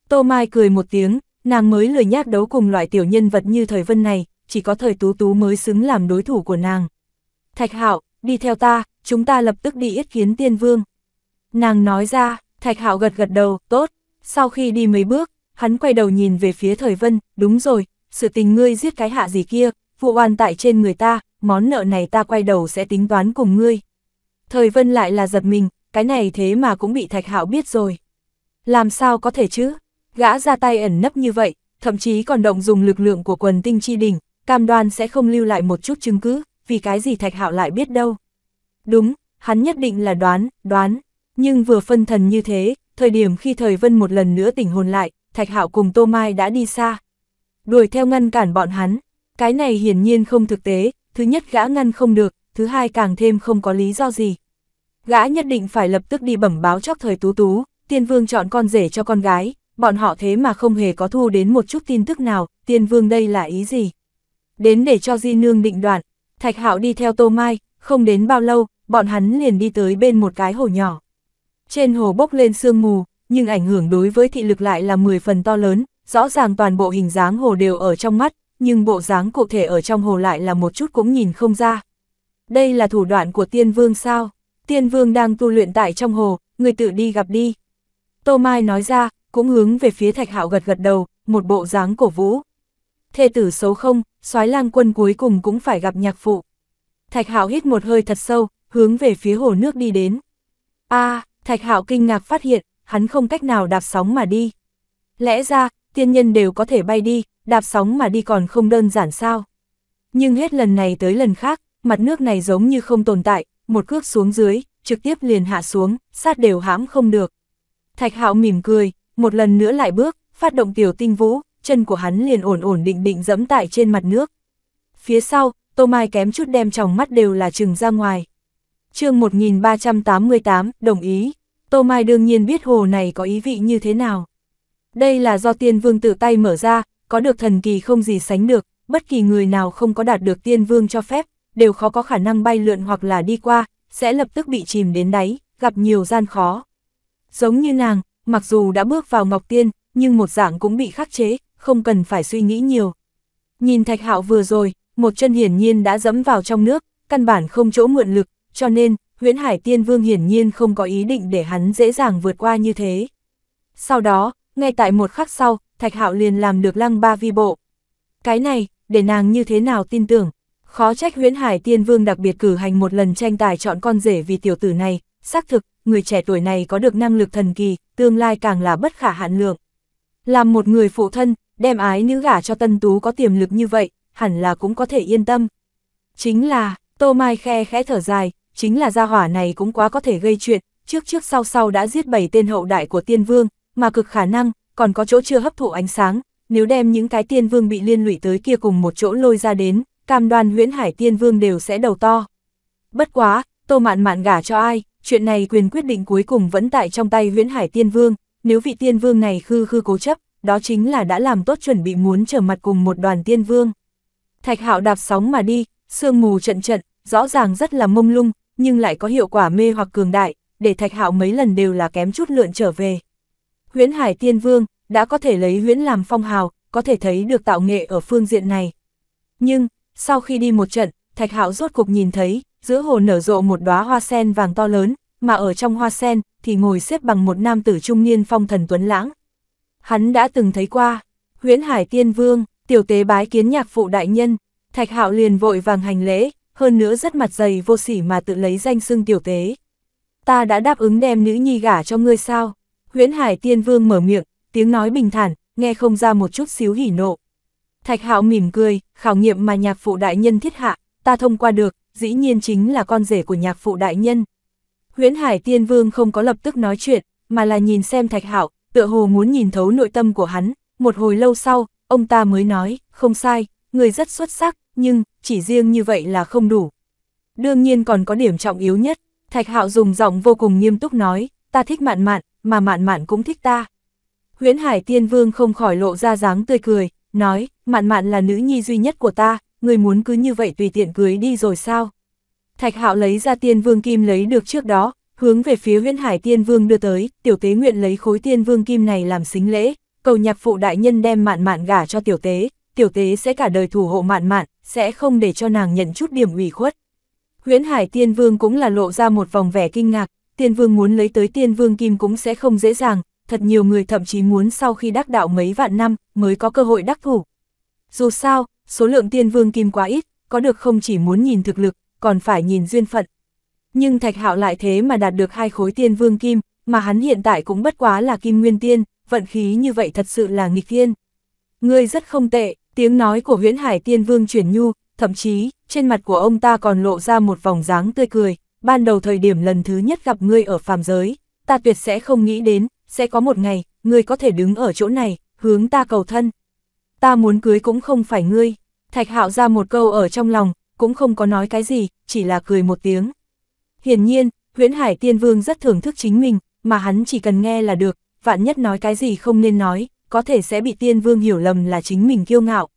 [SPEAKER 1] Tô Mai cười một tiếng, nàng mới lười nhác đấu cùng loại tiểu nhân vật như thời vân này, chỉ có thời tú tú mới xứng làm đối thủ của nàng. Thạch Hạo, đi theo ta, chúng ta lập tức đi yết kiến tiên vương. Nàng nói ra, Thạch Hạo gật gật đầu, tốt. Sau khi đi mấy bước, hắn quay đầu nhìn về phía thời vân, đúng rồi, sự tình ngươi giết cái hạ gì kia, vụ oan tại trên người ta, món nợ này ta quay đầu sẽ tính toán cùng ngươi. Thời vân lại là giật mình, cái này thế mà cũng bị Thạch Hạo biết rồi. Làm sao có thể chứ? Gã ra tay ẩn nấp như vậy, thậm chí còn động dùng lực lượng của quần tinh chi đỉnh, cam đoan sẽ không lưu lại một chút chứng cứ, vì cái gì Thạch Hạo lại biết đâu. Đúng, hắn nhất định là đoán, đoán, nhưng vừa phân thần như thế, thời điểm khi thời vân một lần nữa tỉnh hồn lại, Thạch Hạo cùng Tô Mai đã đi xa. Đuổi theo ngăn cản bọn hắn, cái này hiển nhiên không thực tế, thứ nhất gã ngăn không được, thứ hai càng thêm không có lý do gì. Gã nhất định phải lập tức đi bẩm báo chóc thời tú tú, tiên vương chọn con rể cho con gái, bọn họ thế mà không hề có thu đến một chút tin tức nào, tiên vương đây là ý gì? Đến để cho Di Nương định đoạn, Thạch Hạo đi theo Tô Mai, không đến bao lâu, bọn hắn liền đi tới bên một cái hồ nhỏ. Trên hồ bốc lên sương mù, nhưng ảnh hưởng đối với thị lực lại là 10 phần to lớn, rõ ràng toàn bộ hình dáng hồ đều ở trong mắt, nhưng bộ dáng cụ thể ở trong hồ lại là một chút cũng nhìn không ra. Đây là thủ đoạn của tiên vương sao? tiên vương đang tu luyện tại trong hồ, người tự đi gặp đi. Tô Mai nói ra, cũng hướng về phía thạch hạo gật gật đầu, một bộ dáng cổ vũ. Thê tử xấu không, soái lang quân cuối cùng cũng phải gặp nhạc phụ. Thạch hạo hít một hơi thật sâu, hướng về phía hồ nước đi đến. a thạch hạo kinh ngạc phát hiện, hắn không cách nào đạp sóng mà đi. Lẽ ra, tiên nhân đều có thể bay đi, đạp sóng mà đi còn không đơn giản sao. Nhưng hết lần này tới lần khác, mặt nước này giống như không tồn tại, một cước xuống dưới, trực tiếp liền hạ xuống, sát đều hãm không được. Thạch hạo mỉm cười, một lần nữa lại bước, phát động tiểu tinh vũ, chân của hắn liền ổn ổn định định dẫm tại trên mặt nước. Phía sau, tô mai kém chút đem tròng mắt đều là trừng ra ngoài. chương 1388, đồng ý, tô mai đương nhiên biết hồ này có ý vị như thế nào. Đây là do tiên vương tự tay mở ra, có được thần kỳ không gì sánh được, bất kỳ người nào không có đạt được tiên vương cho phép, đều khó có khả năng bay lượn hoặc là đi qua, sẽ lập tức bị chìm đến đáy, gặp nhiều gian khó. Giống như nàng, mặc dù đã bước vào Ngọc Tiên, nhưng một dạng cũng bị khắc chế, không cần phải suy nghĩ nhiều. Nhìn Thạch Hạo vừa rồi, một chân hiển nhiên đã dẫm vào trong nước, căn bản không chỗ mượn lực, cho nên, huyễn hải tiên vương hiển nhiên không có ý định để hắn dễ dàng vượt qua như thế. Sau đó, ngay tại một khắc sau, Thạch Hạo liền làm được lăng ba vi bộ. Cái này, để nàng như thế nào tin tưởng, Khó trách huyễn hải tiên vương đặc biệt cử hành một lần tranh tài chọn con rể vì tiểu tử này, xác thực, người trẻ tuổi này có được năng lực thần kỳ, tương lai càng là bất khả hạn lượng. Làm một người phụ thân, đem ái nữ gả cho tân tú có tiềm lực như vậy, hẳn là cũng có thể yên tâm. Chính là, tô mai khe khẽ thở dài, chính là gia hỏa này cũng quá có thể gây chuyện, trước trước sau sau đã giết bảy tên hậu đại của tiên vương, mà cực khả năng, còn có chỗ chưa hấp thụ ánh sáng, nếu đem những cái tiên vương bị liên lụy tới kia cùng một chỗ lôi ra đến, cam đoan huyễn hải tiên vương đều sẽ đầu to. Bất quá, tô mạn mạn gả cho ai, chuyện này quyền quyết định cuối cùng vẫn tại trong tay huyễn hải tiên vương, nếu vị tiên vương này khư khư cố chấp, đó chính là đã làm tốt chuẩn bị muốn trở mặt cùng một đoàn tiên vương. Thạch hạo đạp sóng mà đi, sương mù trận trận, rõ ràng rất là mông lung, nhưng lại có hiệu quả mê hoặc cường đại, để thạch hạo mấy lần đều là kém chút lượn trở về. Huyễn hải tiên vương, đã có thể lấy huyễn làm phong hào, có thể thấy được tạo nghệ ở phương diện này. Nhưng, sau khi đi một trận, Thạch Hạo rốt cục nhìn thấy, giữa hồ nở rộ một đóa hoa sen vàng to lớn, mà ở trong hoa sen thì ngồi xếp bằng một nam tử trung niên phong thần tuấn lãng. Hắn đã từng thấy qua, Huyễn Hải Tiên Vương, tiểu tế bái kiến nhạc phụ đại nhân, Thạch Hạo liền vội vàng hành lễ, hơn nữa rất mặt dày vô sỉ mà tự lấy danh xưng tiểu tế. Ta đã đáp ứng đem nữ nhi gả cho ngươi sao? Huyễn Hải Tiên Vương mở miệng, tiếng nói bình thản, nghe không ra một chút xíu hỉ nộ. Thạch Hạo mỉm cười, khảo nghiệm mà nhạc phụ đại nhân thiết hạ, ta thông qua được, dĩ nhiên chính là con rể của nhạc phụ đại nhân. Huyễn Hải Tiên Vương không có lập tức nói chuyện, mà là nhìn xem Thạch Hạo, tựa hồ muốn nhìn thấu nội tâm của hắn, một hồi lâu sau, ông ta mới nói, không sai, người rất xuất sắc, nhưng chỉ riêng như vậy là không đủ. Đương nhiên còn có điểm trọng yếu nhất, Thạch Hạo dùng giọng vô cùng nghiêm túc nói, ta thích Mạn Mạn, mà Mạn Mạn cũng thích ta. Huyễn Hải Tiên Vương không khỏi lộ ra dáng tươi cười, nói, mạn mạn là nữ nhi duy nhất của ta, người muốn cứ như vậy tùy tiện cưới đi rồi sao? Thạch hạo lấy ra tiên vương kim lấy được trước đó, hướng về phía huyễn hải tiên vương đưa tới, tiểu tế nguyện lấy khối tiên vương kim này làm xính lễ, cầu nhạc phụ đại nhân đem mạn mạn gả cho tiểu tế, tiểu tế sẽ cả đời thủ hộ mạn mạn, sẽ không để cho nàng nhận chút điểm ủy khuất. Huyễn hải tiên vương cũng là lộ ra một vòng vẻ kinh ngạc, tiên vương muốn lấy tới tiên vương kim cũng sẽ không dễ dàng, thật nhiều người thậm chí muốn sau khi đắc đạo mấy vạn năm mới có cơ hội đắc thủ. Dù sao, số lượng tiên vương kim quá ít, có được không chỉ muốn nhìn thực lực, còn phải nhìn duyên phận. Nhưng Thạch Hạo lại thế mà đạt được hai khối tiên vương kim, mà hắn hiện tại cũng bất quá là kim nguyên tiên, vận khí như vậy thật sự là nghịch thiên. Ngươi rất không tệ, tiếng nói của huyễn hải tiên vương chuyển nhu, thậm chí, trên mặt của ông ta còn lộ ra một vòng dáng tươi cười, ban đầu thời điểm lần thứ nhất gặp ngươi ở phàm giới, ta tuyệt sẽ không nghĩ đến, sẽ có một ngày, ngươi có thể đứng ở chỗ này, hướng ta cầu thân. Ta muốn cưới cũng không phải ngươi. Thạch hạo ra một câu ở trong lòng, cũng không có nói cái gì, chỉ là cười một tiếng. Hiển nhiên, huyễn hải tiên vương rất thưởng thức chính mình, mà hắn chỉ cần nghe là được, vạn nhất nói cái gì không nên nói, có thể sẽ bị tiên vương hiểu lầm là chính mình kiêu ngạo.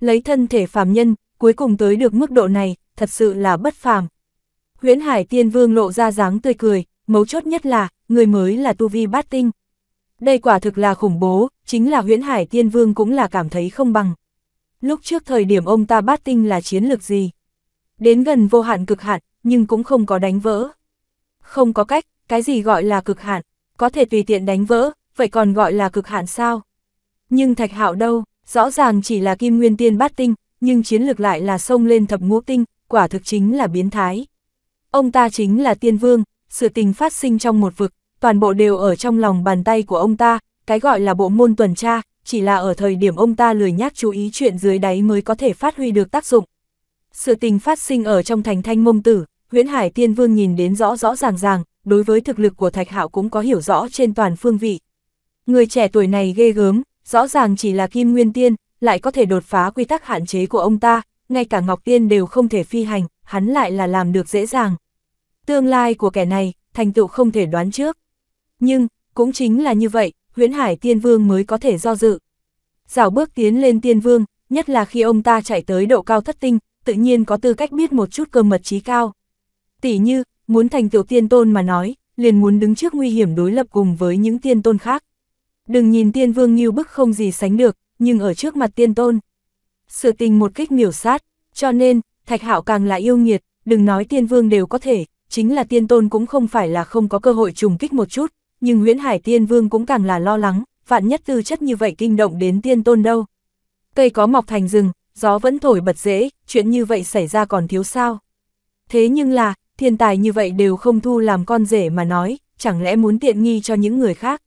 [SPEAKER 1] Lấy thân thể phàm nhân, cuối cùng tới được mức độ này, thật sự là bất phàm. Huyễn hải tiên vương lộ ra dáng tươi cười, mấu chốt nhất là, người mới là tu vi bát tinh. Đây quả thực là khủng bố, chính là huyễn hải tiên vương cũng là cảm thấy không bằng. Lúc trước thời điểm ông ta bát tinh là chiến lược gì? Đến gần vô hạn cực hạn, nhưng cũng không có đánh vỡ. Không có cách, cái gì gọi là cực hạn, có thể tùy tiện đánh vỡ, vậy còn gọi là cực hạn sao? Nhưng thạch hạo đâu, rõ ràng chỉ là kim nguyên tiên bát tinh, nhưng chiến lược lại là sông lên thập ngũ tinh, quả thực chính là biến thái. Ông ta chính là tiên vương, sự tình phát sinh trong một vực, toàn bộ đều ở trong lòng bàn tay của ông ta, cái gọi là bộ môn tuần tra, chỉ là ở thời điểm ông ta lười nhác chú ý chuyện dưới đáy mới có thể phát huy được tác dụng. Sự tình phát sinh ở trong thành thanh mông tử, huyễn hải tiên vương nhìn đến rõ rõ ràng ràng, đối với thực lực của thạch hạo cũng có hiểu rõ trên toàn phương vị. Người trẻ tuổi này ghê gớm, rõ ràng chỉ là kim nguyên tiên, lại có thể đột phá quy tắc hạn chế của ông ta, ngay cả ngọc tiên đều không thể phi hành, hắn lại là làm được dễ dàng. Tương lai của kẻ này, thành tựu không thể đoán trước. Nhưng, cũng chính là như vậy, huyễn hải tiên vương mới có thể do dự. Dảo bước tiến lên tiên vương, nhất là khi ông ta chạy tới độ cao thất tinh, tự nhiên có tư cách biết một chút cơ mật trí cao. Tỷ như, muốn thành tựu tiên tôn mà nói, liền muốn đứng trước nguy hiểm đối lập cùng với những tiên tôn khác. Đừng nhìn tiên vương như bức không gì sánh được, nhưng ở trước mặt tiên tôn. Sự tình một kích miểu sát, cho nên, thạch hạo càng là yêu nghiệt, đừng nói tiên vương đều có thể, chính là tiên tôn cũng không phải là không có cơ hội trùng kích một chút, nhưng nguyễn hải tiên vương cũng càng là lo lắng, vạn nhất tư chất như vậy kinh động đến tiên tôn đâu. Cây có mọc thành rừng, gió vẫn thổi bật dễ, chuyện như vậy xảy ra còn thiếu sao. Thế nhưng là, thiên tài như vậy đều không thu làm con rể mà nói, chẳng lẽ muốn tiện nghi cho những người khác.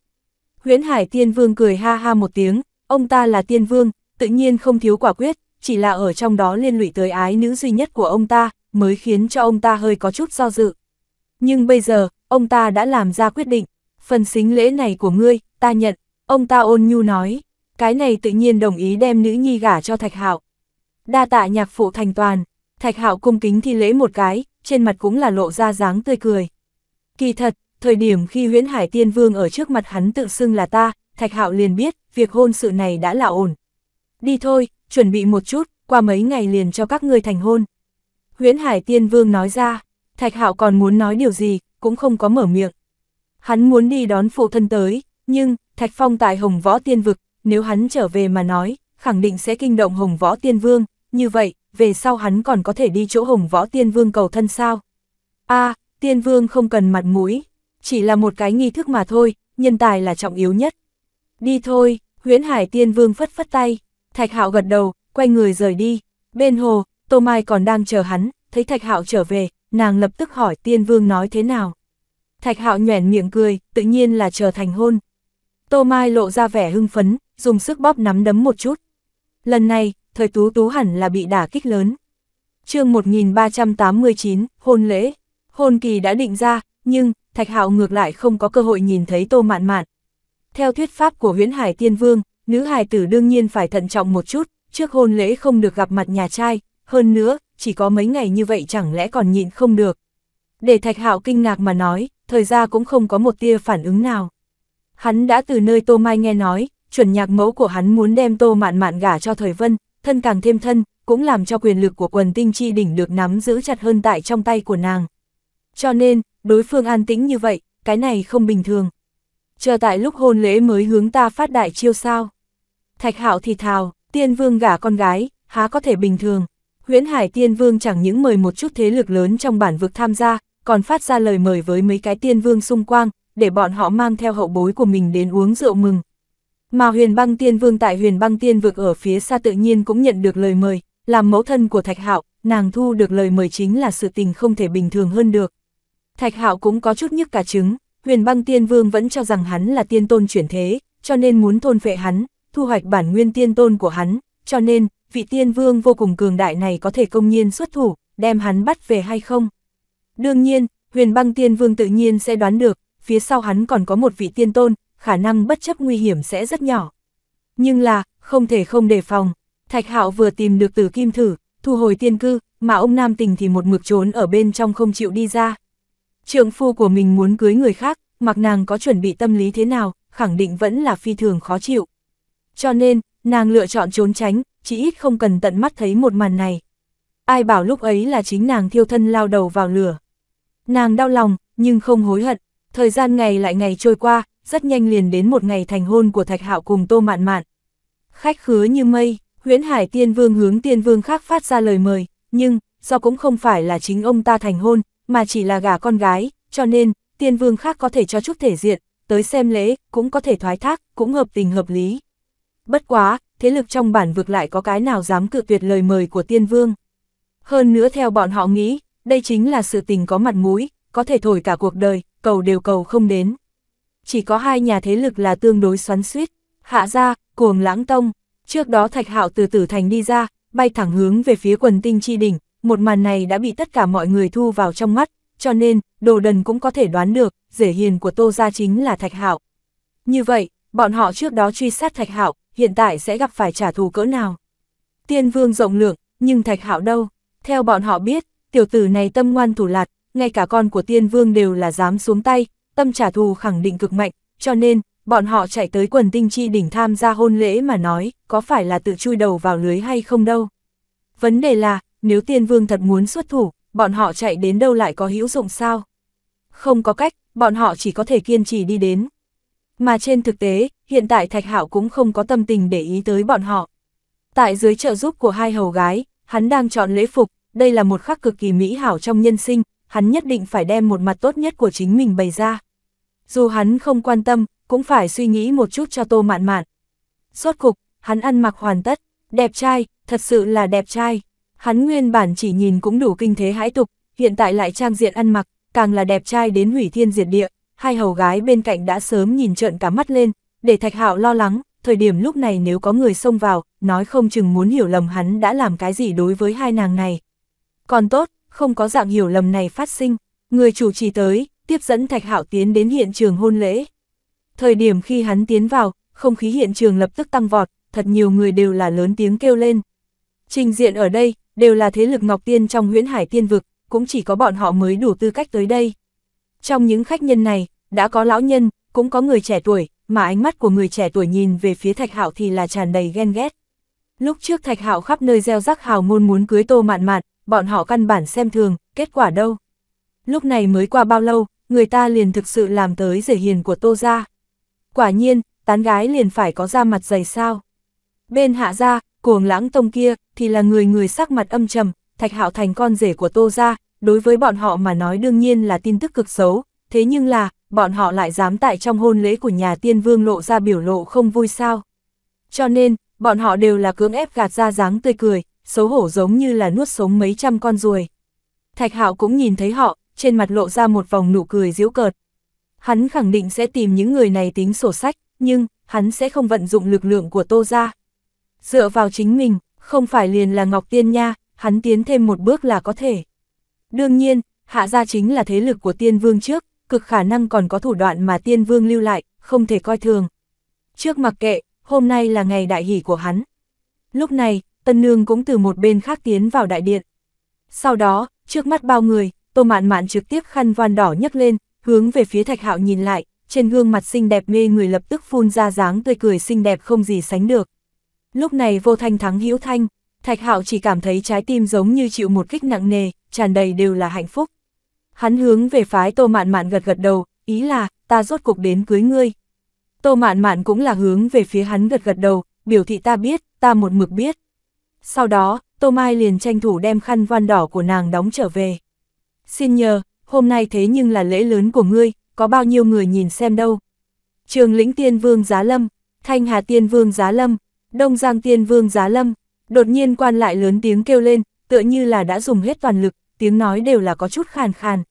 [SPEAKER 1] nguyễn hải tiên vương cười ha ha một tiếng, ông ta là tiên vương, tự nhiên không thiếu quả quyết, chỉ là ở trong đó liên lụy tới ái nữ duy nhất của ông ta, mới khiến cho ông ta hơi có chút do dự. Nhưng bây giờ, ông ta đã làm ra quyết định, phần xính lễ này của ngươi, ta nhận, ông ta ôn nhu nói, cái này tự nhiên đồng ý đem nữ nhi gả cho Thạch Hạo. Đa tạ nhạc phụ thành toàn, Thạch Hạo cung kính thi lễ một cái, trên mặt cũng là lộ ra dáng tươi cười. Kỳ thật, thời điểm khi huyễn hải tiên vương ở trước mặt hắn tự xưng là ta, Thạch Hạo liền biết, việc hôn sự này đã là ổn. Đi thôi, chuẩn bị một chút, qua mấy ngày liền cho các ngươi thành hôn. Huyễn Hải Tiên Vương nói ra, Thạch Hạo còn muốn nói điều gì, cũng không có mở miệng. Hắn muốn đi đón phụ thân tới, nhưng, Thạch Phong tại Hồng Võ Tiên Vực, nếu hắn trở về mà nói, khẳng định sẽ kinh động Hồng Võ Tiên Vương, như vậy, về sau hắn còn có thể đi chỗ Hồng Võ Tiên Vương cầu thân sao? a Tiên Vương không cần mặt mũi, chỉ là một cái nghi thức mà thôi, nhân tài là trọng yếu nhất. Đi thôi, huyễn hải Tiên Vương phất phất tay, Thạch Hạo gật đầu, quay người rời đi, bên hồ, Tô Mai còn đang chờ hắn, thấy Thạch Hạo trở về, nàng lập tức hỏi tiên vương nói thế nào. Thạch Hạo nhoẻn miệng cười, tự nhiên là chờ thành hôn. Tô Mai lộ ra vẻ hưng phấn, dùng sức bóp nắm đấm một chút. Lần này, thời tú tú hẳn là bị đả kích lớn. chương 1389, hôn lễ. Hôn kỳ đã định ra, nhưng, Thạch Hạo ngược lại không có cơ hội nhìn thấy Tô Mạn Mạn. Theo thuyết pháp của huyễn hải tiên vương, nữ hài tử đương nhiên phải thận trọng một chút, trước hôn lễ không được gặp mặt nhà trai, hơn nữa, chỉ có mấy ngày như vậy chẳng lẽ còn nhịn không được. Để Thạch Hạo kinh ngạc mà nói, thời ra cũng không có một tia phản ứng nào. Hắn đã từ nơi Tô Mai nghe nói, chuẩn nhạc mẫu của hắn muốn đem Tô Mạn Mạn gả cho thời vân, thân càng thêm thân, cũng làm cho quyền lực của quần tinh chi đỉnh được nắm giữ chặt hơn tại trong tay của nàng. Cho nên, đối phương an tĩnh như vậy, cái này không bình thường. Chờ tại lúc hôn lễ mới hướng ta phát đại chiêu sao. Thạch Hạo thì thào, tiên vương gả con gái, há có thể bình thường huyễn hải tiên vương chẳng những mời một chút thế lực lớn trong bản vực tham gia, còn phát ra lời mời với mấy cái tiên vương xung quanh, để bọn họ mang theo hậu bối của mình đến uống rượu mừng. Mà huyền băng tiên vương tại huyền băng tiên vực ở phía xa tự nhiên cũng nhận được lời mời, làm mẫu thân của Thạch Hạo, nàng thu được lời mời chính là sự tình không thể bình thường hơn được. Thạch Hạo cũng có chút nhức cả trứng, huyền băng tiên vương vẫn cho rằng hắn là tiên tôn chuyển thế, cho nên muốn thôn phệ hắn, thu hoạch bản nguyên tiên tôn của hắn, cho nên, vị tiên vương vô cùng cường đại này có thể công nhiên xuất thủ, đem hắn bắt về hay không. Đương nhiên, huyền băng tiên vương tự nhiên sẽ đoán được, phía sau hắn còn có một vị tiên tôn, khả năng bất chấp nguy hiểm sẽ rất nhỏ. Nhưng là, không thể không đề phòng, thạch hạo vừa tìm được tử kim thử, thu hồi tiên cư, mà ông nam tình thì một mực trốn ở bên trong không chịu đi ra. Trượng phu của mình muốn cưới người khác, mặc nàng có chuẩn bị tâm lý thế nào, khẳng định vẫn là phi thường khó chịu. Cho nên, nàng lựa chọn trốn tránh, chỉ ít không cần tận mắt thấy một màn này. Ai bảo lúc ấy là chính nàng thiêu thân lao đầu vào lửa. Nàng đau lòng, nhưng không hối hận, thời gian ngày lại ngày trôi qua, rất nhanh liền đến một ngày thành hôn của Thạch Hạo cùng Tô Mạn Mạn. Khách khứa như mây, huyễn hải tiên vương hướng tiên vương khác phát ra lời mời, nhưng, do cũng không phải là chính ông ta thành hôn, mà chỉ là gả con gái, cho nên, tiên vương khác có thể cho chút thể diện, tới xem lễ, cũng có thể thoái thác, cũng hợp tình hợp lý. Bất quá, thế lực trong bản vực lại có cái nào dám cự tuyệt lời mời của tiên vương. Hơn nữa theo bọn họ nghĩ, đây chính là sự tình có mặt mũi, có thể thổi cả cuộc đời, cầu đều cầu không đến. Chỉ có hai nhà thế lực là tương đối xoắn suýt, hạ ra, cuồng lãng tông, trước đó thạch hạo từ tử thành đi ra, bay thẳng hướng về phía quần tinh chi đỉnh, một màn này đã bị tất cả mọi người thu vào trong mắt, cho nên, đồ đần cũng có thể đoán được, rể hiền của tô gia chính là thạch hạo. Như vậy, bọn họ trước đó truy sát thạch hạo, hiện tại sẽ gặp phải trả thù cỡ nào. Tiên vương rộng lượng, nhưng thạch hạo đâu? Theo bọn họ biết, tiểu tử này tâm ngoan thủ lạt, ngay cả con của tiên vương đều là dám xuống tay, tâm trả thù khẳng định cực mạnh, cho nên, bọn họ chạy tới quần tinh chi đỉnh tham gia hôn lễ mà nói, có phải là tự chui đầu vào lưới hay không đâu. Vấn đề là, nếu tiên vương thật muốn xuất thủ, bọn họ chạy đến đâu lại có hữu dụng sao? Không có cách, bọn họ chỉ có thể kiên trì đi đến. Mà trên thực tế, hiện tại Thạch Hạo cũng không có tâm tình để ý tới bọn họ. Tại dưới trợ giúp của hai hầu gái, hắn đang chọn lễ phục, đây là một khắc cực kỳ mỹ hảo trong nhân sinh, hắn nhất định phải đem một mặt tốt nhất của chính mình bày ra. Dù hắn không quan tâm, cũng phải suy nghĩ một chút cho tô mạn mạn. Suốt cục, hắn ăn mặc hoàn tất, đẹp trai, thật sự là đẹp trai. Hắn nguyên bản chỉ nhìn cũng đủ kinh thế hãi tục, hiện tại lại trang diện ăn mặc, càng là đẹp trai đến hủy thiên diệt địa hai hầu gái bên cạnh đã sớm nhìn trợn cả mắt lên, để Thạch Hạo lo lắng, thời điểm lúc này nếu có người xông vào, nói không chừng muốn hiểu lầm hắn đã làm cái gì đối với hai nàng này. Còn tốt, không có dạng hiểu lầm này phát sinh, người chủ trì tới, tiếp dẫn Thạch Hạo tiến đến hiện trường hôn lễ. Thời điểm khi hắn tiến vào, không khí hiện trường lập tức tăng vọt, thật nhiều người đều là lớn tiếng kêu lên. Trình diện ở đây, đều là thế lực Ngọc Tiên trong huyễn hải tiên vực, cũng chỉ có bọn họ mới đủ tư cách tới đây. Trong những khách nhân này, đã có lão nhân, cũng có người trẻ tuổi, mà ánh mắt của người trẻ tuổi nhìn về phía Thạch Hạo thì là tràn đầy ghen ghét. Lúc trước Thạch Hạo khắp nơi gieo rắc hào ngôn muốn cưới Tô Mạn Mạn, bọn họ căn bản xem thường, kết quả đâu? Lúc này mới qua bao lâu, người ta liền thực sự làm tới rể hiền của Tô gia. Quả nhiên, tán gái liền phải có da mặt dày sao? Bên hạ gia, cuồng lãng tông kia thì là người người sắc mặt âm trầm, Thạch Hạo thành con rể của Tô gia, đối với bọn họ mà nói đương nhiên là tin tức cực xấu, thế nhưng là, bọn họ lại dám tại trong hôn lễ của nhà tiên vương lộ ra biểu lộ không vui sao. Cho nên, bọn họ đều là cưỡng ép gạt ra dáng tươi cười, xấu hổ giống như là nuốt sống mấy trăm con ruồi. Thạch Hạo cũng nhìn thấy họ, trên mặt lộ ra một vòng nụ cười giễu cợt. Hắn khẳng định sẽ tìm những người này tính sổ sách, nhưng hắn sẽ không vận dụng lực lượng của Tô gia. Dựa vào chính mình, không phải liền là Ngọc Tiên nha, hắn tiến thêm một bước là có thể. Đương nhiên, hạ gia chính là thế lực của tiên vương trước, cực khả năng còn có thủ đoạn mà tiên vương lưu lại, không thể coi thường. Trước mặc kệ, hôm nay là ngày đại hỷ của hắn. Lúc này, tân nương cũng từ một bên khác tiến vào đại điện. Sau đó, trước mắt bao người, tô mạn mạn trực tiếp khăn voan đỏ nhấc lên, hướng về phía thạch hạo nhìn lại, trên gương mặt xinh đẹp mê người lập tức phun ra dáng tươi cười xinh đẹp không gì sánh được. Lúc này vô thanh thắng hữu thanh, thạch hạo chỉ cảm thấy trái tim giống như chịu một kích nặng nề, tràn đầy đều là hạnh phúc. Hắn hướng về phái tô mạn mạn gật gật đầu, ý là, ta rốt cục đến cưới ngươi. Tô mạn mạn cũng là hướng về phía hắn gật gật đầu, biểu thị ta biết, ta một mực biết. Sau đó, Tô Mai liền tranh thủ đem khăn voan đỏ của nàng đóng trở về. Xin nhờ, hôm nay thế nhưng là lễ lớn của ngươi, có bao nhiêu người nhìn xem đâu. Trường lĩnh tiên vương giá lâm, thanh hà tiên vương giá lâm, đông giang tiên vương giá lâm, đột nhiên quan lại lớn tiếng kêu lên, tựa như là đã dùng hết toàn lực, tiếng nói đều là có chút khàn khàn.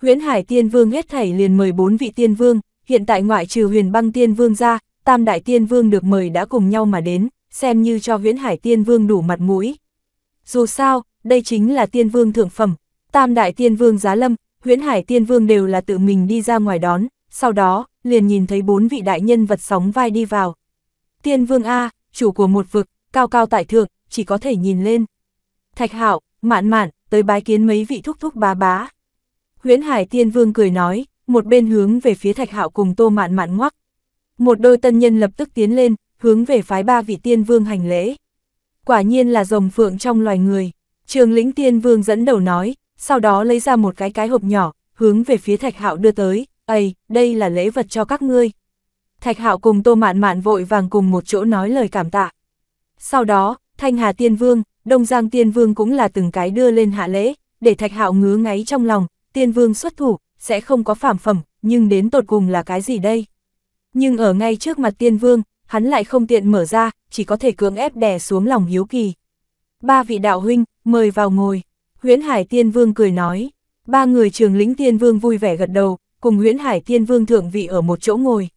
[SPEAKER 1] Huyễn Hải Tiên Vương hết thảy liền mời bốn vị Tiên Vương, hiện tại ngoại trừ Huyền Băng Tiên Vương ra, Tam Đại Tiên Vương được mời đã cùng nhau mà đến, xem như cho Huyễn Hải Tiên Vương đủ mặt mũi. Dù sao, đây chính là Tiên Vương thượng phẩm, Tam Đại Tiên Vương Giá Lâm, Huyễn Hải Tiên Vương đều là tự mình đi ra ngoài đón, sau đó, liền nhìn thấy bốn vị đại nhân vật sóng vai đi vào. Tiên Vương A, chủ của một vực, cao cao tại thượng, chỉ có thể nhìn lên. Thạch Hạo, mạn mạn, tới bái kiến mấy vị thúc thúc bá bá. Huyễn Hải Tiên Vương cười nói, một bên hướng về phía Thạch Hạo cùng Tô Mạn Mạn ngoắc. Một đôi tân nhân lập tức tiến lên, hướng về phái ba vị tiên vương hành lễ. Quả nhiên là rồng phượng trong loài người. Trường lĩnh tiên vương dẫn đầu nói, sau đó lấy ra một cái cái hộp nhỏ, hướng về phía Thạch Hạo đưa tới, "Ây, đây là lễ vật cho các ngươi." Thạch Hạo cùng Tô Mạn Mạn vội vàng cùng một chỗ nói lời cảm tạ. Sau đó, Thanh Hà Tiên Vương, Đông Giang Tiên Vương cũng là từng cái đưa lên hạ lễ, để Thạch Hạo ngứa ngáy trong lòng, Tiên Vương xuất thủ, sẽ không có phản phẩm, nhưng đến tột cùng là cái gì đây? Nhưng ở ngay trước mặt Tiên Vương, hắn lại không tiện mở ra, chỉ có thể cưỡng ép đè xuống lòng hiếu kỳ. Ba vị đạo huynh, mời vào ngồi. Huyễn Hải Tiên Vương cười nói. Ba người trường lĩnh Tiên Vương vui vẻ gật đầu, cùng Huyễn Hải Tiên Vương thượng vị ở một chỗ ngồi.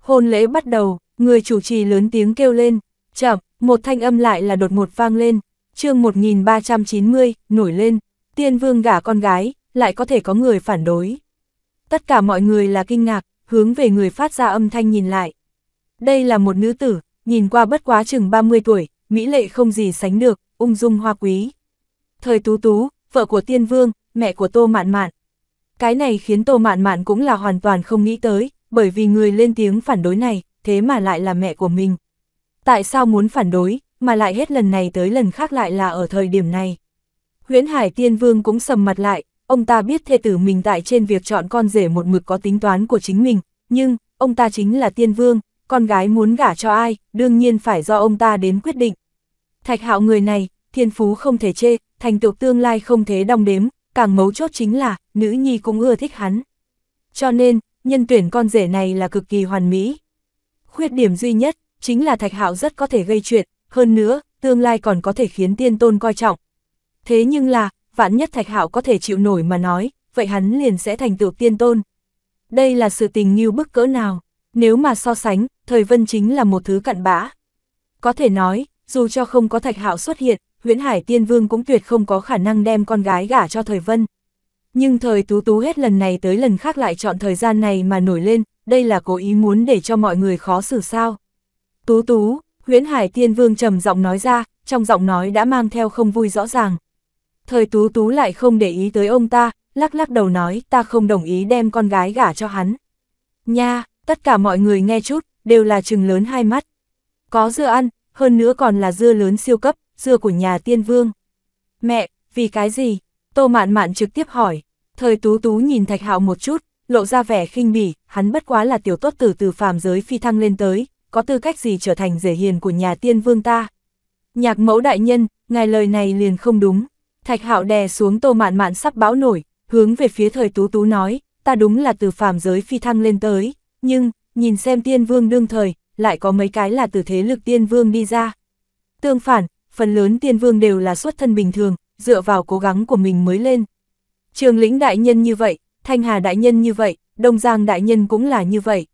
[SPEAKER 1] Hôn lễ bắt đầu, người chủ trì lớn tiếng kêu lên. Chậm, một thanh âm lại là đột ngột vang lên, chương 1390, nổi lên, tiên vương gả con gái, lại có thể có người phản đối. Tất cả mọi người là kinh ngạc, hướng về người phát ra âm thanh nhìn lại. Đây là một nữ tử, nhìn qua bất quá chừng 30 tuổi, mỹ lệ không gì sánh được, ung dung hoa quý. Thời tú tú, vợ của tiên vương, mẹ của tô mạn mạn. Cái này khiến tô mạn mạn cũng là hoàn toàn không nghĩ tới, bởi vì người lên tiếng phản đối này, thế mà lại là mẹ của mình. Tại sao muốn phản đối, mà lại hết lần này tới lần khác lại là ở thời điểm này. Huyễn Hải Tiên Vương cũng sầm mặt lại, ông ta biết thê tử mình tại trên việc chọn con rể một mực có tính toán của chính mình, nhưng, ông ta chính là Tiên Vương, con gái muốn gả cho ai, đương nhiên phải do ông ta đến quyết định. Thạch hạo người này, thiên phú không thể chê, thành tựu tương lai không thế đong đếm, càng mấu chốt chính là, nữ nhi cũng ưa thích hắn. Cho nên, nhân tuyển con rể này là cực kỳ hoàn mỹ. Khuyết điểm duy nhất, chính là thạch hạo rất có thể gây chuyện, hơn nữa, tương lai còn có thể khiến tiên tôn coi trọng. Thế nhưng là, vạn nhất Thạch Hạo có thể chịu nổi mà nói, vậy hắn liền sẽ thành tựu tiên tôn. Đây là sự tình như bức cỡ nào, nếu mà so sánh, thời vân chính là một thứ cặn bã. Có thể nói, dù cho không có Thạch Hạo xuất hiện, huyễn hải tiên vương cũng tuyệt không có khả năng đem con gái gả cho thời vân. Nhưng thời tú tú hết lần này tới lần khác lại chọn thời gian này mà nổi lên, đây là cố ý muốn để cho mọi người khó xử sao. Tú tú, huyễn hải tiên vương trầm giọng nói ra, trong giọng nói đã mang theo không vui rõ ràng. Thời tú tú lại không để ý tới ông ta, lắc lắc đầu nói ta không đồng ý đem con gái gả cho hắn. Nha, tất cả mọi người nghe chút, đều là chừng lớn hai mắt. Có dưa ăn, hơn nữa còn là dưa lớn siêu cấp, dưa của nhà tiên vương. Mẹ, vì cái gì? Tô mạn mạn trực tiếp hỏi. Thời tú tú nhìn thạch hạo một chút, lộ ra vẻ khinh bỉ, hắn bất quá là tiểu tốt tử từ phàm giới phi thăng lên tới, có tư cách gì trở thành rể hiền của nhà tiên vương ta. Nhạc mẫu đại nhân, ngài lời này liền không đúng. Thạch hạo đè xuống tô mạn mạn sắp bão nổi, hướng về phía thời tú tú nói, ta đúng là từ phàm giới phi thăng lên tới, nhưng, nhìn xem tiên vương đương thời, lại có mấy cái là từ thế lực tiên vương đi ra. Tương phản, phần lớn tiên vương đều là xuất thân bình thường, dựa vào cố gắng của mình mới lên. Trường lĩnh đại nhân như vậy, Thanh Hà đại nhân như vậy, Đông Giang đại nhân cũng là như vậy.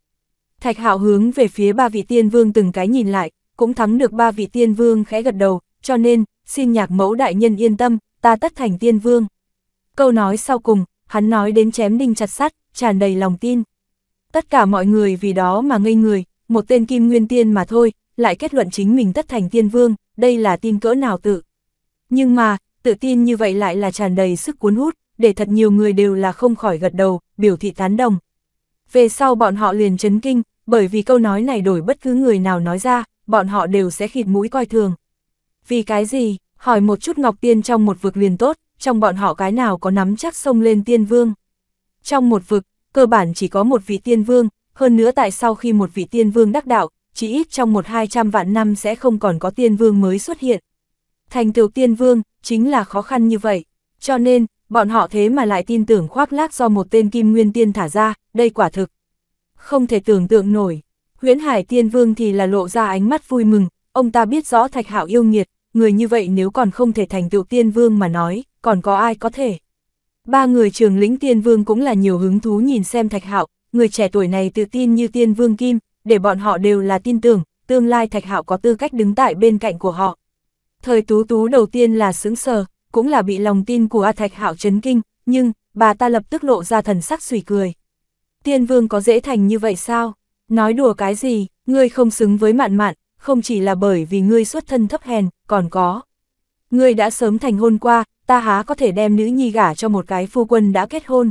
[SPEAKER 1] Thạch Hạo hướng về phía ba vị tiên vương từng cái nhìn lại, cũng thắng được ba vị tiên vương khẽ gật đầu, cho nên, xin nhạc mẫu đại nhân yên tâm, ta tất thành tiên vương. Câu nói sau cùng, hắn nói đến chém đinh chặt sắt, tràn đầy lòng tin. Tất cả mọi người vì đó mà ngây người, một tên kim nguyên tiên mà thôi, lại kết luận chính mình tất thành tiên vương, đây là tin cỡ nào tự. Nhưng mà, tự tin như vậy lại là tràn đầy sức cuốn hút, để thật nhiều người đều là không khỏi gật đầu, biểu thị tán đồng. Về sau bọn họ liền chấn kinh, bởi vì câu nói này đổi bất cứ người nào nói ra, bọn họ đều sẽ khịt mũi coi thường. Vì cái gì, hỏi một chút Ngọc Tiên trong một vực liền tốt, trong bọn họ cái nào có nắm chắc sông lên tiên vương. Trong một vực, cơ bản chỉ có một vị tiên vương, hơn nữa tại sau khi một vị tiên vương đắc đạo, chỉ ít trong một hai trăm vạn năm sẽ không còn có tiên vương mới xuất hiện. Thành tựu tiên vương, chính là khó khăn như vậy. Cho nên, bọn họ thế mà lại tin tưởng khoác lác do một tên kim nguyên tiên thả ra, đây quả thực không thể tưởng tượng nổi. Huyễn Hải Tiên Vương thì là lộ ra ánh mắt vui mừng, ông ta biết rõ Thạch Hạo yêu nghiệt, người như vậy nếu còn không thể thành tựu Tiên Vương mà nói, còn có ai có thể. Ba người trường lĩnh Tiên Vương cũng là nhiều hứng thú nhìn xem Thạch Hạo, người trẻ tuổi này tự tin như Tiên Vương Kim, để bọn họ đều là tin tưởng, tương lai Thạch Hạo có tư cách đứng tại bên cạnh của họ. Thời Tú Tú đầu tiên là sững sờ, cũng là bị lòng tin của A Thạch Hạo chấn kinh, nhưng bà ta lập tức lộ ra thần sắc suy cười tiên vương có dễ thành như vậy sao? Nói đùa cái gì, ngươi không xứng với mạn mạn, không chỉ là bởi vì ngươi xuất thân thấp hèn, còn có. Ngươi đã sớm thành hôn qua, ta há có thể đem nữ nhi gả cho một cái phu quân đã kết hôn.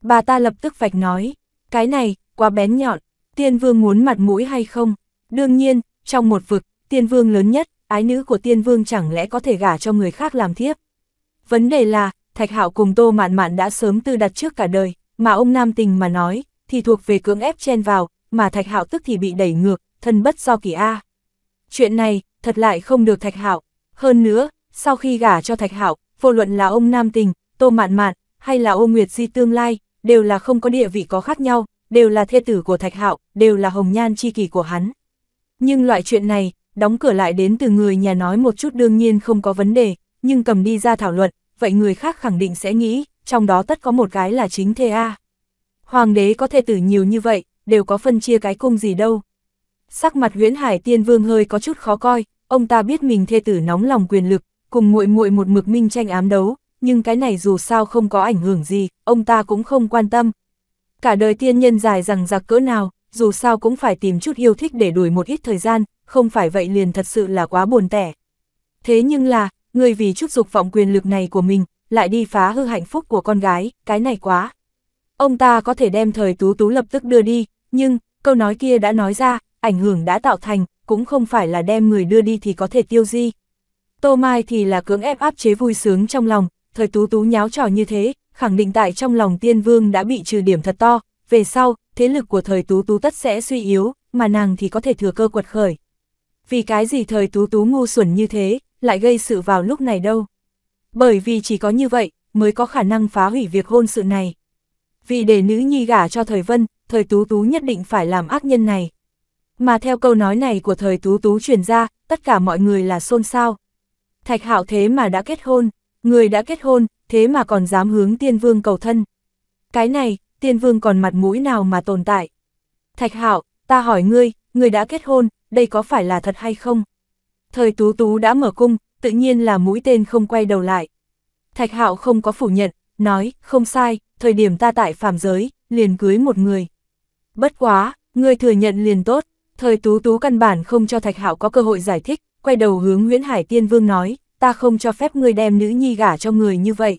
[SPEAKER 1] Bà ta lập tức vạch nói, cái này, quá bén nhọn, tiên vương muốn mặt mũi hay không? Đương nhiên, trong một vực, tiên vương lớn nhất, ái nữ của tiên vương chẳng lẽ có thể gả cho người khác làm thiếp. Vấn đề là, thạch hạo cùng tô mạn mạn đã sớm tư đặt trước cả đời, mà ông Nam Tình mà nói, thì thuộc về cưỡng ép chen vào, mà Thạch Hạo tức thì bị đẩy ngược, thân bất do kỳ A. Chuyện này, thật lại không được Thạch Hạo Hơn nữa, sau khi gả cho Thạch Hạo vô luận là ông Nam Tình, Tô Mạn Mạn, hay là ô Nguyệt Di tương lai, đều là không có địa vị có khác nhau, đều là thê tử của Thạch Hạo đều là hồng nhan chi kỳ của hắn. Nhưng loại chuyện này, đóng cửa lại đến từ người nhà nói một chút đương nhiên không có vấn đề, nhưng cầm đi ra thảo luận, vậy người khác khẳng định sẽ nghĩ, trong đó tất có một cái là chính thê A. Hoàng đế có thê tử nhiều như vậy, đều có phân chia cái cung gì đâu. Sắc mặt nguyễn hải tiên vương hơi có chút khó coi, ông ta biết mình thê tử nóng lòng quyền lực, cùng muội muội một mực minh tranh ám đấu, nhưng cái này dù sao không có ảnh hưởng gì, ông ta cũng không quan tâm. Cả đời tiên nhân dài rằng giặc cỡ nào, dù sao cũng phải tìm chút yêu thích để đuổi một ít thời gian, không phải vậy liền thật sự là quá buồn tẻ. Thế nhưng là, người vì chút dục vọng quyền lực này của mình, lại đi phá hư hạnh phúc của con gái, cái này quá. Ông ta có thể đem thời tú tú lập tức đưa đi, nhưng, câu nói kia đã nói ra, ảnh hưởng đã tạo thành, cũng không phải là đem người đưa đi thì có thể tiêu di. Tô Mai thì là cưỡng ép áp chế vui sướng trong lòng, thời tú tú nháo trò như thế, khẳng định tại trong lòng tiên vương đã bị trừ điểm thật to, về sau, thế lực của thời tú tú tất sẽ suy yếu, mà nàng thì có thể thừa cơ quật khởi. Vì cái gì thời tú tú ngu xuẩn như thế, lại gây sự vào lúc này đâu. Bởi vì chỉ có như vậy, mới có khả năng phá hủy việc hôn sự này. Vì để nữ nhi gả cho thời vân, thời tú tú nhất định phải làm ác nhân này. Mà theo câu nói này của thời tú tú truyền ra, tất cả mọi người là xôn xao. Thạch hạo thế mà đã kết hôn, người đã kết hôn, thế mà còn dám hướng tiên vương cầu thân. Cái này, tiên vương còn mặt mũi nào mà tồn tại. Thạch hạo, ta hỏi ngươi, ngươi đã kết hôn, đây có phải là thật hay không? Thời tú tú đã mở cung, tự nhiên là mũi tên không quay đầu lại. Thạch hạo không có phủ nhận, nói, không sai, thời điểm ta tại phàm giới, liền cưới một người. Bất quá, người thừa nhận liền tốt, thời tú tú căn bản không cho thạch hạo có cơ hội giải thích, quay đầu hướng Nguyễn Hải Tiên Vương nói, ta không cho phép ngươi đem nữ nhi gả cho người như vậy.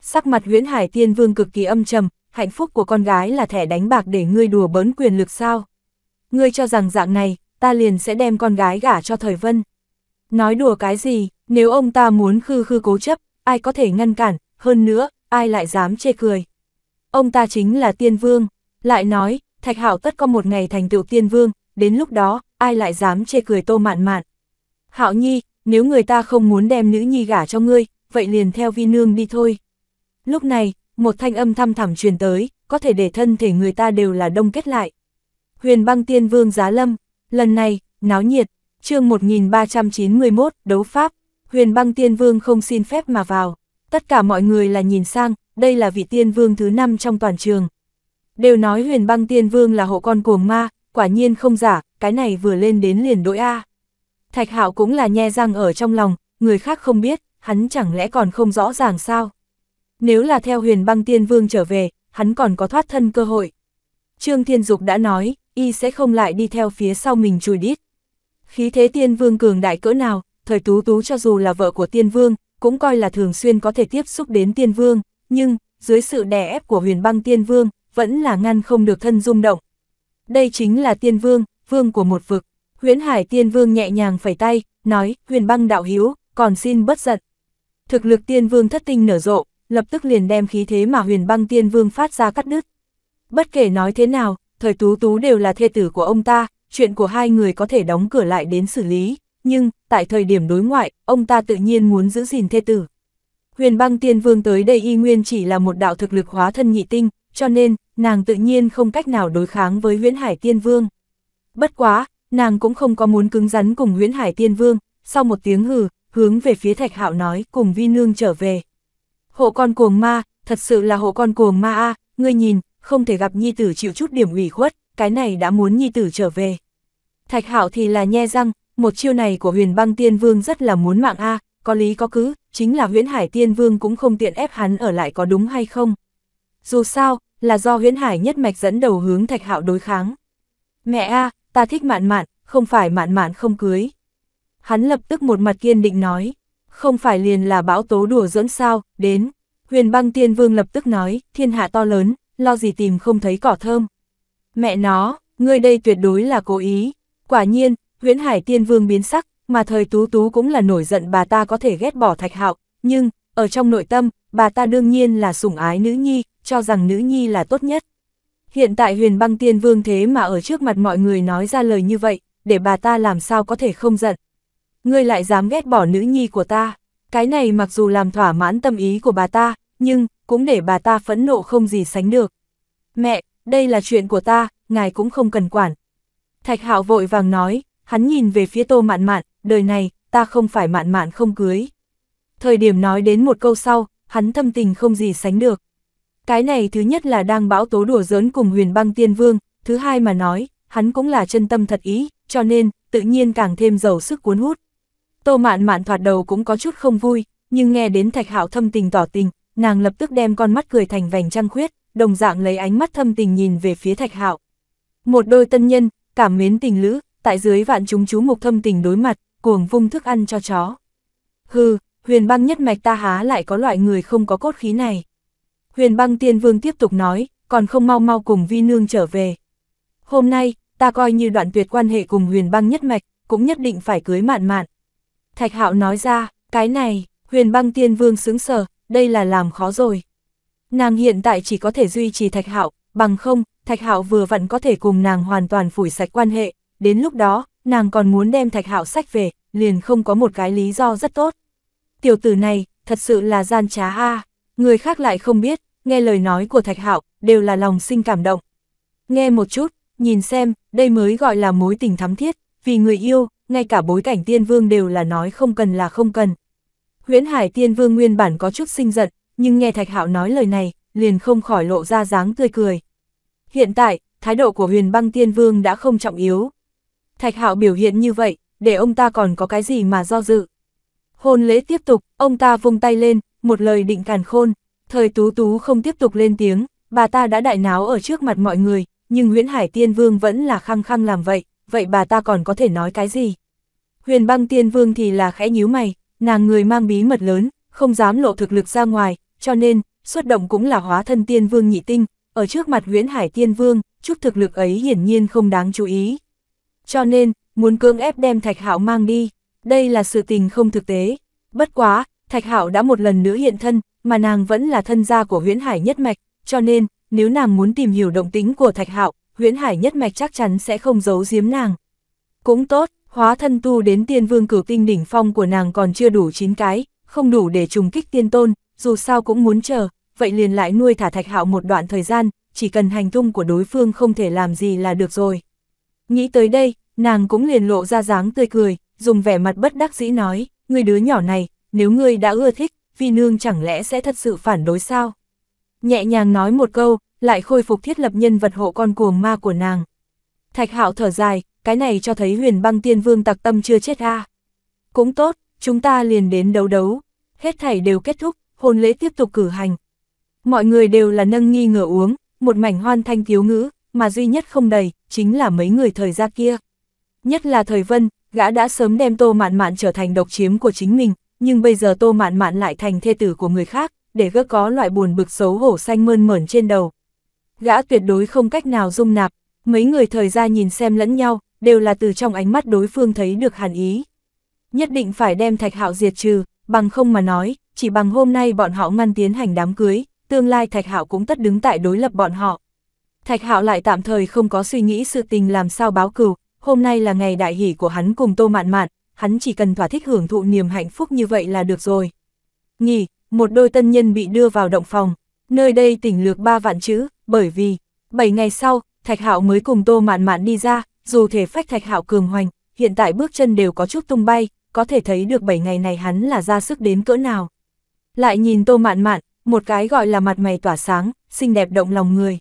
[SPEAKER 1] Sắc mặt Nguyễn Hải Tiên Vương cực kỳ âm trầm, hạnh phúc của con gái là thẻ đánh bạc để ngươi đùa bỡn quyền lực sao. Ngươi cho rằng dạng này, ta liền sẽ đem con gái gả cho thời vân. Nói đùa cái gì, nếu ông ta muốn khư khư cố chấp, ai có thể ngăn cản, hơn nữa, ai lại dám chê cười. Ông ta chính là tiên vương, lại nói, Thạch hảo tất có một ngày thành tựu tiên vương, đến lúc đó, ai lại dám chê cười tô mạn mạn. Hạo Nhi, nếu người ta không muốn đem nữ nhi gả cho ngươi, vậy liền theo vi nương đi thôi. Lúc này, một thanh âm thăm thẳm truyền tới, có thể để thân thể người ta đều là đông kết lại. Huyền băng tiên vương giá lâm, lần này, náo nhiệt, chương 1391, đấu pháp, huyền băng tiên vương không xin phép mà vào. Tất cả mọi người là nhìn sang, đây là vị tiên vương thứ năm trong toàn trường. Đều nói huyền băng tiên vương là hộ con cuồng ma, quả nhiên không giả, cái này vừa lên đến liền đội A. Thạch hạo cũng là nhe răng ở trong lòng, người khác không biết, hắn chẳng lẽ còn không rõ ràng sao. Nếu là theo huyền băng tiên vương trở về, hắn còn có thoát thân cơ hội. Trương Thiên Dục đã nói, y sẽ không lại đi theo phía sau mình chùi đít. Khí thế tiên vương cường đại cỡ nào, thời tú tú cho dù là vợ của tiên vương, cũng coi là thường xuyên có thể tiếp xúc đến tiên vương, nhưng, dưới sự đè ép của huyền băng tiên vương, vẫn là ngăn không được thân rung động. Đây chính là tiên vương, vương của một vực. Huyễn hải tiên vương nhẹ nhàng phẩy tay, nói, huyền băng đạo hiếu, còn xin bất giận. Thực lực tiên vương thất tinh nở rộ, lập tức liền đem khí thế mà huyền băng tiên vương phát ra cắt đứt. Bất kể nói thế nào, thời tú tú đều là thê tử của ông ta, chuyện của hai người có thể đóng cửa lại đến xử lý, nhưng, tại thời điểm đối ngoại, ông ta tự nhiên muốn giữ gìn thê tử. Huyền băng tiên vương tới đây y nguyên chỉ là một đạo thực lực hóa thân nhị tinh, cho nên, nàng tự nhiên không cách nào đối kháng với huyễn hải tiên vương. Bất quá, nàng cũng không có muốn cứng rắn cùng huyễn hải tiên vương, sau một tiếng hừ, hướng về phía thạch hạo nói cùng vi nương trở về. Hộ con cuồng ma, thật sự là hộ con cuồng ma a ngươi nhìn, không thể gặp nhi tử chịu chút điểm ủy khuất, cái này đã muốn nhi tử trở về. Thạch Hạo thì là nhe răng, một chiêu này của huyền băng tiên vương rất là muốn mạng a có lý có cứ, chính là huyễn hải tiên vương cũng không tiện ép hắn ở lại có đúng hay không. Dù sao, là do huyễn hải nhất mạch dẫn đầu hướng Thạch Hạo đối kháng. Mẹ a ta thích mạn mạn, không phải mạn mạn không cưới. Hắn lập tức một mặt kiên định nói, không phải liền là bão tố đùa dẫn sao, đến. Huyền băng tiên vương lập tức nói, thiên hạ to lớn, lo gì tìm không thấy cỏ thơm. Mẹ nó, ngươi đây tuyệt đối là cố ý, Quả nhiên, huyễn hải tiên vương biến sắc, mà thời tú tú cũng là nổi giận bà ta có thể ghét bỏ thạch hạo, nhưng, ở trong nội tâm, bà ta đương nhiên là sủng ái nữ nhi, cho rằng nữ nhi là tốt nhất. Hiện tại huyền băng tiên vương thế mà ở trước mặt mọi người nói ra lời như vậy, để bà ta làm sao có thể không giận. Ngươi lại dám ghét bỏ nữ nhi của ta, cái này mặc dù làm thỏa mãn tâm ý của bà ta, nhưng, cũng để bà ta phẫn nộ không gì sánh được. Mẹ, đây là chuyện của ta, ngài cũng không cần quản, Thạch Hạo vội vàng nói, hắn nhìn về phía Tô Mạn Mạn, đời này, ta không phải Mạn Mạn không cưới. Thời điểm nói đến một câu sau, hắn thâm tình không gì sánh được. Cái này thứ nhất là đang bão tố đùa giỡn cùng huyền băng tiên vương, thứ hai mà nói, hắn cũng là chân tâm thật ý, cho nên, tự nhiên càng thêm giàu sức cuốn hút. Tô mạn mạn thoạt đầu cũng có chút không vui, nhưng nghe đến thạch hạo thâm tình tỏ tình, nàng lập tức đem con mắt cười thành vành trăng khuyết, đồng dạng lấy ánh mắt thâm tình nhìn về phía thạch hạo. Một đôi tân nhân, cảm mến tình lữ, tại dưới vạn chúng chú mục thâm tình đối mặt, cuồng vung thức ăn cho chó. Hừ, huyền băng nhất mạch ta há lại có loại người không có cốt khí này. Huyền băng tiên vương tiếp tục nói, còn không mau mau cùng vi nương trở về. Hôm nay, ta coi như đoạn tuyệt quan hệ cùng huyền băng nhất mạch, cũng nhất định phải cưới mạn mạn. Thạch hạo nói ra, cái này, huyền băng tiên vương xứng sở đây là làm khó rồi. Nàng hiện tại chỉ có thể duy trì thạch hạo, bằng không, Thạch Hạo vừa vặn có thể cùng nàng hoàn toàn phủi sạch quan hệ, đến lúc đó, nàng còn muốn đem Thạch Hạo sách về, liền không có một cái lý do rất tốt. Tiểu tử này, thật sự là gian trá a, người khác lại không biết, nghe lời nói của Thạch Hạo đều là lòng sinh cảm động. Nghe một chút, nhìn xem, đây mới gọi là mối tình thắm thiết, vì người yêu, ngay cả bối cảnh tiên vương đều là nói không cần là không cần. Huyễn Hải tiên vương nguyên bản có chút sinh giận, nhưng nghe Thạch Hạo nói lời này, liền không khỏi lộ ra dáng tươi cười. Hiện tại, thái độ của huyền băng tiên vương đã không trọng yếu. Thạch hạo biểu hiện như vậy, để ông ta còn có cái gì mà do dự. Hôn lễ tiếp tục, ông ta vung tay lên, một lời định càn khôn, thời tú tú không tiếp tục lên tiếng, bà ta đã đại náo ở trước mặt mọi người, nhưng Nguyễn Hải Tiên Vương vẫn là khăng khăng làm vậy, vậy bà ta còn có thể nói cái gì? Huyền băng Tiên Vương thì là khẽ nhíu mày, nàng người mang bí mật lớn, không dám lộ thực lực ra ngoài, cho nên, xuất động cũng là hóa thân Tiên Vương nhị tinh, ở trước mặt Nguyễn Hải Tiên Vương, chút thực lực ấy hiển nhiên không đáng chú ý. Cho nên, muốn cưỡng ép đem Thạch Hạo mang đi, đây là sự tình không thực tế. Bất quá, Thạch Hạo đã một lần nữa hiện thân, mà nàng vẫn là thân gia của Nguyễn Hải nhất mạch, cho nên, nếu nàng muốn tìm hiểu động tính của Thạch Hạo, Nguyễn Hải nhất mạch chắc chắn sẽ không giấu giếm nàng. Cũng tốt, hóa thân tu đến Tiên Vương Cửu Tinh đỉnh phong của nàng còn chưa đủ 9 cái, không đủ để trùng kích Tiên Tôn, dù sao cũng muốn chờ, vậy liền lại nuôi thả thạch hạo một đoạn thời gian, chỉ cần hành tung của đối phương không thể làm gì là được rồi. Nghĩ tới đây, nàng cũng liền lộ ra dáng tươi cười, dùng vẻ mặt bất đắc dĩ nói, người đứa nhỏ này, nếu ngươi đã ưa thích, vì nương chẳng lẽ sẽ thật sự phản đối sao? Nhẹ nhàng nói một câu, lại khôi phục thiết lập nhân vật hộ con cuồng ma của nàng. Thạch hạo thở dài, cái này cho thấy huyền băng tiên vương tặc tâm chưa chết ha à? Cũng tốt, chúng ta liền đến đấu đấu. Hết thảy đều kết thúc, hôn lễ tiếp tục cử hành, mọi người đều là nâng nghi ngờ uống, một mảnh hoan thanh thiếu ngữ, mà duy nhất không đầy, chính là mấy người thời gia kia. Nhất là thời vân, gã đã sớm đem tô mạn mạn trở thành độc chiếm của chính mình, nhưng bây giờ tô mạn mạn lại thành thê tử của người khác, để gỡ có loại buồn bực xấu hổ xanh mơn mởn trên đầu. Gã tuyệt đối không cách nào dung nạp, mấy người thời gia nhìn xem lẫn nhau, đều là từ trong ánh mắt đối phương thấy được hàn ý. Nhất định phải đem thạch hạo diệt trừ, bằng không mà nói, chỉ bằng hôm nay bọn họ ngăn tiến hành đám cưới, tương lai Thạch Hạo cũng tất đứng tại đối lập bọn họ. Thạch Hạo lại tạm thời không có suy nghĩ sự tình làm sao báo cừu, hôm nay là ngày đại hỷ của hắn cùng Tô Mạn Mạn, hắn chỉ cần thỏa thích hưởng thụ niềm hạnh phúc như vậy là được rồi. Nhỉ, một đôi tân nhân bị đưa vào động phòng, nơi đây tỉnh lược ba vạn chữ, bởi vì 7 ngày sau, Thạch Hạo mới cùng Tô Mạn Mạn đi ra, dù thể phách Thạch Hạo cường hoành, hiện tại bước chân đều có chút tung bay, có thể thấy được 7 ngày này hắn là ra sức đến cỡ nào. Lại nhìn Tô Mạn Mạn, một cái gọi là mặt mày tỏa sáng, xinh đẹp động lòng người.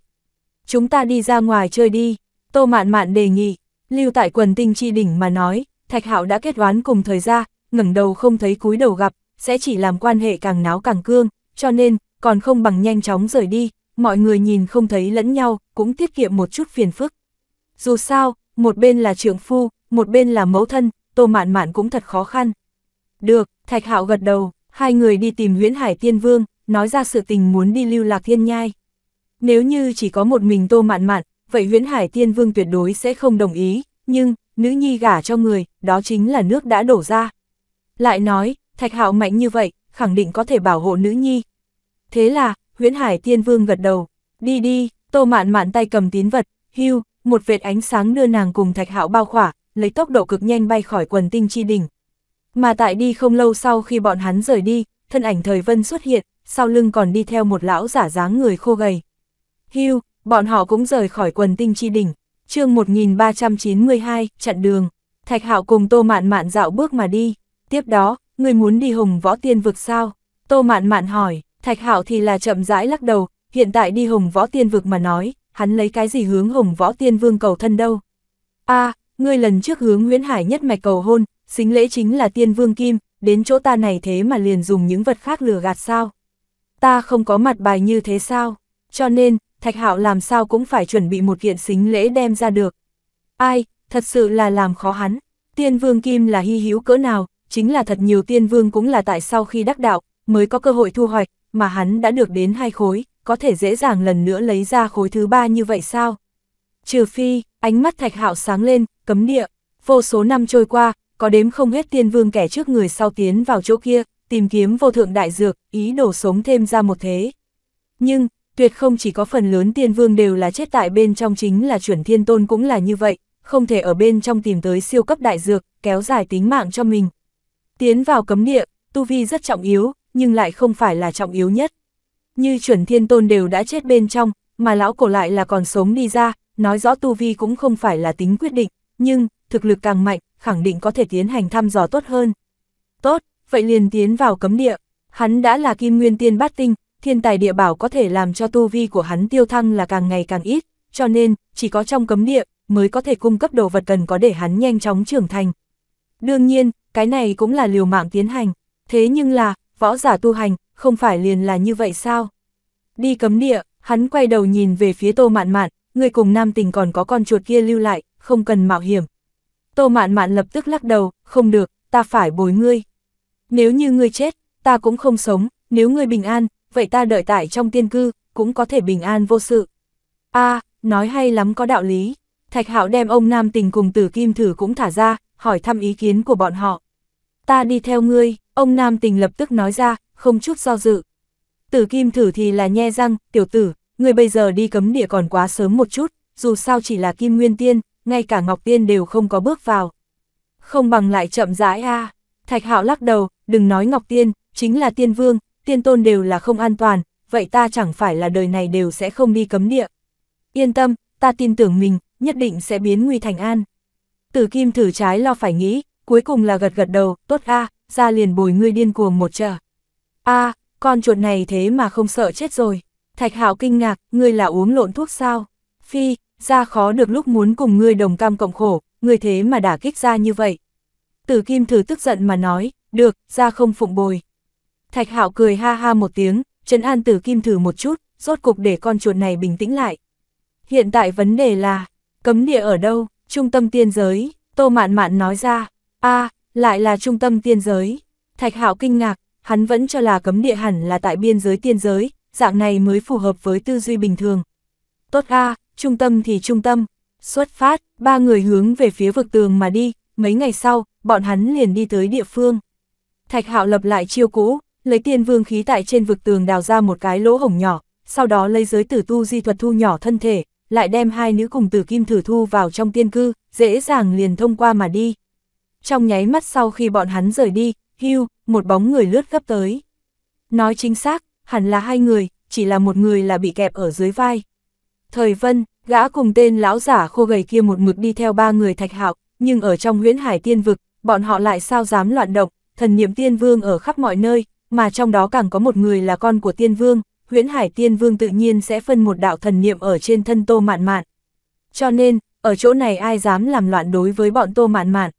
[SPEAKER 1] Chúng ta đi ra ngoài chơi đi, Tô Mạn Mạn đề nghị, lưu tại quần tinh chi đỉnh mà nói, Thạch Hạo đã kết đoán cùng thời gian, ngẩng đầu không thấy cúi đầu gặp, sẽ chỉ làm quan hệ càng náo càng cương, cho nên, còn không bằng nhanh chóng rời đi, mọi người nhìn không thấy lẫn nhau, cũng tiết kiệm một chút phiền phức. Dù sao, một bên là trưởng phu, một bên là mẫu thân, Tô Mạn Mạn cũng thật khó khăn. Được, Thạch Hạo gật đầu, hai người đi tìm Huyễn Hải Tiên Vương, nói ra sự tình muốn đi lưu lạc thiên nhai. Nếu như chỉ có một mình tô mạn mạn, vậy huyễn hải tiên vương tuyệt đối sẽ không đồng ý, nhưng, nữ nhi gả cho người, đó chính là nước đã đổ ra. Lại nói, thạch hạo mạnh như vậy, khẳng định có thể bảo hộ nữ nhi. Thế là, huyễn hải tiên vương gật đầu, đi đi, tô mạn mạn tay cầm tín vật, hưu, một vệt ánh sáng đưa nàng cùng thạch hạo bao khỏa, lấy tốc độ cực nhanh bay khỏi quần tinh chi đỉnh. Mà tại đi không lâu sau khi bọn hắn rời đi, thân ảnh thời vân xuất hiện, sau lưng còn đi theo một lão giả dáng người khô gầy. Hưu, bọn họ cũng rời khỏi quần tinh chi đỉnh, chương 1392, chặn đường. Thạch Hạo cùng Tô Mạn Mạn dạo bước mà đi, tiếp đó, người muốn đi hùng Võ Tiên vực sao? Tô Mạn Mạn hỏi, Thạch Hạo thì là chậm rãi lắc đầu, hiện tại đi hùng Võ Tiên vực mà nói, hắn lấy cái gì hướng hùng Võ Tiên Vương cầu thân đâu? A, ngươi lần trước hướng Nguyễn Hải nhất mạch cầu hôn, xính lễ chính là Tiên Vương Kim, đến chỗ ta này thế mà liền dùng những vật khác lừa gạt sao? ta không có mặt bài như thế sao? Cho nên, Thạch Hạo làm sao cũng phải chuẩn bị một kiện xính lễ đem ra được. Ai, thật sự là làm khó hắn. Tiên vương kim là hy hữu cỡ nào, chính là thật nhiều tiên vương cũng là tại sau khi đắc đạo, mới có cơ hội thu hoạch, mà hắn đã được đến hai khối, có thể dễ dàng lần nữa lấy ra khối thứ ba như vậy sao? Trừ phi, ánh mắt thạch hạo sáng lên, cấm địa, vô số năm trôi qua, có đếm không hết tiên vương kẻ trước người sau tiến vào chỗ kia, tìm kiếm vô thượng đại dược, ý đồ sống thêm ra một thế. Nhưng, tuyệt không chỉ có phần lớn tiên vương đều là chết tại bên trong chính là chuẩn thiên tôn cũng là như vậy, không thể ở bên trong tìm tới siêu cấp đại dược, kéo dài tính mạng cho mình. Tiến vào cấm địa, tu vi rất trọng yếu, nhưng lại không phải là trọng yếu nhất. Như chuẩn thiên tôn đều đã chết bên trong, mà lão cổ lại là còn sống đi ra, nói rõ tu vi cũng không phải là tính quyết định, nhưng, thực lực càng mạnh, khẳng định có thể tiến hành thăm dò tốt hơn. Tốt, vậy liền tiến vào cấm địa. Hắn đã là kim nguyên tiên bát tinh, thiên tài địa bảo có thể làm cho tu vi của hắn tiêu thăng là càng ngày càng ít, cho nên, chỉ có trong cấm địa, mới có thể cung cấp đồ vật cần có để hắn nhanh chóng trưởng thành. Đương nhiên, cái này cũng là liều mạng tiến hành, thế nhưng là, võ giả tu hành, không phải liền là như vậy sao? Đi cấm địa, hắn quay đầu nhìn về phía tô mạn mạn, người cùng nam tình còn có con chuột kia lưu lại, không cần mạo hiểm. Tô mạn mạn lập tức lắc đầu, không được, ta phải bồi ngươi nếu như ngươi chết, ta cũng không sống, nếu ngươi bình an, vậy ta đợi tại trong tiên cư, cũng có thể bình an vô sự. a nói hay lắm có đạo lý. Thạch Hạo đem ông Nam Tình cùng Tử Kim Thử cũng thả ra, hỏi thăm ý kiến của bọn họ. Ta đi theo ngươi, ông Nam Tình lập tức nói ra, không chút do dự. Tử Kim Thử thì là nhe răng, tiểu tử, ngươi bây giờ đi cấm địa còn quá sớm một chút, dù sao chỉ là Kim Nguyên Tiên, ngay cả Ngọc Tiên đều không có bước vào. Không bằng lại chậm rãi a Thạch Hạo lắc đầu, đừng nói Ngọc Tiên, chính là Tiên Vương, Tiên Tôn đều là không an toàn, vậy ta chẳng phải là đời này đều sẽ không đi cấm địa. Yên tâm, ta tin tưởng mình, nhất định sẽ biến nguy thành an. Tử Kim thử trái lo phải nghĩ, cuối cùng là gật gật đầu, tốt a, à, ra liền bồi ngươi điên cuồng một trở. A, con chuột này thế mà không sợ chết rồi. Thạch Hạo kinh ngạc, ngươi là uống lộn thuốc sao? Phi, ra khó được lúc muốn cùng ngươi đồng cam cộng khổ, ngươi thế mà đả kích ra như vậy. Tử Kim Thử tức giận mà nói, được, ra không phụng bồi. Thạch Hạo cười ha ha một tiếng, trấn an Tử Kim Thử một chút, rốt cục để con chuột này bình tĩnh lại. Hiện tại vấn đề là, cấm địa ở đâu, trung tâm tiên giới, Tô Mạn Mạn nói ra, a lại là trung tâm tiên giới. Thạch Hạo kinh ngạc, hắn vẫn cho là cấm địa hẳn là tại biên giới tiên giới, dạng này mới phù hợp với tư duy bình thường. Tốt a trung tâm thì trung tâm. Xuất phát, ba người hướng về phía vực tường mà đi, mấy ngày sau, bọn hắn liền đi tới địa phương. Thạch hạo lập lại chiêu cũ, lấy tiên vương khí tại trên vực tường đào ra một cái lỗ hổng nhỏ, sau đó lấy giới tử tu di thuật thu nhỏ thân thể, lại đem hai nữ cùng tử kim thử thu vào trong tiên cư, dễ dàng liền thông qua mà đi. Trong nháy mắt sau khi bọn hắn rời đi, hưu, một bóng người lướt gấp tới. Nói chính xác, hẳn là hai người, chỉ là một người là bị kẹp ở dưới vai. Thời vân, gã cùng tên lão giả khô gầy kia một mực đi theo ba người thạch hạo, nhưng ở trong huyễn hải tiên vực, bọn họ lại sao dám loạn động, thần niệm tiên vương ở khắp mọi nơi, mà trong đó càng có một người là con của tiên vương, huyễn hải tiên vương tự nhiên sẽ phân một đạo thần niệm ở trên thân tô mạn mạn. Cho nên, ở chỗ này ai dám làm loạn đối với bọn tô mạn mạn.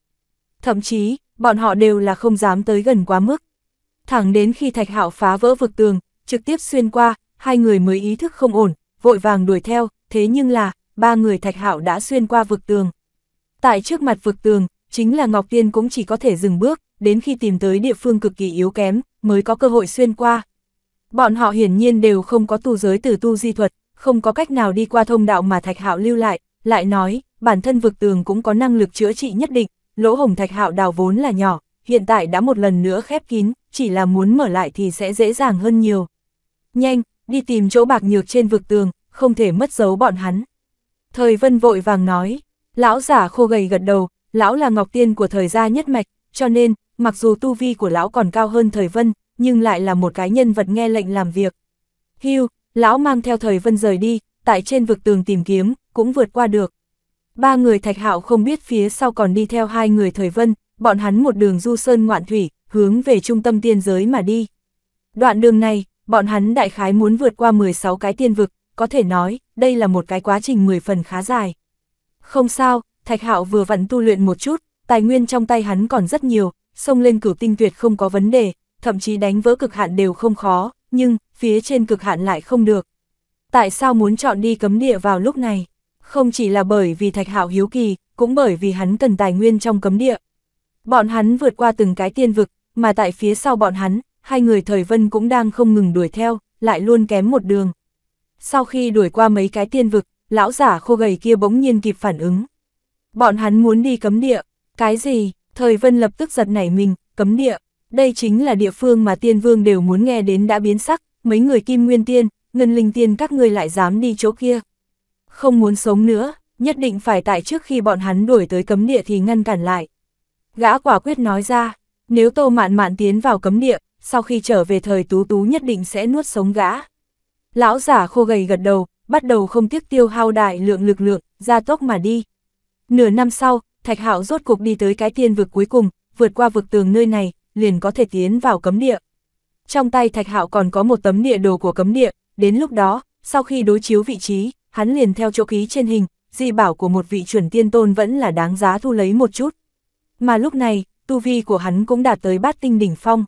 [SPEAKER 1] Thậm chí, bọn họ đều là không dám tới gần quá mức. Thẳng đến khi thạch hạo phá vỡ vực tường, trực tiếp xuyên qua, hai người mới ý thức không ổn, vội vàng đuổi theo, thế nhưng là, ba người thạch hạo đã xuyên qua vực tường. Tại trước mặt vực tường, chính là Ngọc Tiên cũng chỉ có thể dừng bước, đến khi tìm tới địa phương cực kỳ yếu kém, mới có cơ hội xuyên qua. Bọn họ hiển nhiên đều không có tu giới từ tu di thuật, không có cách nào đi qua thông đạo mà Thạch Hạo lưu lại, lại nói, bản thân vực tường cũng có năng lực chữa trị nhất định, lỗ hồng Thạch Hạo đào vốn là nhỏ, hiện tại đã một lần nữa khép kín, chỉ là muốn mở lại thì sẽ dễ dàng hơn nhiều. Nhanh, đi tìm chỗ bạc nhược trên vực tường, không thể mất dấu bọn hắn. Thời Vân vội vàng nói, lão giả khô gầy gật đầu, lão là ngọc tiên của thời gia nhất mạch, cho nên, mặc dù tu vi của lão còn cao hơn thời vân, nhưng lại là một cái nhân vật nghe lệnh làm việc. Hưu, lão mang theo thời vân rời đi, tại trên vực tường tìm kiếm, cũng vượt qua được. Ba người thạch hạo không biết phía sau còn đi theo hai người thời vân, bọn hắn một đường du sơn ngoạn thủy, hướng về trung tâm tiên giới mà đi. Đoạn đường này, bọn hắn đại khái muốn vượt qua 16 cái tiên vực, có thể nói, đây là một cái quá trình 10 phần khá dài. Không sao, Thạch Hạo vừa vặn tu luyện một chút, tài nguyên trong tay hắn còn rất nhiều, xông lên cửu tinh tuyệt không có vấn đề, thậm chí đánh vỡ cực hạn đều không khó, nhưng phía trên cực hạn lại không được. Tại sao muốn chọn đi cấm địa vào lúc này? Không chỉ là bởi vì Thạch Hạo hiếu kỳ, cũng bởi vì hắn cần tài nguyên trong cấm địa. Bọn hắn vượt qua từng cái tiên vực, mà tại phía sau bọn hắn, hai người thời vân cũng đang không ngừng đuổi theo, lại luôn kém một đường. Sau khi đuổi qua mấy cái tiên vực, lão giả khô gầy kia bỗng nhiên kịp phản ứng. Bọn hắn muốn đi cấm địa. Cái gì? Thời Vân lập tức giật nảy mình, cấm địa. Đây chính là địa phương mà tiên vương đều muốn nghe đến đã biến sắc, mấy người kim nguyên tiên, ngân linh tiên các người lại dám đi chỗ kia. Không muốn sống nữa, nhất định phải tại trước khi bọn hắn đuổi tới cấm địa thì ngăn cản lại. Gã quả quyết nói ra, nếu tô mạn mạn tiến vào cấm địa, sau khi trở về thời tú tú nhất định sẽ nuốt sống gã. Lão giả khô gầy gật đầu, bắt đầu không tiếc tiêu hao đại lượng lực lượng, ra tốc mà đi. Nửa năm sau, Thạch Hạo rốt cuộc đi tới cái tiên vực cuối cùng, vượt qua vực tường nơi này, liền có thể tiến vào cấm địa. Trong tay Thạch Hạo còn có một tấm địa đồ của cấm địa, đến lúc đó, sau khi đối chiếu vị trí, hắn liền theo chỗ ký trên hình, di bảo của một vị chuẩn tiên tôn vẫn là đáng giá thu lấy một chút. Mà lúc này, tu vi của hắn cũng đạt tới bát tinh đỉnh phong.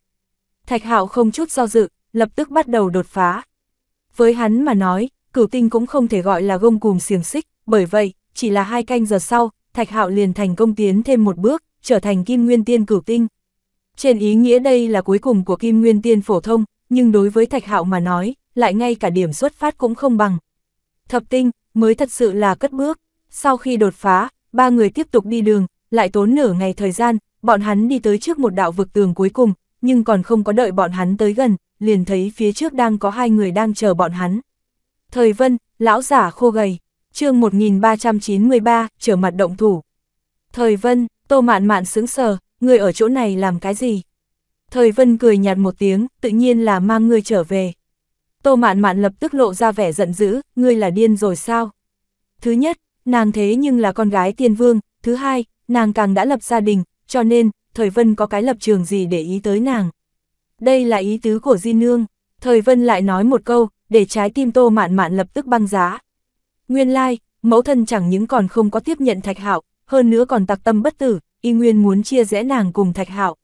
[SPEAKER 1] Thạch Hạo không chút do dự, lập tức bắt đầu đột phá. Với hắn mà nói, cửu tinh cũng không thể gọi là gông cùm xiềng xích, bởi vậy, chỉ là hai canh giờ sau, Thạch Hạo liền thành công tiến thêm một bước, trở thành Kim Nguyên Tiên cửu tinh. Trên ý nghĩa đây là cuối cùng của Kim Nguyên Tiên phổ thông, nhưng đối với Thạch Hạo mà nói, lại ngay cả điểm xuất phát cũng không bằng. Thập tinh, mới thật sự là cất bước. Sau khi đột phá, ba người tiếp tục đi đường, lại tốn nửa ngày thời gian, bọn hắn đi tới trước một đạo vực tường cuối cùng, nhưng còn không có đợi bọn hắn tới gần, liền thấy phía trước đang có hai người đang chờ bọn hắn. Thời Vân, lão giả khô gầy, chương 1393, trở mặt động thủ. Thời Vân, Tô Mạn Mạn sững sờ, người ở chỗ này làm cái gì? Thời Vân cười nhạt một tiếng, tự nhiên là mang ngươi trở về. Tô Mạn Mạn lập tức lộ ra vẻ giận dữ, ngươi là điên rồi sao? Thứ nhất, nàng thế nhưng là con gái tiên vương, thứ hai, nàng càng đã lập gia đình, cho nên, Thời Vân có cái lập trường gì để ý tới nàng? Đây là ý tứ của Di Nương. Thời Vân lại nói một câu, để trái tim Tô Mạn Mạn lập tức băng giá, Nguyên lai, like, mẫu thân chẳng những còn không có tiếp nhận Thạch Hạo, hơn nữa còn tặc tâm bất tử, y nguyên muốn chia rẽ nàng cùng Thạch Hạo.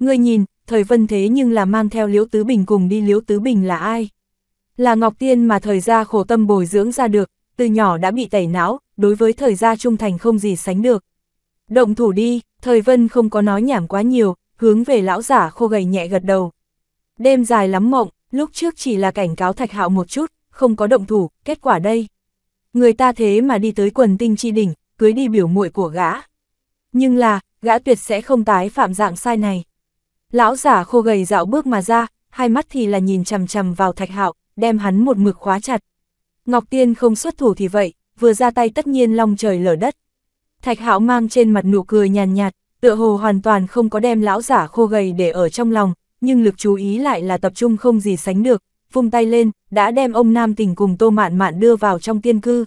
[SPEAKER 1] Ngươi nhìn, thời vân thế nhưng là mang theo Liễu Tứ Bình cùng đi Liễu Tứ Bình là ai? Là Ngọc Tiên mà thời gia khổ tâm bồi dưỡng ra được, từ nhỏ đã bị tẩy não, đối với thời gia trung thành không gì sánh được. Động thủ đi, thời vân không có nói nhảm quá nhiều, hướng về lão giả khô gầy nhẹ gật đầu. Đêm dài lắm mộng, lúc trước chỉ là cảnh cáo Thạch Hạo một chút, không có động thủ, kết quả đây người ta thế mà đi tới quần tinh chi đỉnh, cưới đi biểu muội của gã. Nhưng là, gã tuyệt sẽ không tái phạm dạng sai này. Lão giả khô gầy dạo bước mà ra, hai mắt thì là nhìn chằm chằm vào thạch hạo, đem hắn một mực khóa chặt. Ngọc Tiên không xuất thủ thì vậy, vừa ra tay tất nhiên long trời lở đất. Thạch hạo mang trên mặt nụ cười nhàn nhạt, tựa hồ hoàn toàn không có đem lão giả khô gầy để ở trong lòng, nhưng lực chú ý lại là tập trung không gì sánh được, vung tay lên, đã đem ông Nam tình cùng Tô Mạn Mạn đưa vào trong tiên cư.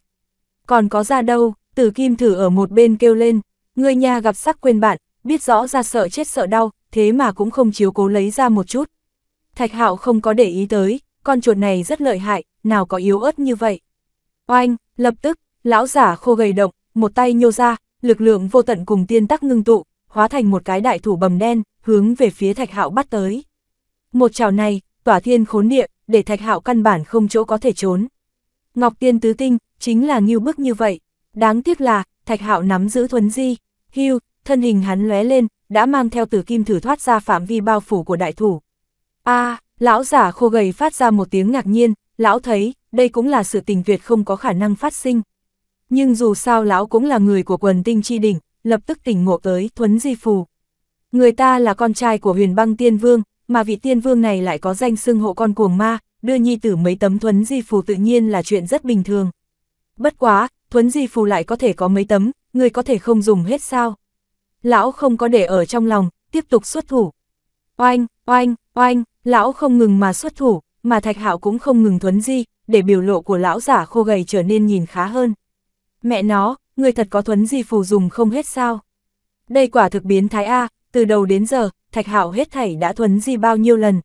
[SPEAKER 1] Còn có ra đâu, Tử Kim thử ở một bên kêu lên, người nhà gặp sắc quên bạn, biết rõ ra sợ chết sợ đau, thế mà cũng không chiếu cố lấy ra một chút. Thạch Hạo không có để ý tới, con chuột này rất lợi hại, nào có yếu ớt như vậy. Oanh, lập tức, lão giả khô gầy động, một tay nhô ra, lực lượng vô tận cùng tiên tắc ngưng tụ, hóa thành một cái đại thủ bầm đen, hướng về phía Thạch Hạo bắt tới. Một chảo này, tỏa thiên khốn địa, để thạch hạo căn bản không chỗ có thể trốn. Ngọc Tiên Tứ Tinh, chính là nghiêu bức như vậy. Đáng tiếc là, thạch hạo nắm giữ thuấn di, hưu, thân hình hắn lóe lên, đã mang theo tử kim thử thoát ra phạm vi bao phủ của đại thủ. a lão giả khô gầy phát ra một tiếng ngạc nhiên, lão thấy, đây cũng là sự tình tuyệt không có khả năng phát sinh. Nhưng dù sao lão cũng là người của quần tinh chi đỉnh, lập tức tỉnh ngộ tới thuấn di phù. Người ta là con trai của huyền băng tiên vương, mà vị tiên vương này lại có danh xưng hộ con cuồng ma, đưa nhi tử mấy tấm thuấn di phù tự nhiên là chuyện rất bình thường. Bất quá, thuấn di phù lại có thể có mấy tấm, người có thể không dùng hết sao. Lão không có để ở trong lòng, tiếp tục xuất thủ. Oanh, oanh, oanh, lão không ngừng mà xuất thủ, mà thạch hạo cũng không ngừng thuấn di, để biểu lộ của lão giả khô gầy trở nên nhìn khá hơn. Mẹ nó, người thật có thuấn di phù dùng không hết sao. Đây quả thực biến thái A, từ đầu đến giờ, Thạch Hạo hết thảy đã thuấn di bao nhiêu lần.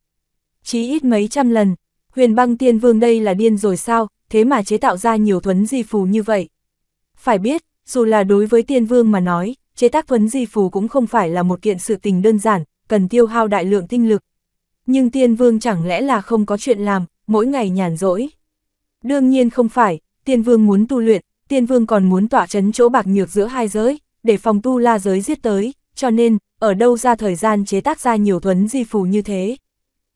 [SPEAKER 1] Chí ít mấy trăm lần, huyền băng tiên vương đây là điên rồi sao, thế mà chế tạo ra nhiều thuấn di phù như vậy. Phải biết, dù là đối với tiên vương mà nói, chế tác thuấn di phù cũng không phải là một kiện sự tình đơn giản, cần tiêu hao đại lượng tinh lực. Nhưng tiên vương chẳng lẽ là không có chuyện làm, mỗi ngày nhàn rỗi. Đương nhiên không phải, tiên vương muốn tu luyện, tiên vương còn muốn tỏa chấn chỗ bạc nhược giữa hai giới, để phòng tu la giới giết tới, cho nên, ở đâu ra thời gian chế tác ra nhiều thuấn di phù như thế.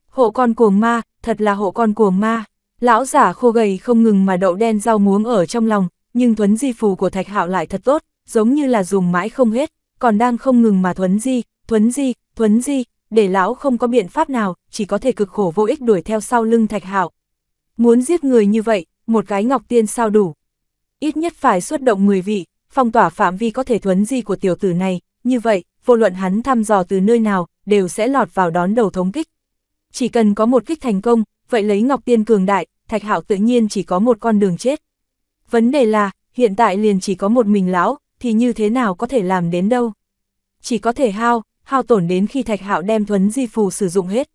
[SPEAKER 1] Hộ con cuồng ma, thật là hộ con cuồng ma. Lão giả khô gầy không ngừng mà đậu đen rau muống ở trong lòng, nhưng thuấn di phù của Thạch Hạo lại thật tốt, giống như là dùng mãi không hết, còn đang không ngừng mà thuấn di, thuấn di, thuấn di, để lão không có biện pháp nào, chỉ có thể cực khổ vô ích đuổi theo sau lưng Thạch Hạo. Muốn giết người như vậy, một cái ngọc tiên sao đủ. Ít nhất phải xuất động 10 vị, phong tỏa phạm vi có thể thuấn di của tiểu tử này, như vậy, vô luận hắn thăm dò từ nơi nào, đều sẽ lọt vào đón đầu thống kích. Chỉ cần có một kích thành công, vậy lấy Ngọc Tiên cường đại, Thạch Hạo tự nhiên chỉ có một con đường chết. Vấn đề là, hiện tại liền chỉ có một mình lão, thì như thế nào có thể làm đến đâu? Chỉ có thể hao, hao tổn đến khi Thạch Hạo đem thuấn di phù sử dụng hết.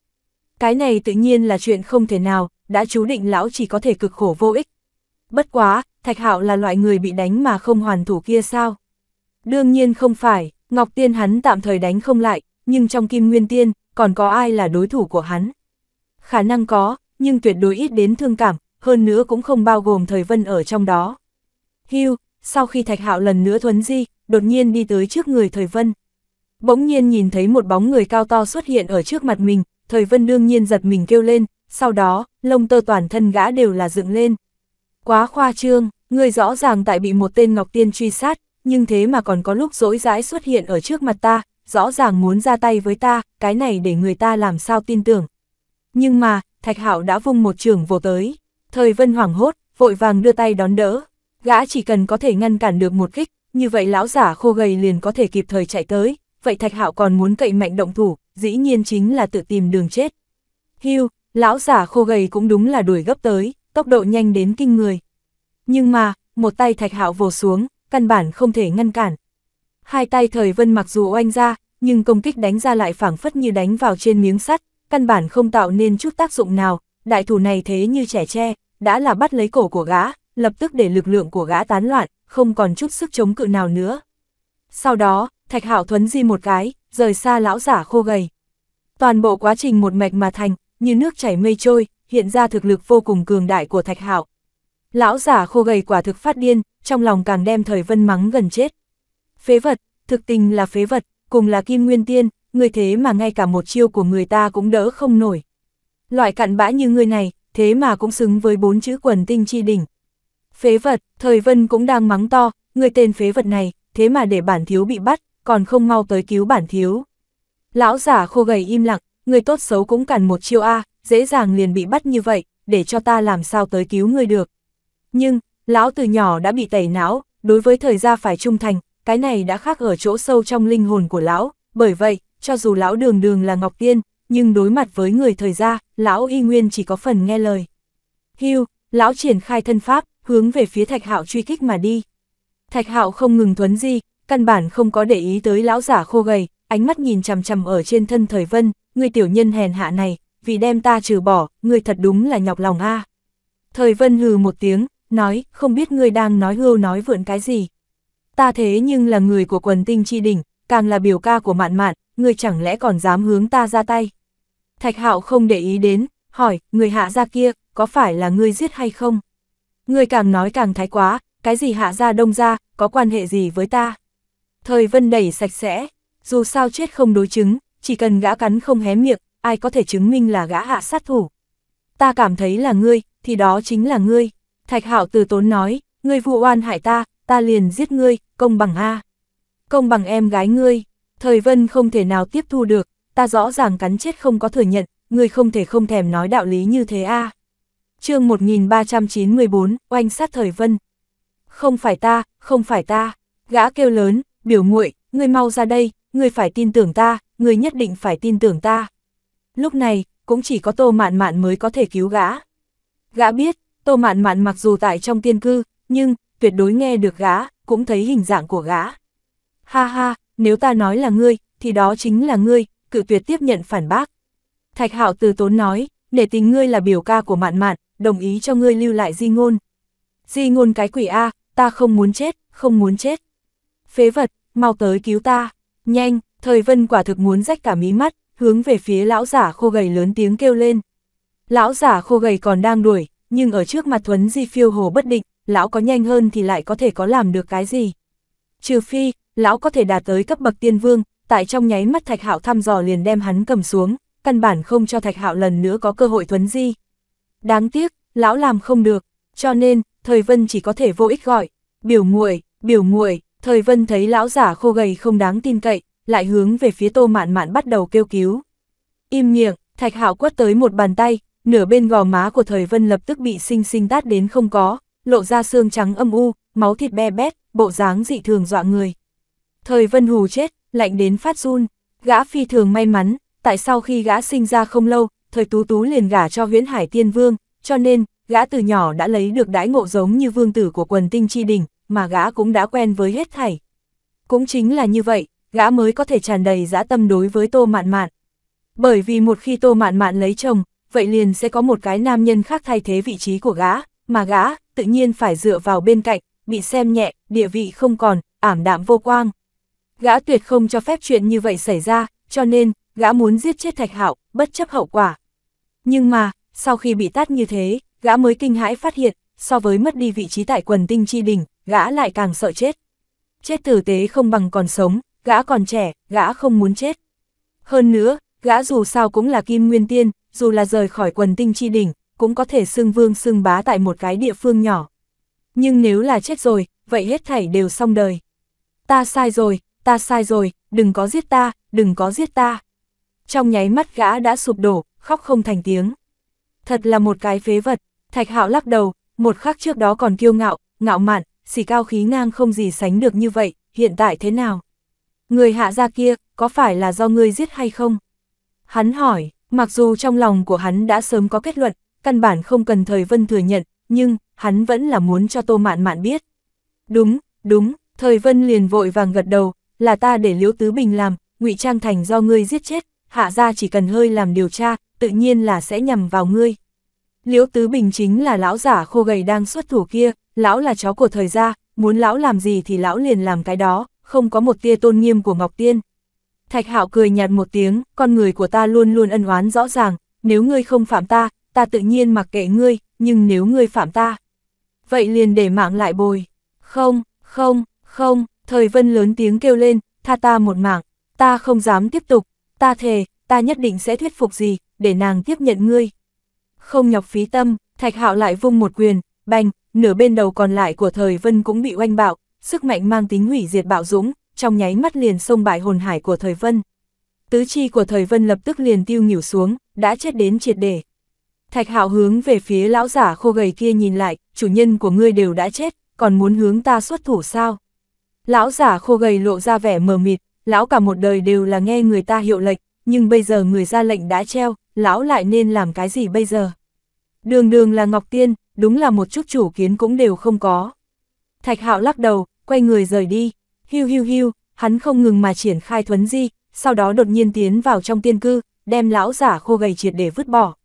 [SPEAKER 1] Cái này tự nhiên là chuyện không thể nào, đã chú định lão chỉ có thể cực khổ vô ích. Bất quá, Thạch Hạo là loại người bị đánh mà không hoàn thủ kia sao? Đương nhiên không phải. Ngọc Tiên hắn tạm thời đánh không lại, nhưng trong Kim Nguyên Tiên, còn có ai là đối thủ của hắn? Khả năng có, nhưng tuyệt đối ít đến thương cảm, hơn nữa cũng không bao gồm thời vân ở trong đó. Hưu, sau khi Thạch Hạo lần nữa thuấn di, đột nhiên đi tới trước người thời vân. Bỗng nhiên nhìn thấy một bóng người cao to xuất hiện ở trước mặt mình, thời vân đương nhiên giật mình kêu lên, sau đó, lông tơ toàn thân gã đều là dựng lên. Quá khoa trương, người rõ ràng tại bị một tên Ngọc Tiên truy sát, nhưng thế mà còn có lúc dỗi dãi xuất hiện ở trước mặt ta, rõ ràng muốn ra tay với ta, cái này để người ta làm sao tin tưởng. Nhưng mà, Thạch Hạo đã vung một trường vô tới, thời vân hoảng hốt, vội vàng đưa tay đón đỡ, gã chỉ cần có thể ngăn cản được một kích, như vậy lão giả khô gầy liền có thể kịp thời chạy tới, vậy Thạch Hạo còn muốn cậy mạnh động thủ, dĩ nhiên chính là tự tìm đường chết. Hưu, lão giả khô gầy cũng đúng là đuổi gấp tới, tốc độ nhanh đến kinh người. Nhưng mà, một tay Thạch Hạo vồ xuống, căn bản không thể ngăn cản. Hai tay thời vân mặc dù oanh ra, nhưng công kích đánh ra lại phảng phất như đánh vào trên miếng sắt, căn bản không tạo nên chút tác dụng nào, đại thủ này thế như trẻ tre, đã là bắt lấy cổ của gã, lập tức để lực lượng của gã tán loạn, không còn chút sức chống cự nào nữa. Sau đó, Thạch Hạo thuấn di một cái, rời xa lão giả khô gầy. Toàn bộ quá trình một mạch mà thành, như nước chảy mây trôi, hiện ra thực lực vô cùng cường đại của Thạch Hạo, Lão giả khô gầy quả thực phát điên, trong lòng càng đem thời vân mắng gần chết. Phế vật, thực tình là phế vật, cùng là kim nguyên tiên, người thế mà ngay cả một chiêu của người ta cũng đỡ không nổi. Loại cặn bã như người này, thế mà cũng xứng với bốn chữ quần tinh chi đỉnh. Phế vật, thời vân cũng đang mắng to, người tên phế vật này, thế mà để bản thiếu bị bắt, còn không mau tới cứu bản thiếu. Lão giả khô gầy im lặng, người tốt xấu cũng cản một chiêu A, dễ dàng liền bị bắt như vậy, để cho ta làm sao tới cứu người được. Nhưng, lão từ nhỏ đã bị tẩy não, đối với thời gian phải trung thành, cái này đã khác ở chỗ sâu trong linh hồn của lão, bởi vậy, cho dù lão đường đường là Ngọc Tiên, nhưng đối mặt với người thời gian, lão y nguyên chỉ có phần nghe lời. Hưu, lão triển khai thân pháp, hướng về phía Thạch Hạo truy kích mà đi. Thạch Hạo không ngừng thuấn di, căn bản không có để ý tới lão giả khô gầy, ánh mắt nhìn chằm chằm ở trên thân Thời Vân, người tiểu nhân hèn hạ này, vì đem ta trừ bỏ, người thật đúng là nhọc lòng a. Thời Vân hừ một tiếng, nói, không biết ngươi đang nói hưu nói vượn cái gì. Ta thế nhưng là người của quần tinh chi đỉnh, càng là biểu ca của mạn mạn, ngươi chẳng lẽ còn dám hướng ta ra tay. Thạch hạo không để ý đến, hỏi, người hạ ra kia, có phải là ngươi giết hay không? Ngươi càng nói càng thái quá, cái gì hạ ra đông ra, có quan hệ gì với ta? Thời vân đẩy sạch sẽ, dù sao chết không đối chứng, chỉ cần gã cắn không hé miệng, ai có thể chứng minh là gã hạ sát thủ. Ta cảm thấy là ngươi, thì đó chính là ngươi. Thạch Hạo từ tốn nói, ngươi vụ oan hại ta, ta liền giết ngươi, công bằng A. Công bằng em gái ngươi, thời vân không thể nào tiếp thu được, ta rõ ràng cắn chết không có thừa nhận, ngươi không thể không thèm nói đạo lý như thế A. chương 1394, oanh sát thời vân. Không phải ta, không phải ta, gã kêu lớn, biểu muội ngươi mau ra đây, ngươi phải tin tưởng ta, ngươi nhất định phải tin tưởng ta. Lúc này, cũng chỉ có tô mạn mạn mới có thể cứu gã. Gã biết, Tô Mạn Mạn mặc dù tại trong tiên cư, nhưng, tuyệt đối nghe được gã, cũng thấy hình dạng của gã. Ha ha, nếu ta nói là ngươi, thì đó chính là ngươi, cự tuyệt tiếp nhận phản bác. Thạch Hạo từ tốn nói, để tình ngươi là biểu ca của Mạn Mạn, đồng ý cho ngươi lưu lại di ngôn. Di ngôn cái quỷ A, ta không muốn chết, không muốn chết. Phế vật, mau tới cứu ta, nhanh, thời vân quả thực muốn rách cả mí mắt, hướng về phía lão giả khô gầy lớn tiếng kêu lên. Lão giả khô gầy còn đang đuổi, nhưng ở trước mặt Thuấn Di phiêu hồ bất định, lão có nhanh hơn thì lại có thể có làm được cái gì. Trừ phi, lão có thể đạt tới cấp bậc tiên vương, tại trong nháy mắt Thạch Hạo thăm dò liền đem hắn cầm xuống, căn bản không cho Thạch Hạo lần nữa có cơ hội Thuấn Di. Đáng tiếc, lão làm không được, cho nên, Thời Vân chỉ có thể vô ích gọi, biểu muội, biểu muội, Thời Vân thấy lão giả khô gầy không đáng tin cậy, lại hướng về phía Tô Mạn Mạn bắt đầu kêu cứu. Im miệng, Thạch Hạo quất tới một bàn tay, nửa bên gò má của thời vân lập tức bị sinh sinh tát đến không có, lộ ra xương trắng âm u, máu thịt be bét, bộ dáng dị thường dọa người. Thời vân hù chết, lạnh đến phát run, gã phi thường may mắn, tại sau khi gã sinh ra không lâu, thời tú tú liền gả cho huyễn hải tiên vương, cho nên, gã từ nhỏ đã lấy được đãi ngộ giống như vương tử của quần tinh chi đỉnh, mà gã cũng đã quen với hết thảy. Cũng chính là như vậy, gã mới có thể tràn đầy dã tâm đối với tô mạn mạn. Bởi vì một khi tô mạn mạn lấy chồng, vậy liền sẽ có một cái nam nhân khác thay thế vị trí của gã, mà gã, tự nhiên phải dựa vào bên cạnh, bị xem nhẹ, địa vị không còn, ảm đạm vô quang. Gã tuyệt không cho phép chuyện như vậy xảy ra, cho nên, gã muốn giết chết Thạch Hạo, bất chấp hậu quả. Nhưng mà, sau khi bị tát như thế, gã mới kinh hãi phát hiện, so với mất đi vị trí tại quần tinh chi đỉnh, gã lại càng sợ chết. Chết tử tế không bằng còn sống, gã còn trẻ, gã không muốn chết. Hơn nữa, gã dù sao cũng là kim nguyên tiên, dù là rời khỏi quần tinh chi đỉnh, cũng có thể xưng vương xưng bá tại một cái địa phương nhỏ. Nhưng nếu là chết rồi, vậy hết thảy đều xong đời. Ta sai rồi, ta sai rồi, đừng có giết ta, đừng có giết ta. Trong nháy mắt gã đã sụp đổ, khóc không thành tiếng. Thật là một cái phế vật, thạch hạo lắc đầu, một khắc trước đó còn kiêu ngạo, ngạo mạn, xỉ cao khí ngang không gì sánh được như vậy, hiện tại thế nào? Người hạ gia kia, có phải là do ngươi giết hay không? Hắn hỏi. Mặc dù trong lòng của hắn đã sớm có kết luận, căn bản không cần thời vân thừa nhận, nhưng, hắn vẫn là muốn cho tô mạn mạn biết. Đúng, đúng, thời vân liền vội vàng gật đầu, là ta để Liễu Tứ Bình làm, ngụy trang thành do ngươi giết chết, hạ ra chỉ cần hơi làm điều tra, tự nhiên là sẽ nhằm vào ngươi. Liễu Tứ Bình chính là lão giả khô gầy đang xuất thủ kia, lão là chó của thời gia, muốn lão làm gì thì lão liền làm cái đó, không có một tia tôn nghiêm của Ngọc Tiên. Thạch Hạo cười nhạt một tiếng, con người của ta luôn luôn ân oán rõ ràng, nếu ngươi không phạm ta, ta tự nhiên mặc kệ ngươi, nhưng nếu ngươi phạm ta, vậy liền để mạng lại bồi. Không, không, không, thời vân lớn tiếng kêu lên, tha ta một mạng, ta không dám tiếp tục, ta thề, ta nhất định sẽ thuyết phục gì, để nàng tiếp nhận ngươi. Không nhọc phí tâm, thạch hạo lại vung một quyền, bành, nửa bên đầu còn lại của thời vân cũng bị oanh bạo, sức mạnh mang tính hủy diệt bạo dũng, trong nháy mắt liền xông bại hồn hải của thời vân. Tứ chi của thời vân lập tức liền tiêu nhỉu xuống, đã chết đến triệt để. Thạch hạo hướng về phía lão giả khô gầy kia nhìn lại, chủ nhân của ngươi đều đã chết, còn muốn hướng ta xuất thủ sao? Lão giả khô gầy lộ ra vẻ mờ mịt, lão cả một đời đều là nghe người ta hiệu lệnh, nhưng bây giờ người ra lệnh đã treo, lão lại nên làm cái gì bây giờ? Đường đường là Ngọc Tiên, đúng là một chút chủ kiến cũng đều không có. Thạch hạo lắc đầu, quay người rời đi. Hiu hiu hiu, hắn không ngừng mà triển khai thuấn di, sau đó đột nhiên tiến vào trong tiên cư, đem lão giả khô gầy triệt để vứt bỏ.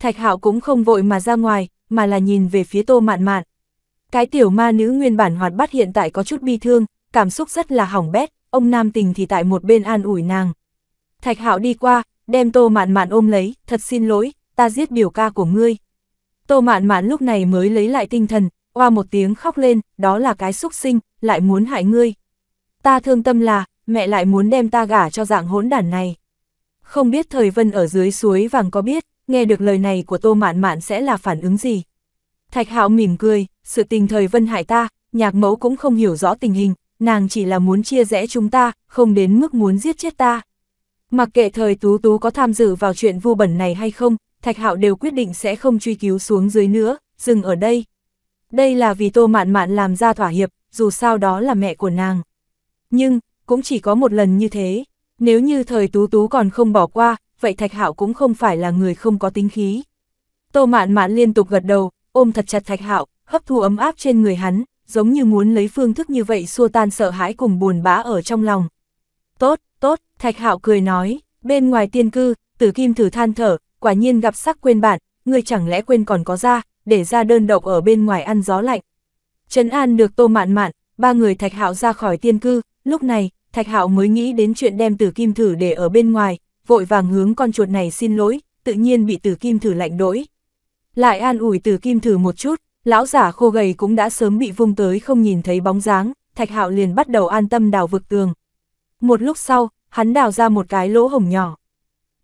[SPEAKER 1] Thạch Hạo cũng không vội mà ra ngoài, mà là nhìn về phía Tô Mạn Mạn. Cái tiểu ma nữ nguyên bản hoạt bát hiện tại có chút bi thương, cảm xúc rất là hỏng bét, ông nam tình thì tại một bên an ủi nàng. Thạch Hạo đi qua, đem Tô Mạn Mạn ôm lấy, "Thật xin lỗi, ta giết biểu ca của ngươi." Tô Mạn Mạn lúc này mới lấy lại tinh thần, qua một tiếng khóc lên, "Đó là cái xúc sinh, lại muốn hại ngươi." Ta thương tâm là, mẹ lại muốn đem ta gả cho dạng hỗn đản này. Không biết thời vân ở dưới suối vàng có biết, nghe được lời này của tô mạn mạn sẽ là phản ứng gì. Thạch hạo mỉm cười, sự tình thời vân hại ta, nhạc mẫu cũng không hiểu rõ tình hình, nàng chỉ là muốn chia rẽ chúng ta, không đến mức muốn giết chết ta. Mặc kệ thời tú tú có tham dự vào chuyện vu bẩn này hay không, thạch hạo đều quyết định sẽ không truy cứu xuống dưới nữa, dừng ở đây. Đây là vì tô mạn mạn làm ra thỏa hiệp, dù sao đó là mẹ của nàng nhưng, cũng chỉ có một lần như thế. Nếu như thời tú tú còn không bỏ qua, vậy Thạch Hạo cũng không phải là người không có tính khí. Tô mạn mạn liên tục gật đầu, ôm thật chặt Thạch Hạo, hấp thu ấm áp trên người hắn, giống như muốn lấy phương thức như vậy xua tan sợ hãi cùng buồn bã ở trong lòng. Tốt, tốt, Thạch Hạo cười nói, bên ngoài tiên cư, tử kim thử than thở, quả nhiên gặp sắc quên bạn, người chẳng lẽ quên còn có ra, để ra đơn độc ở bên ngoài ăn gió lạnh. Trấn An được tô mạn mạn, ba người Thạch Hạo ra khỏi tiên cư, Lúc này, Thạch Hạo mới nghĩ đến chuyện đem tử kim thử để ở bên ngoài, vội vàng hướng con chuột này xin lỗi, tự nhiên bị tử kim thử lạnh đỗi. Lại an ủi tử kim thử một chút, lão giả khô gầy cũng đã sớm bị vung tới không nhìn thấy bóng dáng, Thạch Hạo liền bắt đầu an tâm đào vực tường. Một lúc sau, hắn đào ra một cái lỗ hổng nhỏ.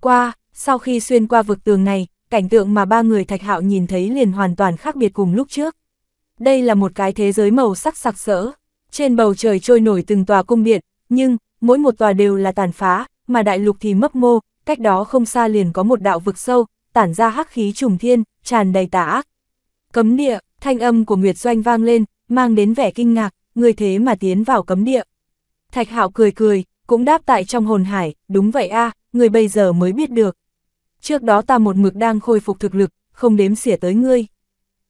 [SPEAKER 1] Qua, sau khi xuyên qua vực tường này, cảnh tượng mà ba người Thạch Hạo nhìn thấy liền hoàn toàn khác biệt cùng lúc trước. Đây là một cái thế giới màu sắc sặc sỡ, trên bầu trời trôi nổi từng tòa cung điện, nhưng, mỗi một tòa đều là tàn phá, mà đại lục thì mấp mô, cách đó không xa liền có một đạo vực sâu, tản ra hắc khí trùng thiên, tràn đầy tà ác. Cấm địa, thanh âm của Nguyệt Doanh vang lên, mang đến vẻ kinh ngạc, người thế mà tiến vào cấm địa. Thạch Hạo cười cười, cũng đáp tại trong hồn hải, đúng vậy a, người bây giờ mới biết được. Trước đó ta một mực đang khôi phục thực lực, không đếm xỉa tới ngươi.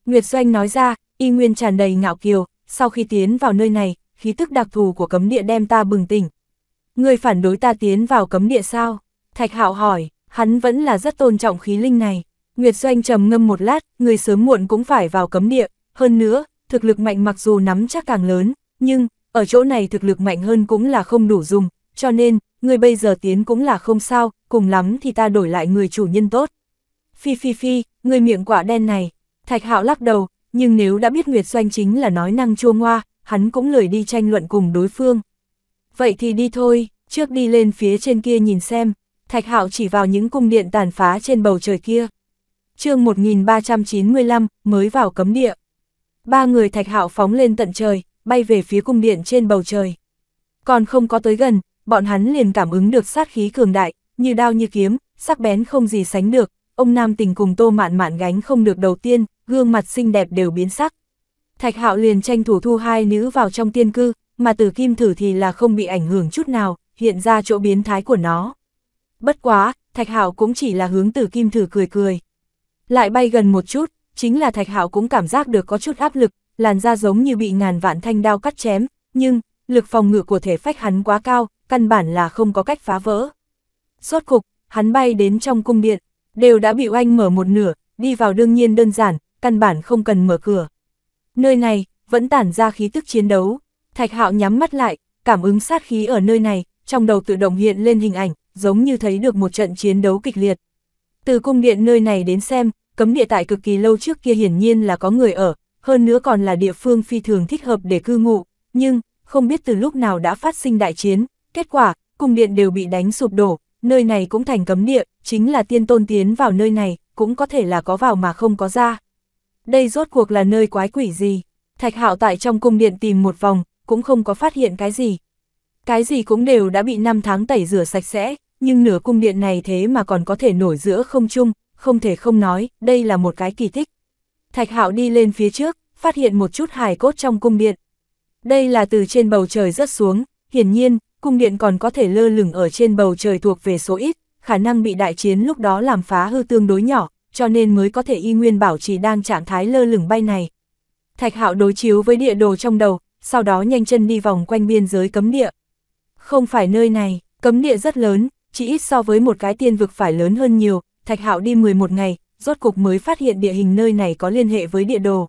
[SPEAKER 1] Nguyệt Doanh nói ra, y nguyên tràn đầy ngạo kiều, sau khi tiến vào nơi này, khí tức đặc thù của cấm địa đem ta bừng tỉnh. Người phản đối ta tiến vào cấm địa sao? Thạch Hạo hỏi, hắn vẫn là rất tôn trọng khí linh này. Nguyệt Doanh trầm ngâm một lát, người sớm muộn cũng phải vào cấm địa, hơn nữa, thực lực mạnh mặc dù nắm chắc càng lớn, nhưng, ở chỗ này thực lực mạnh hơn cũng là không đủ dùng, cho nên, người bây giờ tiến cũng là không sao, cùng lắm thì ta đổi lại người chủ nhân tốt. Phi phi phi, người miệng quả đen này, Thạch Hạo lắc đầu, nhưng nếu đã biết Nguyệt Doanh chính là nói năng chua ngoa, hắn cũng lười đi tranh luận cùng đối phương. Vậy thì đi thôi, trước đi lên phía trên kia nhìn xem, Thạch Hạo chỉ vào những cung điện tàn phá trên bầu trời kia. chương 1395, mới vào cấm địa. Ba người Thạch Hạo phóng lên tận trời, bay về phía cung điện trên bầu trời. Còn không có tới gần, bọn hắn liền cảm ứng được sát khí cường đại, như đao như kiếm, sắc bén không gì sánh được, ông Nam Tình cùng Tô Mạn Mạn gánh không được đầu tiên, gương mặt xinh đẹp đều biến sắc. Thạch hạo liền tranh thủ thu hai nữ vào trong tiên cư, mà tử kim thử thì là không bị ảnh hưởng chút nào, hiện ra chỗ biến thái của nó. Bất quá, thạch hạo cũng chỉ là hướng tử kim thử cười cười. Lại bay gần một chút, chính là thạch hạo cũng cảm giác được có chút áp lực, làn da giống như bị ngàn vạn thanh đao cắt chém, nhưng, lực phòng ngự của thể phách hắn quá cao, căn bản là không có cách phá vỡ. suốt cục, hắn bay đến trong cung điện, đều đã bị oanh mở một nửa, đi vào đương nhiên đơn giản, căn bản không cần mở cửa. Nơi này, vẫn tản ra khí tức chiến đấu. Thạch hạo nhắm mắt lại, cảm ứng sát khí ở nơi này, trong đầu tự động hiện lên hình ảnh, giống như thấy được một trận chiến đấu kịch liệt. Từ cung điện nơi này đến xem, cấm địa tại cực kỳ lâu trước kia hiển nhiên là có người ở, hơn nữa còn là địa phương phi thường thích hợp để cư ngụ, nhưng, không biết từ lúc nào đã phát sinh đại chiến, kết quả, cung điện đều bị đánh sụp đổ, nơi này cũng thành cấm địa, chính là tiên tôn tiến vào nơi này, cũng có thể là có vào mà không có ra đây rốt cuộc là nơi quái quỷ gì? Thạch Hạo tại trong cung điện tìm một vòng, cũng không có phát hiện cái gì. Cái gì cũng đều đã bị năm tháng tẩy rửa sạch sẽ, nhưng nửa cung điện này thế mà còn có thể nổi giữa không trung, không thể không nói, đây là một cái kỳ tích. Thạch Hạo đi lên phía trước, phát hiện một chút hài cốt trong cung điện. Đây là từ trên bầu trời rớt xuống, hiển nhiên, cung điện còn có thể lơ lửng ở trên bầu trời thuộc về số ít, khả năng bị đại chiến lúc đó làm phá hư tương đối nhỏ, cho nên mới có thể y nguyên bảo trì đang trạng thái lơ lửng bay này. Thạch hạo đối chiếu với địa đồ trong đầu, sau đó nhanh chân đi vòng quanh biên giới cấm địa. Không phải nơi này, cấm địa rất lớn, chỉ ít so với một cái tiên vực phải lớn hơn nhiều, thạch hạo đi 11 ngày, rốt cục mới phát hiện địa hình nơi này có liên hệ với địa đồ.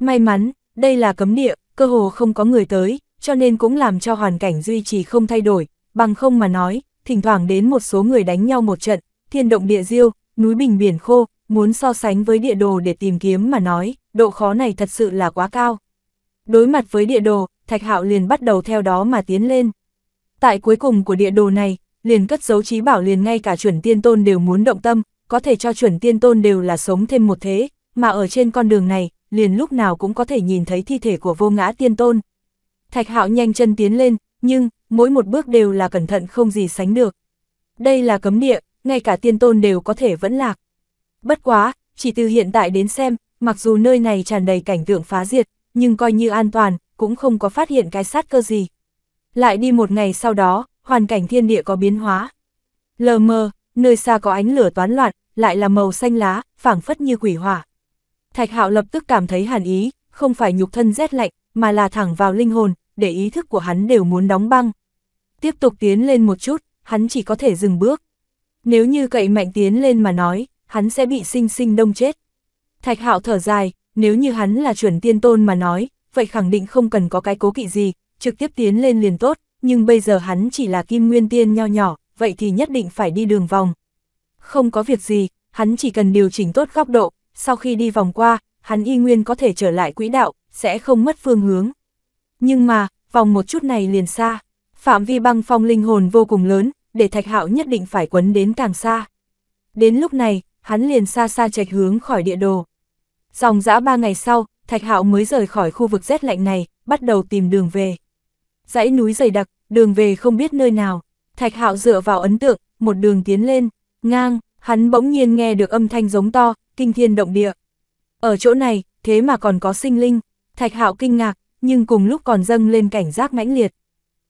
[SPEAKER 1] May mắn, đây là cấm địa, cơ hồ không có người tới, cho nên cũng làm cho hoàn cảnh duy trì không thay đổi, bằng không mà nói, thỉnh thoảng đến một số người đánh nhau một trận, thiên động địa diêu, núi bình biển khô, muốn so sánh với địa đồ để tìm kiếm mà nói, độ khó này thật sự là quá cao. Đối mặt với địa đồ, Thạch Hạo liền bắt đầu theo đó mà tiến lên. Tại cuối cùng của địa đồ này, liền cất dấu trí bảo liền ngay cả chuẩn tiên tôn đều muốn động tâm, có thể cho chuẩn tiên tôn đều là sống thêm một thế, mà ở trên con đường này, liền lúc nào cũng có thể nhìn thấy thi thể của vô ngã tiên tôn. Thạch Hạo nhanh chân tiến lên, nhưng mỗi một bước đều là cẩn thận không gì sánh được. Đây là cấm địa, ngay cả tiên tôn đều có thể vẫn lạc. Bất quá, chỉ từ hiện tại đến xem, mặc dù nơi này tràn đầy cảnh tượng phá diệt, nhưng coi như an toàn, cũng không có phát hiện cái sát cơ gì. Lại đi một ngày sau đó, hoàn cảnh thiên địa có biến hóa. Lờ mờ, nơi xa có ánh lửa toán loạn, lại là màu xanh lá, phảng phất như quỷ hỏa. Thạch Hạo lập tức cảm thấy hàn ý, không phải nhục thân rét lạnh, mà là thẳng vào linh hồn, để ý thức của hắn đều muốn đóng băng. Tiếp tục tiến lên một chút, hắn chỉ có thể dừng bước nếu như cậy mạnh tiến lên mà nói, hắn sẽ bị sinh sinh đông chết. Thạch hạo thở dài, nếu như hắn là chuẩn tiên tôn mà nói, vậy khẳng định không cần có cái cố kỵ gì, trực tiếp tiến lên liền tốt, nhưng bây giờ hắn chỉ là kim nguyên tiên nho nhỏ, vậy thì nhất định phải đi đường vòng. Không có việc gì, hắn chỉ cần điều chỉnh tốt góc độ, sau khi đi vòng qua, hắn y nguyên có thể trở lại quỹ đạo, sẽ không mất phương hướng. Nhưng mà, vòng một chút này liền xa, phạm vi băng phong linh hồn vô cùng lớn, để Thạch Hạo nhất định phải quấn đến càng xa. Đến lúc này, hắn liền xa xa trạch hướng khỏi địa đồ. Dòng dã ba ngày sau, Thạch Hạo mới rời khỏi khu vực rét lạnh này, bắt đầu tìm đường về. Dãy núi dày đặc, đường về không biết nơi nào. Thạch Hạo dựa vào ấn tượng, một đường tiến lên, ngang, hắn bỗng nhiên nghe được âm thanh giống to, kinh thiên động địa. Ở chỗ này, thế mà còn có sinh linh, Thạch Hạo kinh ngạc, nhưng cùng lúc còn dâng lên cảnh giác mãnh liệt.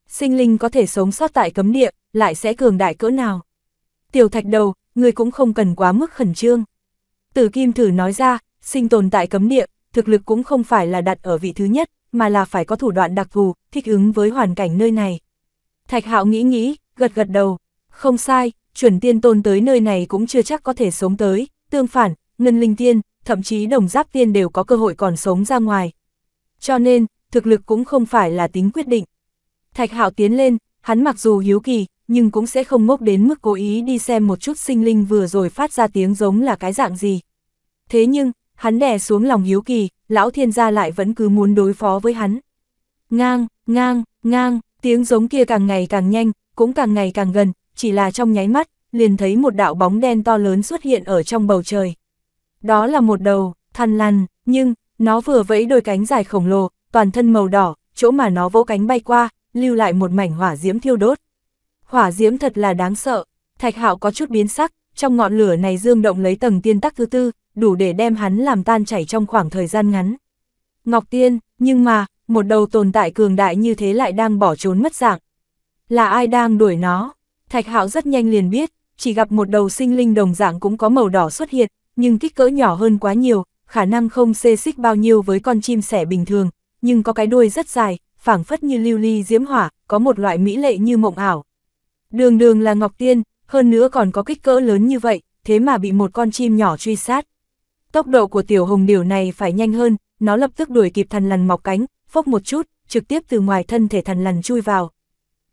[SPEAKER 1] Sinh linh có thể sống sót tại cấm địa, lại sẽ cường đại cỡ nào. Tiểu thạch đầu, ngươi cũng không cần quá mức khẩn trương. Tử Kim thử nói ra, sinh tồn tại cấm địa, thực lực cũng không phải là đặt ở vị thứ nhất, mà là phải có thủ đoạn đặc thù, thích ứng với hoàn cảnh nơi này. Thạch hạo nghĩ nghĩ, gật gật đầu, không sai, chuẩn tiên tôn tới nơi này cũng chưa chắc có thể sống tới, tương phản, ngân linh tiên, thậm chí đồng giáp tiên đều có cơ hội còn sống ra ngoài. Cho nên, thực lực cũng không phải là tính quyết định. Thạch hạo tiến lên, hắn mặc dù hiếu kỳ, nhưng cũng sẽ không ngốc đến mức cố ý đi xem một chút sinh linh vừa rồi phát ra tiếng giống là cái dạng gì. Thế nhưng, hắn đè xuống lòng hiếu kỳ, lão thiên gia lại vẫn cứ muốn đối phó với hắn. Ngang, ngang, ngang, tiếng giống kia càng ngày càng nhanh, cũng càng ngày càng gần, chỉ là trong nháy mắt, liền thấy một đạo bóng đen to lớn xuất hiện ở trong bầu trời. Đó là một đầu, thằn lằn, nhưng, nó vừa vẫy đôi cánh dài khổng lồ, toàn thân màu đỏ, chỗ mà nó vỗ cánh bay qua, lưu lại một mảnh hỏa diễm thiêu đốt. Hỏa diễm thật là đáng sợ, thạch hạo có chút biến sắc, trong ngọn lửa này dương động lấy tầng tiên tắc thứ tư, đủ để đem hắn làm tan chảy trong khoảng thời gian ngắn. Ngọc Tiên, nhưng mà, một đầu tồn tại cường đại như thế lại đang bỏ trốn mất dạng. Là ai đang đuổi nó? Thạch Hạo rất nhanh liền biết, chỉ gặp một đầu sinh linh đồng dạng cũng có màu đỏ xuất hiện, nhưng kích cỡ nhỏ hơn quá nhiều, khả năng không xê xích bao nhiêu với con chim sẻ bình thường, nhưng có cái đuôi rất dài, phảng phất như lưu ly diễm hỏa, có một loại mỹ lệ như mộng ảo. Đường đường là Ngọc Tiên, hơn nữa còn có kích cỡ lớn như vậy, thế mà bị một con chim nhỏ truy sát. Tốc độ của tiểu hồng điểu này phải nhanh hơn, nó lập tức đuổi kịp thần lằn mọc cánh, phốc một chút, trực tiếp từ ngoài thân thể thần lằn chui vào.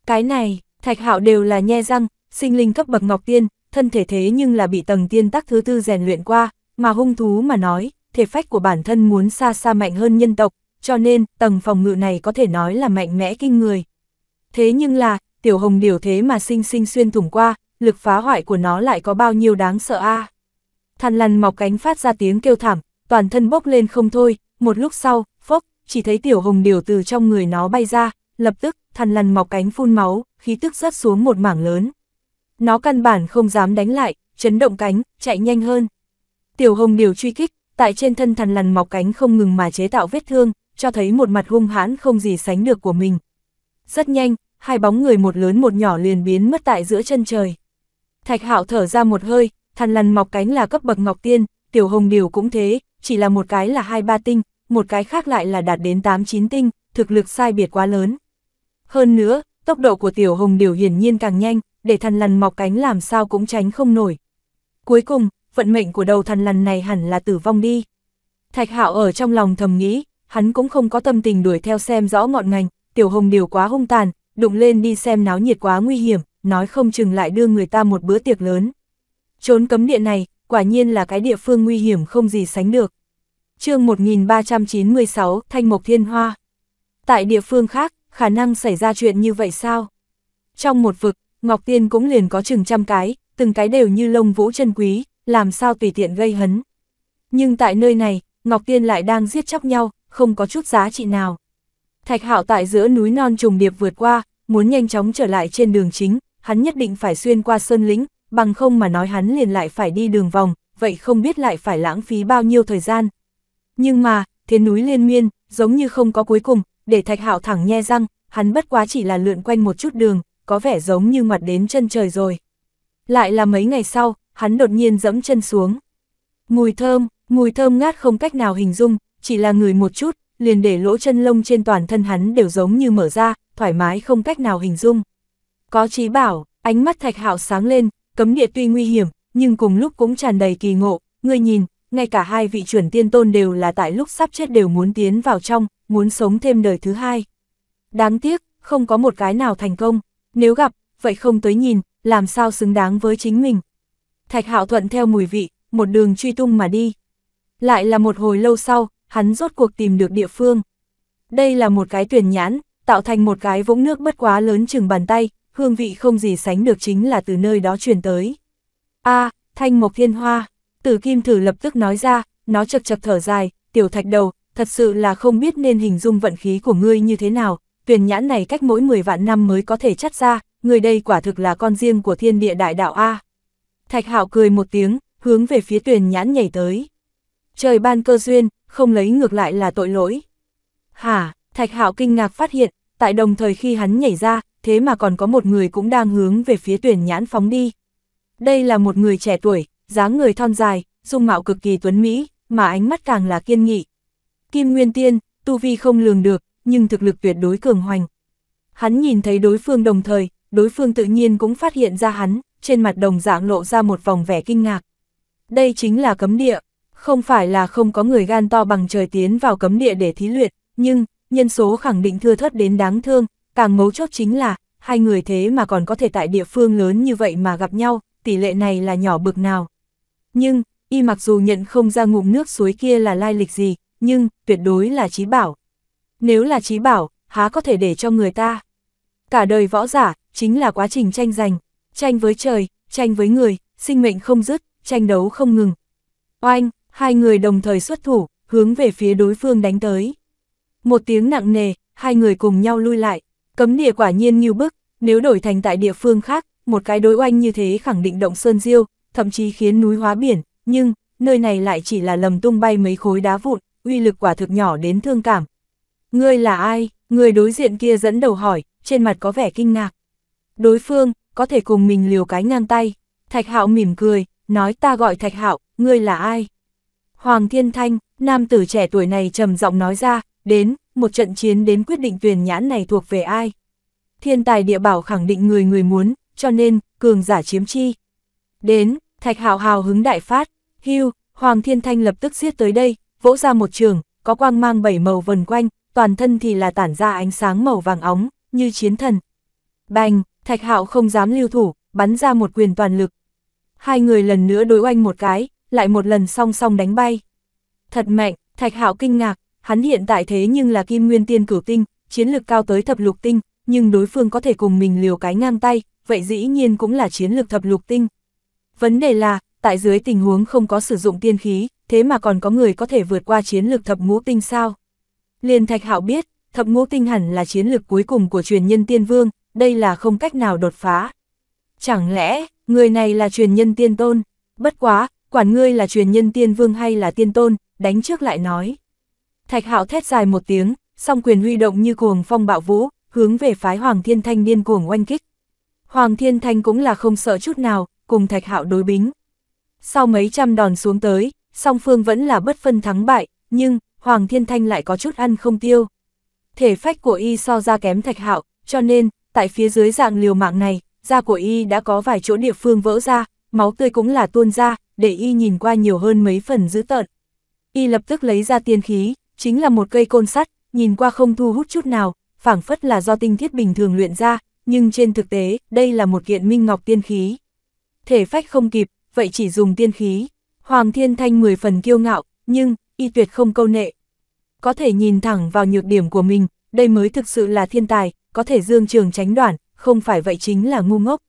[SPEAKER 1] Cái này, thạch hạo đều là nhe răng, sinh linh cấp bậc Ngọc Tiên, thân thể thế nhưng là bị tầng tiên tắc thứ tư rèn luyện qua, mà hung thú mà nói, thể phách của bản thân muốn xa xa mạnh hơn nhân tộc, cho nên tầng phòng ngự này có thể nói là mạnh mẽ kinh người. Thế nhưng là, tiểu hồng điều thế mà sinh sinh xuyên thủng qua, lực phá hoại của nó lại có bao nhiêu đáng sợ a Thằn lằn mọc cánh phát ra tiếng kêu thảm, toàn thân bốc lên không thôi, một lúc sau, phốc, chỉ thấy tiểu hồng điều từ trong người nó bay ra, lập tức, thằn lằn mọc cánh phun máu, khí tức rớt xuống một mảng lớn. Nó căn bản không dám đánh lại, chấn động cánh, chạy nhanh hơn. Tiểu hồng điều truy kích, tại trên thân thằn lằn mọc cánh không ngừng mà chế tạo vết thương, cho thấy một mặt hung hãn không gì sánh được của mình. Rất nhanh, hai bóng người một lớn một nhỏ liền biến mất tại giữa chân trời. Thạch Hạo thở ra một hơi, thằn lằn mọc cánh là cấp bậc ngọc tiên, tiểu hồng điều cũng thế, chỉ là một cái là hai ba tinh, một cái khác lại là đạt đến tám chín tinh, thực lực sai biệt quá lớn. Hơn nữa, tốc độ của tiểu hồng điều hiển nhiên càng nhanh, để thằn lằn mọc cánh làm sao cũng tránh không nổi. Cuối cùng, vận mệnh của đầu thằn lằn này hẳn là tử vong đi. Thạch Hạo ở trong lòng thầm nghĩ, hắn cũng không có tâm tình đuổi theo xem rõ ngọn ngành, tiểu hồng điều quá hung tàn, đụng lên đi xem náo nhiệt quá nguy hiểm, nói không chừng lại đưa người ta một bữa tiệc lớn. Trốn cấm địa này, quả nhiên là cái địa phương nguy hiểm không gì sánh được. chương 1396, Thanh Mộc Thiên Hoa. Tại địa phương khác, khả năng xảy ra chuyện như vậy sao? Trong một vực, Ngọc Tiên cũng liền có chừng trăm cái, từng cái đều như lông vũ chân quý, làm sao tùy tiện gây hấn. Nhưng tại nơi này, Ngọc Tiên lại đang giết chóc nhau, không có chút giá trị nào. Thạch Hạo tại giữa núi non trùng điệp vượt qua, muốn nhanh chóng trở lại trên đường chính, hắn nhất định phải xuyên qua sơn lĩnh, bằng không mà nói hắn liền lại phải đi đường vòng, vậy không biết lại phải lãng phí bao nhiêu thời gian. Nhưng mà, thế núi liên miên, giống như không có cuối cùng, để Thạch Hạo thẳng nhe răng, hắn bất quá chỉ là lượn quanh một chút đường, có vẻ giống như mặt đến chân trời rồi. Lại là mấy ngày sau, hắn đột nhiên dẫm chân xuống. Mùi thơm, mùi thơm ngát không cách nào hình dung, chỉ là người một chút, liền để lỗ chân lông trên toàn thân hắn đều giống như mở ra, thoải mái không cách nào hình dung. Có trí bảo, ánh mắt thạch hạo sáng lên, cấm địa tuy nguy hiểm, nhưng cùng lúc cũng tràn đầy kỳ ngộ, Người nhìn, ngay cả hai vị chuẩn tiên tôn đều là tại lúc sắp chết đều muốn tiến vào trong, muốn sống thêm đời thứ hai. Đáng tiếc, không có một cái nào thành công, nếu gặp, vậy không tới nhìn, làm sao xứng đáng với chính mình. Thạch hạo thuận theo mùi vị, một đường truy tung mà đi. Lại là một hồi lâu sau, hắn rốt cuộc tìm được địa phương. Đây là một cái tuyển nhãn, tạo thành một cái vũng nước bất quá lớn chừng bàn tay, hương vị không gì sánh được chính là từ nơi đó truyền tới. a thanh mộc thiên hoa, tử kim thử lập tức nói ra, nó chật chật thở dài, tiểu thạch đầu, thật sự là không biết nên hình dung vận khí của ngươi như thế nào, tuyển nhãn này cách mỗi 10 vạn năm mới có thể chắt ra, người đây quả thực là con riêng của thiên địa đại đạo A. Thạch hạo cười một tiếng, hướng về phía tuyển nhãn nhảy tới. Trời ban cơ duyên, không lấy ngược lại là tội lỗi. Hả, Thạch Hạo kinh ngạc phát hiện, tại đồng thời khi hắn nhảy ra, thế mà còn có một người cũng đang hướng về phía tuyển nhãn phóng đi. Đây là một người trẻ tuổi, dáng người thon dài, dung mạo cực kỳ tuấn mỹ, mà ánh mắt càng là kiên nghị. Kim Nguyên Tiên, tu vi không lường được, nhưng thực lực tuyệt đối cường hoành. Hắn nhìn thấy đối phương đồng thời, đối phương tự nhiên cũng phát hiện ra hắn, trên mặt đồng dạng lộ ra một vòng vẻ kinh ngạc. Đây chính là cấm địa, không phải là không có người gan to bằng trời tiến vào cấm địa để thí luyện, nhưng, nhân số khẳng định thưa thớt đến đáng thương, càng mấu chốt chính là, hai người thế mà còn có thể tại địa phương lớn như vậy mà gặp nhau, tỷ lệ này là nhỏ bực nào. Nhưng, y mặc dù nhận không ra ngụm nước suối kia là lai lịch gì, nhưng, tuyệt đối là trí bảo. Nếu là trí bảo, há có thể để cho người ta. Cả đời võ giả, chính là quá trình tranh giành, tranh với trời, tranh với người, sinh mệnh không dứt, tranh đấu không ngừng. Oanh, Hai người đồng thời xuất thủ, hướng về phía đối phương đánh tới. Một tiếng nặng nề, hai người cùng nhau lui lại, cấm địa quả nhiên như bức, nếu đổi thành tại địa phương khác, một cái đối oanh như thế khẳng định động sơn diêu, thậm chí khiến núi hóa biển, nhưng, nơi này lại chỉ là lầm tung bay mấy khối đá vụn, uy lực quả thực nhỏ đến thương cảm. Ngươi là ai? Người đối diện kia dẫn đầu hỏi, trên mặt có vẻ kinh ngạc. Đối phương, có thể cùng mình liều cái ngang tay. Thạch hạo mỉm cười, nói ta gọi thạch hạo, ngươi là ai? Hoàng Thiên Thanh, nam tử trẻ tuổi này trầm giọng nói ra, đến, một trận chiến đến quyết định tuyển nhãn này thuộc về ai. Thiên tài địa bảo khẳng định người người muốn, cho nên, cường giả chiếm chi. Đến, thạch hạo hào hứng đại phát, hưu, Hoàng Thiên Thanh lập tức giết tới đây, vỗ ra một trường, có quang mang bảy màu vần quanh, toàn thân thì là tản ra ánh sáng màu vàng óng, như chiến thần. Bành, thạch hạo không dám lưu thủ, bắn ra một quyền toàn lực. Hai người lần nữa đối oanh một cái, lại một lần song song đánh bay. Thật mạnh, Thạch Hạo kinh ngạc, hắn hiện tại thế nhưng là kim nguyên tiên cửu tinh, chiến lực cao tới thập lục tinh, nhưng đối phương có thể cùng mình liều cái ngang tay, vậy dĩ nhiên cũng là chiến lực thập lục tinh. Vấn đề là, tại dưới tình huống không có sử dụng tiên khí, thế mà còn có người có thể vượt qua chiến lực thập ngũ tinh sao? Liên Thạch Hạo biết, thập ngũ tinh hẳn là chiến lực cuối cùng của truyền nhân tiên vương, đây là không cách nào đột phá. Chẳng lẽ, người này là truyền nhân tiên tôn? Bất quá, quản ngươi là truyền nhân tiên vương hay là tiên tôn, đánh trước lại nói. Thạch hạo thét dài một tiếng, song quyền huy động như cuồng phong bạo vũ, hướng về phái Hoàng Thiên Thanh điên cuồng oanh kích. Hoàng Thiên Thanh cũng là không sợ chút nào, cùng Thạch Hạo đối bính. Sau mấy trăm đòn xuống tới, song phương vẫn là bất phân thắng bại, nhưng Hoàng Thiên Thanh lại có chút ăn không tiêu. Thể phách của y so ra kém Thạch Hạo, cho nên tại phía dưới dạng liều mạng này, da của y đã có vài chỗ địa phương vỡ ra, máu tươi cũng là tuôn ra, để y nhìn qua nhiều hơn mấy phần dữ tợn. Y lập tức lấy ra tiên khí, chính là một cây côn sắt, nhìn qua không thu hút chút nào, phảng phất là do tinh thiết bình thường luyện ra, nhưng trên thực tế, đây là một kiện minh ngọc tiên khí. Thể phách không kịp, vậy chỉ dùng tiên khí. Hoàng Thiên Thanh 10 phần kiêu ngạo, nhưng, y tuyệt không câu nệ. Có thể nhìn thẳng vào nhược điểm của mình, đây mới thực sự là thiên tài, có thể dương trường tránh đoạn, không phải vậy chính là ngu ngốc.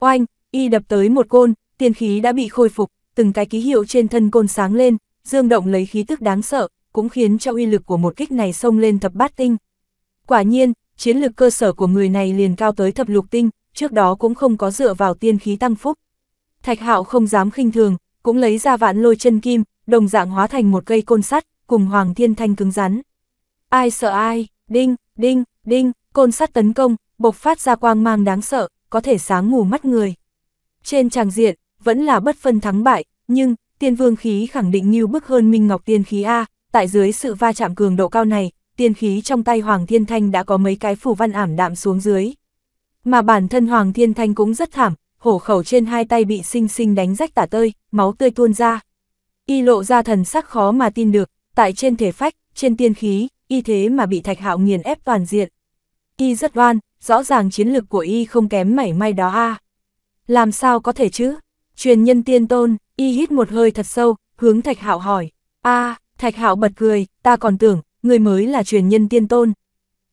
[SPEAKER 1] Oanh, y đập tới một côn, tiên khí đã bị khôi phục từng cái ký hiệu trên thân côn sáng lên, dương động lấy khí tức đáng sợ, cũng khiến cho uy lực của một kích này xông lên thập bát tinh. Quả nhiên, chiến lực cơ sở của người này liền cao tới thập lục tinh, trước đó cũng không có dựa vào tiên khí tăng phúc. Thạch Hạo không dám khinh thường, cũng lấy ra vạn lôi chân kim, đồng dạng hóa thành một cây côn sắt, cùng Hoàng Thiên Thanh cứng rắn. Ai sợ ai, đinh, đinh, đinh, côn sắt tấn công, bộc phát ra quang mang đáng sợ, có thể sáng mù mắt người. Trên tràng diện, vẫn là bất phân thắng bại, nhưng, tiên vương khí khẳng định như bức hơn Minh Ngọc tiên khí A, tại dưới sự va chạm cường độ cao này, tiên khí trong tay Hoàng Thiên Thanh đã có mấy cái phủ văn ảm đạm xuống dưới. Mà bản thân Hoàng Thiên Thanh cũng rất thảm, hổ khẩu trên hai tay bị sinh sinh đánh rách tả tơi, máu tươi tuôn ra. Y lộ ra thần sắc khó mà tin được, tại trên thể phách, trên tiên khí, y thế mà bị thạch hạo nghiền ép toàn diện. Y rất oan, rõ ràng chiến lực của y không kém mảy may đó a Làm sao có thể chứ? Truyền nhân tiên tôn, Y hít một hơi thật sâu, hướng Thạch Hạo hỏi. a à, Thạch Hạo bật cười, ta còn tưởng, người mới là truyền nhân tiên tôn.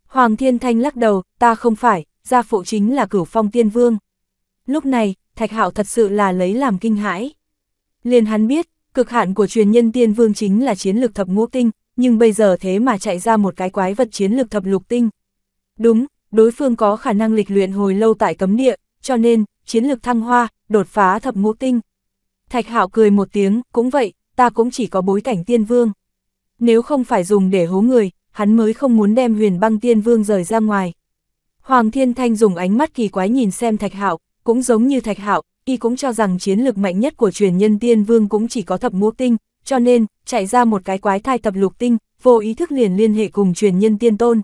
[SPEAKER 1] Hoàng Thiên Thanh lắc đầu, ta không phải, gia phụ chính là cửu phong tiên vương. Lúc này, Thạch Hạo thật sự là lấy làm kinh hãi. Liên hắn biết, cực hạn của truyền nhân tiên vương chính là chiến lược thập ngũ tinh, nhưng bây giờ thế mà chạy ra một cái quái vật chiến lược thập lục tinh. Đúng, đối phương có khả năng lịch luyện hồi lâu tại cấm địa, cho nên, chiến lược thăng hoa, đột phá thập ngũ tinh, Thạch Hạo cười một tiếng, cũng vậy, ta cũng chỉ có bối cảnh tiên vương. Nếu không phải dùng để hố người, hắn mới không muốn đem huyền băng tiên vương rời ra ngoài. Hoàng Thiên Thanh dùng ánh mắt kỳ quái nhìn xem Thạch Hạo, cũng giống như Thạch Hạo, y cũng cho rằng chiến lược mạnh nhất của truyền nhân tiên vương cũng chỉ có thập ngũ tinh, cho nên, chạy ra một cái quái thai tập lục tinh, vô ý thức liền liên hệ cùng truyền nhân tiên tôn.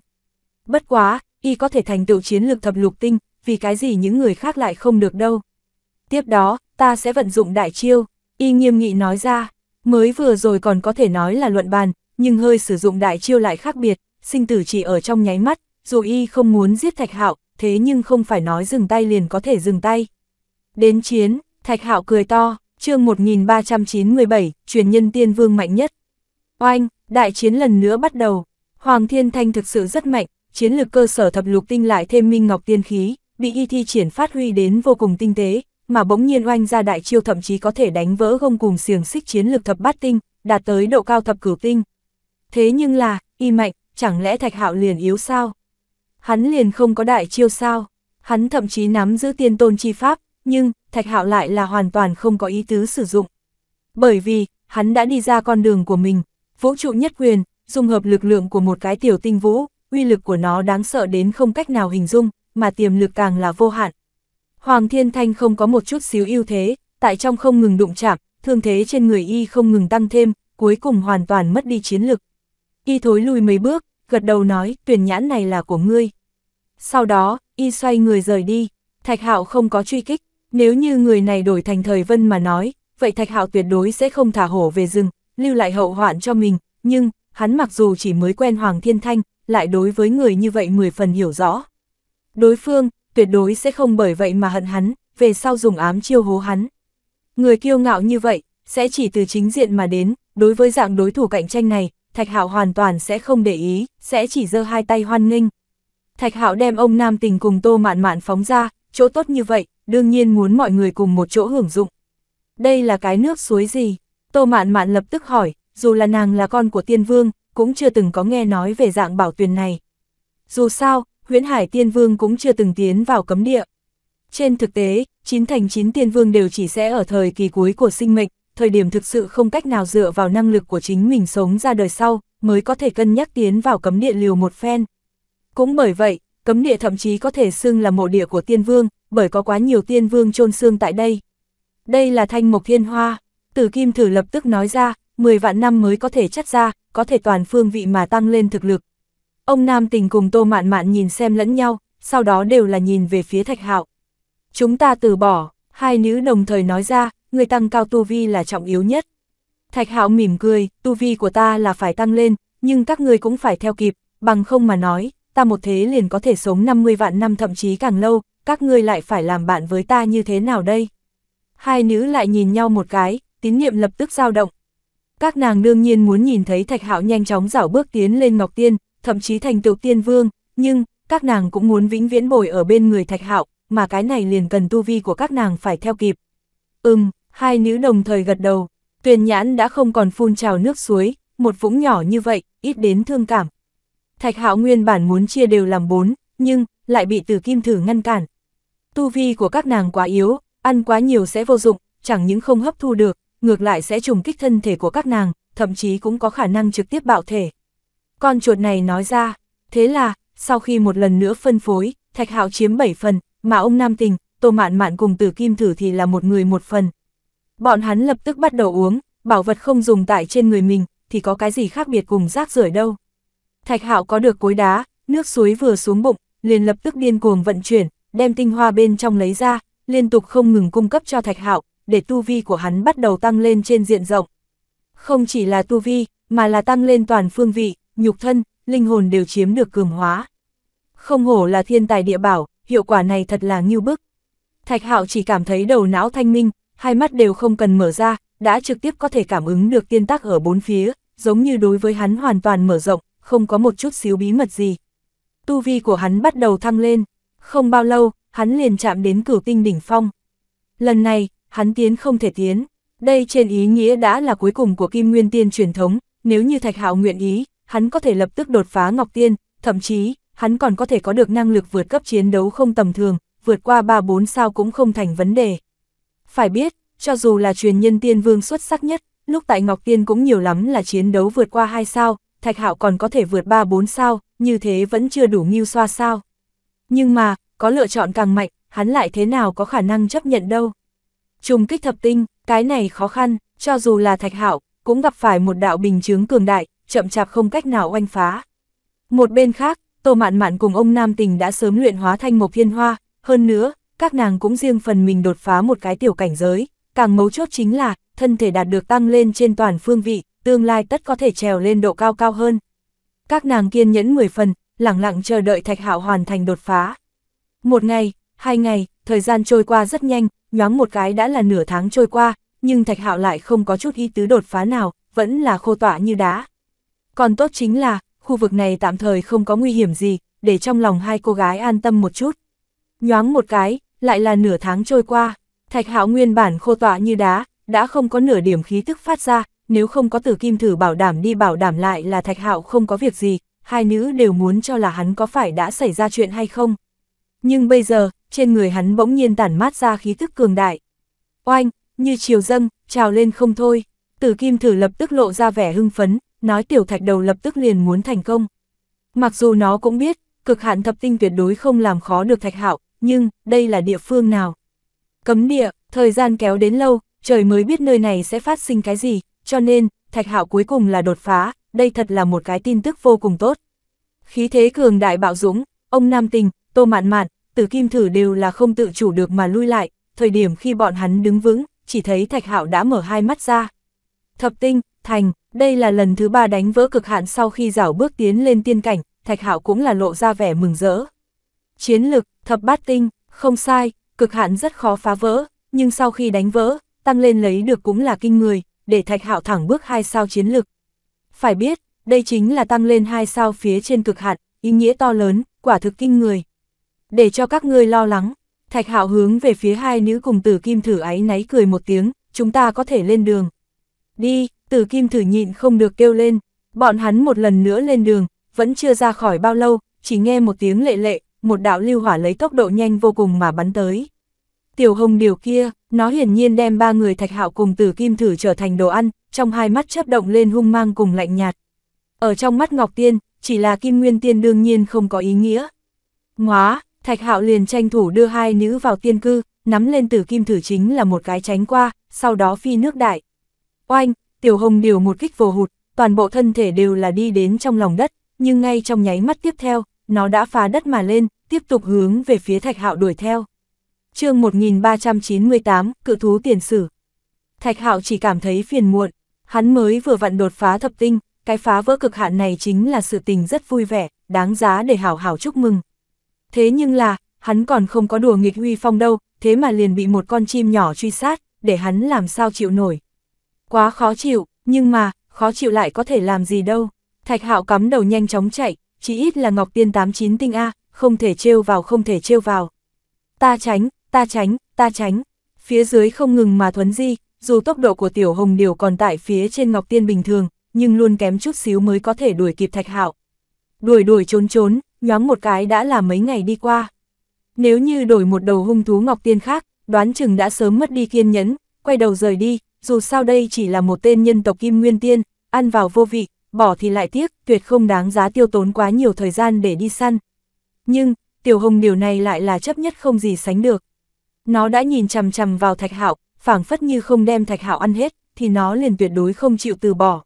[SPEAKER 1] Bất quá, y có thể thành tựu chiến lược thập lục tinh, vì cái gì những người khác lại không được đâu. Tiếp đó, ta sẽ vận dụng đại chiêu, y nghiêm nghị nói ra, mới vừa rồi còn có thể nói là luận bàn, nhưng hơi sử dụng đại chiêu lại khác biệt, sinh tử chỉ ở trong nháy mắt, dù y không muốn giết Thạch Hạo, thế nhưng không phải nói dừng tay liền có thể dừng tay. Đến chiến, Thạch Hạo cười to, chương 1397, truyền nhân tiên vương mạnh nhất. Oanh, đại chiến lần nữa bắt đầu, Hoàng Thiên Thanh thực sự rất mạnh, chiến lược cơ sở thập lục tinh lại thêm minh ngọc tiên khí, bị y thi triển phát huy đến vô cùng tinh tế, mà bỗng nhiên oanh ra đại chiêu thậm chí có thể đánh vỡ gông cùng xiềng xích chiến lược thập bát tinh, đạt tới độ cao thập cửu tinh. Thế nhưng là, y mạnh, chẳng lẽ Thạch Hạo liền yếu sao? Hắn liền không có đại chiêu sao? Hắn thậm chí nắm giữ tiên tôn chi pháp, nhưng Thạch Hạo lại là hoàn toàn không có ý tứ sử dụng. Bởi vì, hắn đã đi ra con đường của mình, vũ trụ nhất quyền, dung hợp lực lượng của một cái tiểu tinh vũ, uy lực của nó đáng sợ đến không cách nào hình dung, mà tiềm lực càng là vô hạn, Hoàng Thiên Thanh không có một chút xíu ưu thế, tại trong không ngừng đụng chạm, thương thế trên người y không ngừng tăng thêm, cuối cùng hoàn toàn mất đi chiến lực. Y thối lùi mấy bước, gật đầu nói, tuyển nhãn này là của ngươi. Sau đó, y xoay người rời đi, Thạch Hạo không có truy kích, nếu như người này đổi thành thời vân mà nói, vậy Thạch Hạo tuyệt đối sẽ không thả hổ về rừng, lưu lại hậu hoạn cho mình, nhưng, hắn mặc dù chỉ mới quen Hoàng Thiên Thanh, lại đối với người như vậy mười phần hiểu rõ. Đối phương, tuyệt đối sẽ không bởi vậy mà hận hắn, về sau dùng ám chiêu hố hắn. Người kiêu ngạo như vậy, sẽ chỉ từ chính diện mà đến, đối với dạng đối thủ cạnh tranh này, Thạch Hạo hoàn toàn sẽ không để ý, sẽ chỉ giơ hai tay hoan nghênh. Thạch Hạo đem ông nam tình cùng Tô Mạn Mạn phóng ra, chỗ tốt như vậy, đương nhiên muốn mọi người cùng một chỗ hưởng dụng. Đây là cái nước suối gì? Tô Mạn Mạn lập tức hỏi, dù là nàng là con của Tiên Vương, cũng chưa từng có nghe nói về dạng bảo tuyền này. Dù sao, huyễn hải tiên vương cũng chưa từng tiến vào cấm địa. Trên thực tế, chín thành chín tiên vương đều chỉ sẽ ở thời kỳ cuối của sinh mệnh, thời điểm thực sự không cách nào dựa vào năng lực của chính mình sống ra đời sau, mới có thể cân nhắc tiến vào cấm địa liều một phen. Cũng bởi vậy, cấm địa thậm chí có thể xưng là mộ địa của tiên vương, bởi có quá nhiều tiên vương chôn xương tại đây. Đây là thanh mộc thiên hoa, tử kim thử lập tức nói ra, 10 vạn năm mới có thể chắt ra, có thể toàn phương vị mà tăng lên thực lực, Ông Nam Tình cùng Tô Mạn Mạn nhìn xem lẫn nhau, sau đó đều là nhìn về phía Thạch Hạo. Chúng ta từ bỏ, hai nữ đồng thời nói ra, người tăng cao tu vi là trọng yếu nhất. Thạch Hạo mỉm cười, tu vi của ta là phải tăng lên, nhưng các người cũng phải theo kịp, bằng không mà nói, ta một thế liền có thể sống 50 vạn năm thậm chí càng lâu, các ngươi lại phải làm bạn với ta như thế nào đây? Hai nữ lại nhìn nhau một cái, tín niệm lập tức dao động. Các nàng đương nhiên muốn nhìn thấy Thạch Hạo nhanh chóng dảo bước tiến lên Ngọc Tiên, thậm chí thành tựu tiên vương, nhưng, các nàng cũng muốn vĩnh viễn bồi ở bên người thạch hạo, mà cái này liền cần tu vi của các nàng phải theo kịp. Ừm, hai nữ đồng thời gật đầu, tuyền nhãn đã không còn phun trào nước suối, một vũng nhỏ như vậy, ít đến thương cảm. Thạch hạo nguyên bản muốn chia đều làm bốn, nhưng, lại bị tử kim thử ngăn cản. Tu vi của các nàng quá yếu, ăn quá nhiều sẽ vô dụng, chẳng những không hấp thu được, ngược lại sẽ trùng kích thân thể của các nàng, thậm chí cũng có khả năng trực tiếp bạo thể. Con chuột này nói ra, thế là, sau khi một lần nữa phân phối, Thạch Hạo chiếm 7 phần, mà ông Nam Tình, Tô Mạn Mạn cùng Tử Kim Thử thì là một người một phần. Bọn hắn lập tức bắt đầu uống, bảo vật không dùng tại trên người mình, thì có cái gì khác biệt cùng rác rưởi đâu. Thạch Hạo có được cối đá, nước suối vừa xuống bụng, liền lập tức điên cuồng vận chuyển, đem tinh hoa bên trong lấy ra, liên tục không ngừng cung cấp cho Thạch Hạo, để tu vi của hắn bắt đầu tăng lên trên diện rộng. Không chỉ là tu vi, mà là tăng lên toàn phương vị, nhục thân, linh hồn đều chiếm được cường hóa. Không hổ là thiên tài địa bảo, hiệu quả này thật là nghiêu bức. Thạch Hạo chỉ cảm thấy đầu não thanh minh, hai mắt đều không cần mở ra, đã trực tiếp có thể cảm ứng được tiên tác ở bốn phía, giống như đối với hắn hoàn toàn mở rộng, không có một chút xíu bí mật gì. Tu vi của hắn bắt đầu thăng lên, không bao lâu, hắn liền chạm đến cửu tinh đỉnh phong. Lần này, hắn tiến không thể tiến, đây trên ý nghĩa đã là cuối cùng của kim nguyên tiên truyền thống, nếu như Thạch Hạo nguyện ý, hắn có thể lập tức đột phá Ngọc Tiên, thậm chí, hắn còn có thể có được năng lực vượt cấp chiến đấu không tầm thường, vượt qua 3-4 sao cũng không thành vấn đề. Phải biết, cho dù là truyền nhân tiên vương xuất sắc nhất, lúc tại Ngọc Tiên cũng nhiều lắm là chiến đấu vượt qua 2 sao, Thạch Hạo còn có thể vượt 3-4 sao, như thế vẫn chưa đủ nghiêu xoa sao. Nhưng mà, có lựa chọn càng mạnh, hắn lại thế nào có khả năng chấp nhận đâu. Trùng kích thập tinh, cái này khó khăn, cho dù là Thạch Hạo cũng gặp phải một đạo bình chứng cường đại, chậm chạp không cách nào oanh phá. Một bên khác, Tô Mạn Mạn cùng ông Nam Tình đã sớm luyện hóa thành một thiên hoa, hơn nữa, các nàng cũng riêng phần mình đột phá một cái tiểu cảnh giới, càng mấu chốt chính là, thân thể đạt được tăng lên trên toàn phương vị, tương lai tất có thể trèo lên độ cao cao hơn. Các nàng kiên nhẫn 10 phần, lặng lặng chờ đợi Thạch Hạo hoàn thành đột phá. Một ngày, hai ngày, thời gian trôi qua rất nhanh, nhoáng một cái đã là nửa tháng trôi qua, nhưng Thạch Hạo lại không có chút ý tứ đột phá nào, vẫn là khô tỏa như đá. Còn tốt chính là, khu vực này tạm thời không có nguy hiểm gì, để trong lòng hai cô gái an tâm một chút. Nhoáng một cái, lại là nửa tháng trôi qua, thạch hạo nguyên bản khô tọa như đá, đã không có nửa điểm khí tức phát ra, nếu không có tử kim thử bảo đảm đi bảo đảm lại là thạch hạo không có việc gì, hai nữ đều muốn cho là hắn có phải đã xảy ra chuyện hay không. Nhưng bây giờ, trên người hắn bỗng nhiên tản mát ra khí tức cường đại. Oanh, như chiều dâng, trào lên không thôi, tử kim thử lập tức lộ ra vẻ hưng phấn, nói tiểu thạch đầu lập tức liền muốn thành công. Mặc dù nó cũng biết, cực hạn thập tinh tuyệt đối không làm khó được thạch hạo, nhưng, đây là địa phương nào? Cấm địa, thời gian kéo đến lâu, trời mới biết nơi này sẽ phát sinh cái gì, cho nên, thạch hạo cuối cùng là đột phá, đây thật là một cái tin tức vô cùng tốt. Khí thế cường đại bạo dũng, ông Nam Tình, Tô Mạn Mạn, Tử Kim Thử đều là không tự chủ được mà lui lại, thời điểm khi bọn hắn đứng vững, chỉ thấy thạch hạo đã mở hai mắt ra. Thập tinh, thành, đây là lần thứ ba đánh vỡ cực hạn sau khi rảo bước tiến lên tiên cảnh, Thạch Hạo cũng là lộ ra vẻ mừng rỡ. Chiến lực, thập bát tinh, không sai, cực hạn rất khó phá vỡ, nhưng sau khi đánh vỡ, tăng lên lấy được cũng là kinh người, để Thạch Hạo thẳng bước hai sao chiến lực. Phải biết, đây chính là tăng lên hai sao phía trên cực hạn, ý nghĩa to lớn, quả thực kinh người. Để cho các ngươi lo lắng, Thạch Hạo hướng về phía hai nữ cùng Tử Kim thử ái náy cười một tiếng, chúng ta có thể lên đường. Đi, Tử Kim thử nhịn không được kêu lên, bọn hắn một lần nữa lên đường, vẫn chưa ra khỏi bao lâu, chỉ nghe một tiếng lệ lệ, một đạo lưu hỏa lấy tốc độ nhanh vô cùng mà bắn tới. Tiểu hồng điều kia, nó hiển nhiên đem ba người thạch hạo cùng tử kim thử trở thành đồ ăn, trong hai mắt chấp động lên hung mang cùng lạnh nhạt. Ở trong mắt Ngọc Tiên, chỉ là kim nguyên tiên đương nhiên không có ý nghĩa. Ngóa, thạch hạo liền tranh thủ đưa hai nữ vào tiên cư, nắm lên tử kim thử chính là một cái tránh qua, sau đó phi nước đại. Oanh, tiểu hồng điều một kích vồ hụt, toàn bộ thân thể đều là đi đến trong lòng đất, nhưng ngay trong nháy mắt tiếp theo, nó đã phá đất mà lên, tiếp tục hướng về phía thạch hạo đuổi theo. chương 1398, cự thú tiền sử. Thạch hạo chỉ cảm thấy phiền muộn, hắn mới vừa vặn đột phá thập tinh, cái phá vỡ cực hạn này chính là sự tình rất vui vẻ, đáng giá để hảo hảo chúc mừng. Thế nhưng là, hắn còn không có đùa nghịch huy phong đâu, thế mà liền bị một con chim nhỏ truy sát, để hắn làm sao chịu nổi. Quá khó chịu, nhưng mà, khó chịu lại có thể làm gì đâu. Thạch Hạo cắm đầu nhanh chóng chạy, chỉ ít là Ngọc Tiên 89 tinh A, không thể trêu vào không thể trêu vào. Ta tránh, ta tránh, ta tránh. Phía dưới không ngừng mà thuấn di, dù tốc độ của Tiểu Hồng Điều còn tại phía trên Ngọc Tiên bình thường, nhưng luôn kém chút xíu mới có thể đuổi kịp Thạch Hạo. Đuổi đuổi trốn trốn, nhoáng một cái đã là mấy ngày đi qua. Nếu như đổi một đầu hung thú Ngọc Tiên khác, đoán chừng đã sớm mất đi kiên nhẫn, quay đầu rời đi, dù sao đây chỉ là một tên nhân tộc kim nguyên tiên, ăn vào vô vị, bỏ thì lại tiếc, tuyệt không đáng giá tiêu tốn quá nhiều thời gian để đi săn. Nhưng, Tiểu Hồng điều này lại là chấp nhất không gì sánh được. Nó đã nhìn chằm chằm vào Thạch Hạo, phảng phất như không đem Thạch Hạo ăn hết, thì nó liền tuyệt đối không chịu từ bỏ.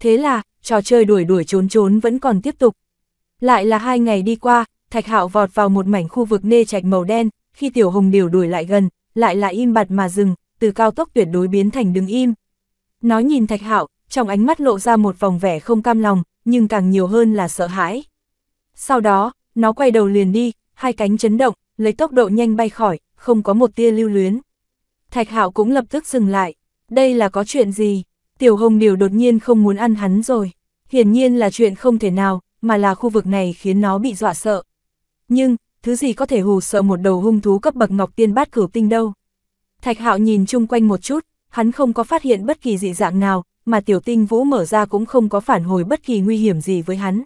[SPEAKER 1] Thế là, trò chơi đuổi đuổi trốn trốn vẫn còn tiếp tục. Lại là hai ngày đi qua, Thạch Hạo vọt vào một mảnh khu vực nê trạch màu đen, khi Tiểu Hồng điều đuổi lại gần, lại là im bặt mà dừng, từ cao tốc tuyệt đối biến thành đứng im. Nó nhìn Thạch Hạo, trong ánh mắt lộ ra một vòng vẻ không cam lòng, nhưng càng nhiều hơn là sợ hãi. Sau đó, nó quay đầu liền đi, hai cánh chấn động, lấy tốc độ nhanh bay khỏi, không có một tia lưu luyến. Thạch Hạo cũng lập tức dừng lại, đây là có chuyện gì? Tiểu Hồng Điều đột nhiên không muốn ăn hắn rồi, hiển nhiên là chuyện không thể nào, mà là khu vực này khiến nó bị dọa sợ. Nhưng, thứ gì có thể hù sợ một đầu hung thú cấp bậc Ngọc Tiên Bát Cửu Tinh đâu? Thạch Hạo nhìn chung quanh một chút, hắn không có phát hiện bất kỳ dị dạng nào, mà tiểu tinh vũ mở ra cũng không có phản hồi bất kỳ nguy hiểm gì với hắn.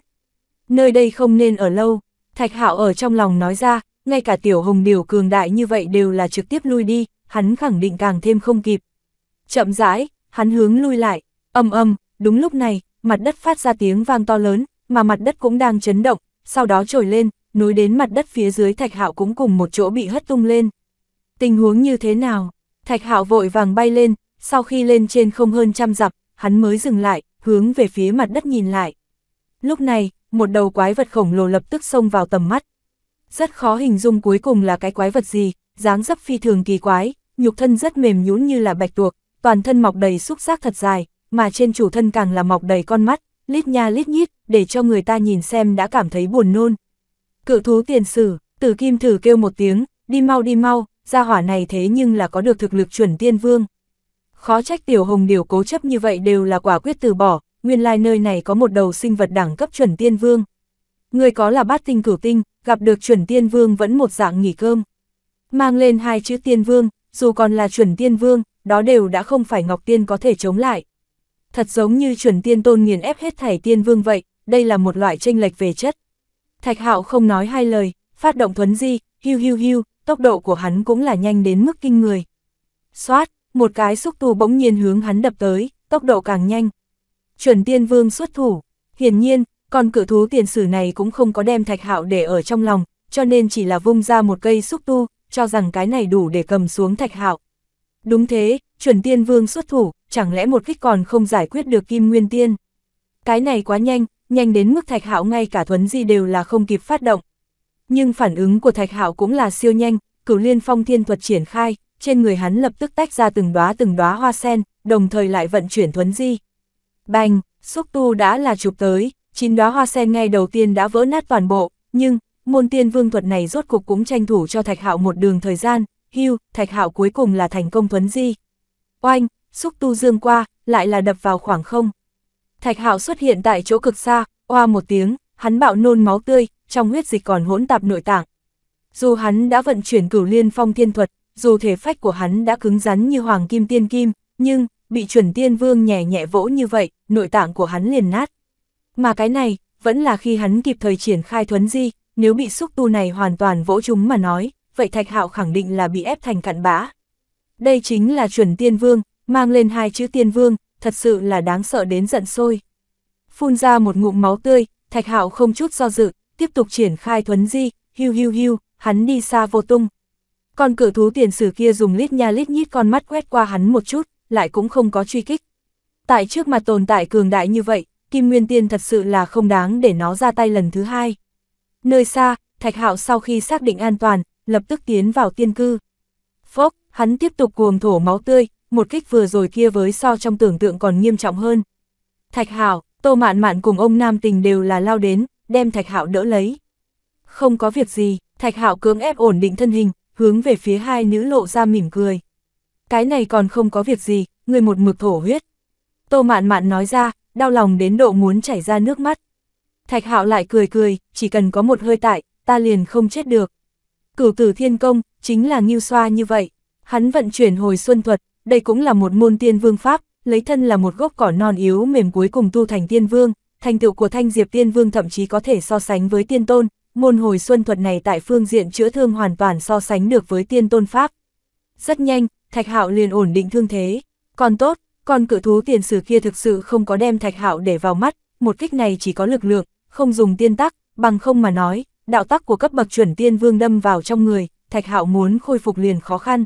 [SPEAKER 1] Nơi đây không nên ở lâu, Thạch Hạo ở trong lòng nói ra, ngay cả tiểu hồng điều cường đại như vậy đều là trực tiếp lui đi, hắn khẳng định càng thêm không kịp. Chậm rãi, hắn hướng lui lại, âm âm, đúng lúc này, mặt đất phát ra tiếng vang to lớn, mà mặt đất cũng đang chấn động, sau đó trồi lên, núi đến mặt đất phía dưới Thạch Hạo cũng cùng một chỗ bị hất tung lên. Tình huống như thế nào? Thạch hạo vội vàng bay lên, sau khi lên trên không hơn trăm dặm, hắn mới dừng lại, hướng về phía mặt đất nhìn lại. Lúc này, một đầu quái vật khổng lồ lập tức xông vào tầm mắt. Rất khó hình dung cuối cùng là cái quái vật gì, dáng dấp phi thường kỳ quái, nhục thân rất mềm nhũn như là bạch tuộc, toàn thân mọc đầy xúc giác thật dài, mà trên chủ thân càng là mọc đầy con mắt, lít nha lít nhít, để cho người ta nhìn xem đã cảm thấy buồn nôn. Cự thú tiền sử, tử kim thử kêu một tiếng, đi mau đi mau, gia hỏa này thế nhưng là có được thực lực chuẩn tiên vương. Khó trách tiểu hồng điều cố chấp như vậy đều là quả quyết từ bỏ, nguyên lai nơi này có một đầu sinh vật đẳng cấp chuẩn tiên vương. Người có là bát tinh cửu tinh, gặp được chuẩn tiên vương vẫn một dạng nghỉ cơm. Mang lên hai chữ tiên vương, dù còn là chuẩn tiên vương, đó đều đã không phải Ngọc Tiên có thể chống lại. Thật giống như chuẩn tiên tôn nghiền ép hết thảy tiên vương vậy, đây là một loại tranh lệch về chất. Thạch Hạo không nói hai lời, phát động thuấn di, hưu hưu hưu, tốc độ của hắn cũng là nhanh đến mức kinh người. Xoát, một cái xúc tu bỗng nhiên hướng hắn đập tới, tốc độ càng nhanh. Chuẩn tiên vương xuất thủ, hiển nhiên, con cử thú tiền sử này cũng không có đem thạch hạo để ở trong lòng, cho nên chỉ là vung ra một cây xúc tu, cho rằng cái này đủ để cầm xuống thạch hạo. Đúng thế, chuẩn tiên vương xuất thủ, chẳng lẽ một kích còn không giải quyết được kim nguyên tiên. Cái này quá nhanh, nhanh đến mức thạch hạo ngay cả thuấn di đều là không kịp phát động, nhưng phản ứng của Thạch Hạo cũng là siêu nhanh, cửu liên phong thiên thuật triển khai, trên người hắn lập tức tách ra từng đóa từng đóa hoa sen, đồng thời lại vận chuyển thuấn di. Bành, xúc tu đã là chụp tới, chín đóa hoa sen ngay đầu tiên đã vỡ nát toàn bộ, nhưng môn tiên vương thuật này rốt cục cũng tranh thủ cho Thạch Hạo một đường thời gian, hưu, Thạch Hạo cuối cùng là thành công thuấn di. Oanh, xúc tu dương qua, lại là đập vào khoảng không. Thạch Hạo xuất hiện tại chỗ cực xa, oa một tiếng, hắn bạo nôn máu tươi, trong huyết dịch còn hỗn tạp nội tạng. Dù hắn đã vận chuyển cửu liên phong thiên thuật, dù thể phách của hắn đã cứng rắn như hoàng kim tiên kim, nhưng, bị chuẩn tiên vương nhẹ nhẹ vỗ như vậy, nội tạng của hắn liền nát. Mà cái này, vẫn là khi hắn kịp thời triển khai thuấn di, nếu bị xúc tu này hoàn toàn vỗ chúng mà nói, vậy thạch hạo khẳng định là bị ép thành cặn bã. Đây chính là chuẩn tiên vương, mang lên hai chữ tiên vương, thật sự là đáng sợ đến giận sôi. Phun ra một ngụm máu tươi, thạch hạo không chút do dự, tiếp tục triển khai thuấn di, hiu hiu hiu, hắn đi xa vô tung. Còn cử thú tiền sử kia dùng lít nha lít nhít con mắt quét qua hắn một chút, lại cũng không có truy kích. Tại trước mặt tồn tại cường đại như vậy, Kim Nguyên Tiên thật sự là không đáng để nó ra tay lần thứ hai. Nơi xa, Thạch Hạo sau khi xác định an toàn, lập tức tiến vào tiên cư. Phốc, hắn tiếp tục cuồng thổ máu tươi, một kích vừa rồi kia với so trong tưởng tượng còn nghiêm trọng hơn. Thạch Hạo, Tô Mạn Mạn cùng ông Nam Tình đều là lao đến, đem Thạch Hạo đỡ lấy. Không có việc gì, Thạch Hạo cưỡng ép ổn định thân hình, hướng về phía hai nữ lộ ra mỉm cười. Cái này còn không có việc gì, người một mực thổ huyết. Tô mạn mạn nói ra, đau lòng đến độ muốn chảy ra nước mắt. Thạch Hạo lại cười cười, chỉ cần có một hơi tại, ta liền không chết được. Cửu tử thiên công, chính là nghiêu xoa như vậy. Hắn vận chuyển hồi xuân thuật, đây cũng là một môn tiên vương pháp, lấy thân là một gốc cỏ non yếu mềm cuối cùng tu thành tiên vương, thành tựu của Thanh Diệp Tiên Vương thậm chí có thể so sánh với tiên tôn, môn hồi xuân thuật này tại phương diện chữa thương hoàn toàn so sánh được với tiên tôn pháp. Rất nhanh, Thạch Hạo liền ổn định thương thế, còn tốt, còn cự thú tiền sử kia thực sự không có đem Thạch Hạo để vào mắt, một kích này chỉ có lực lượng, không dùng tiên tắc, bằng không mà nói, đạo tắc của cấp bậc chuẩn tiên vương đâm vào trong người, Thạch Hạo muốn khôi phục liền khó khăn.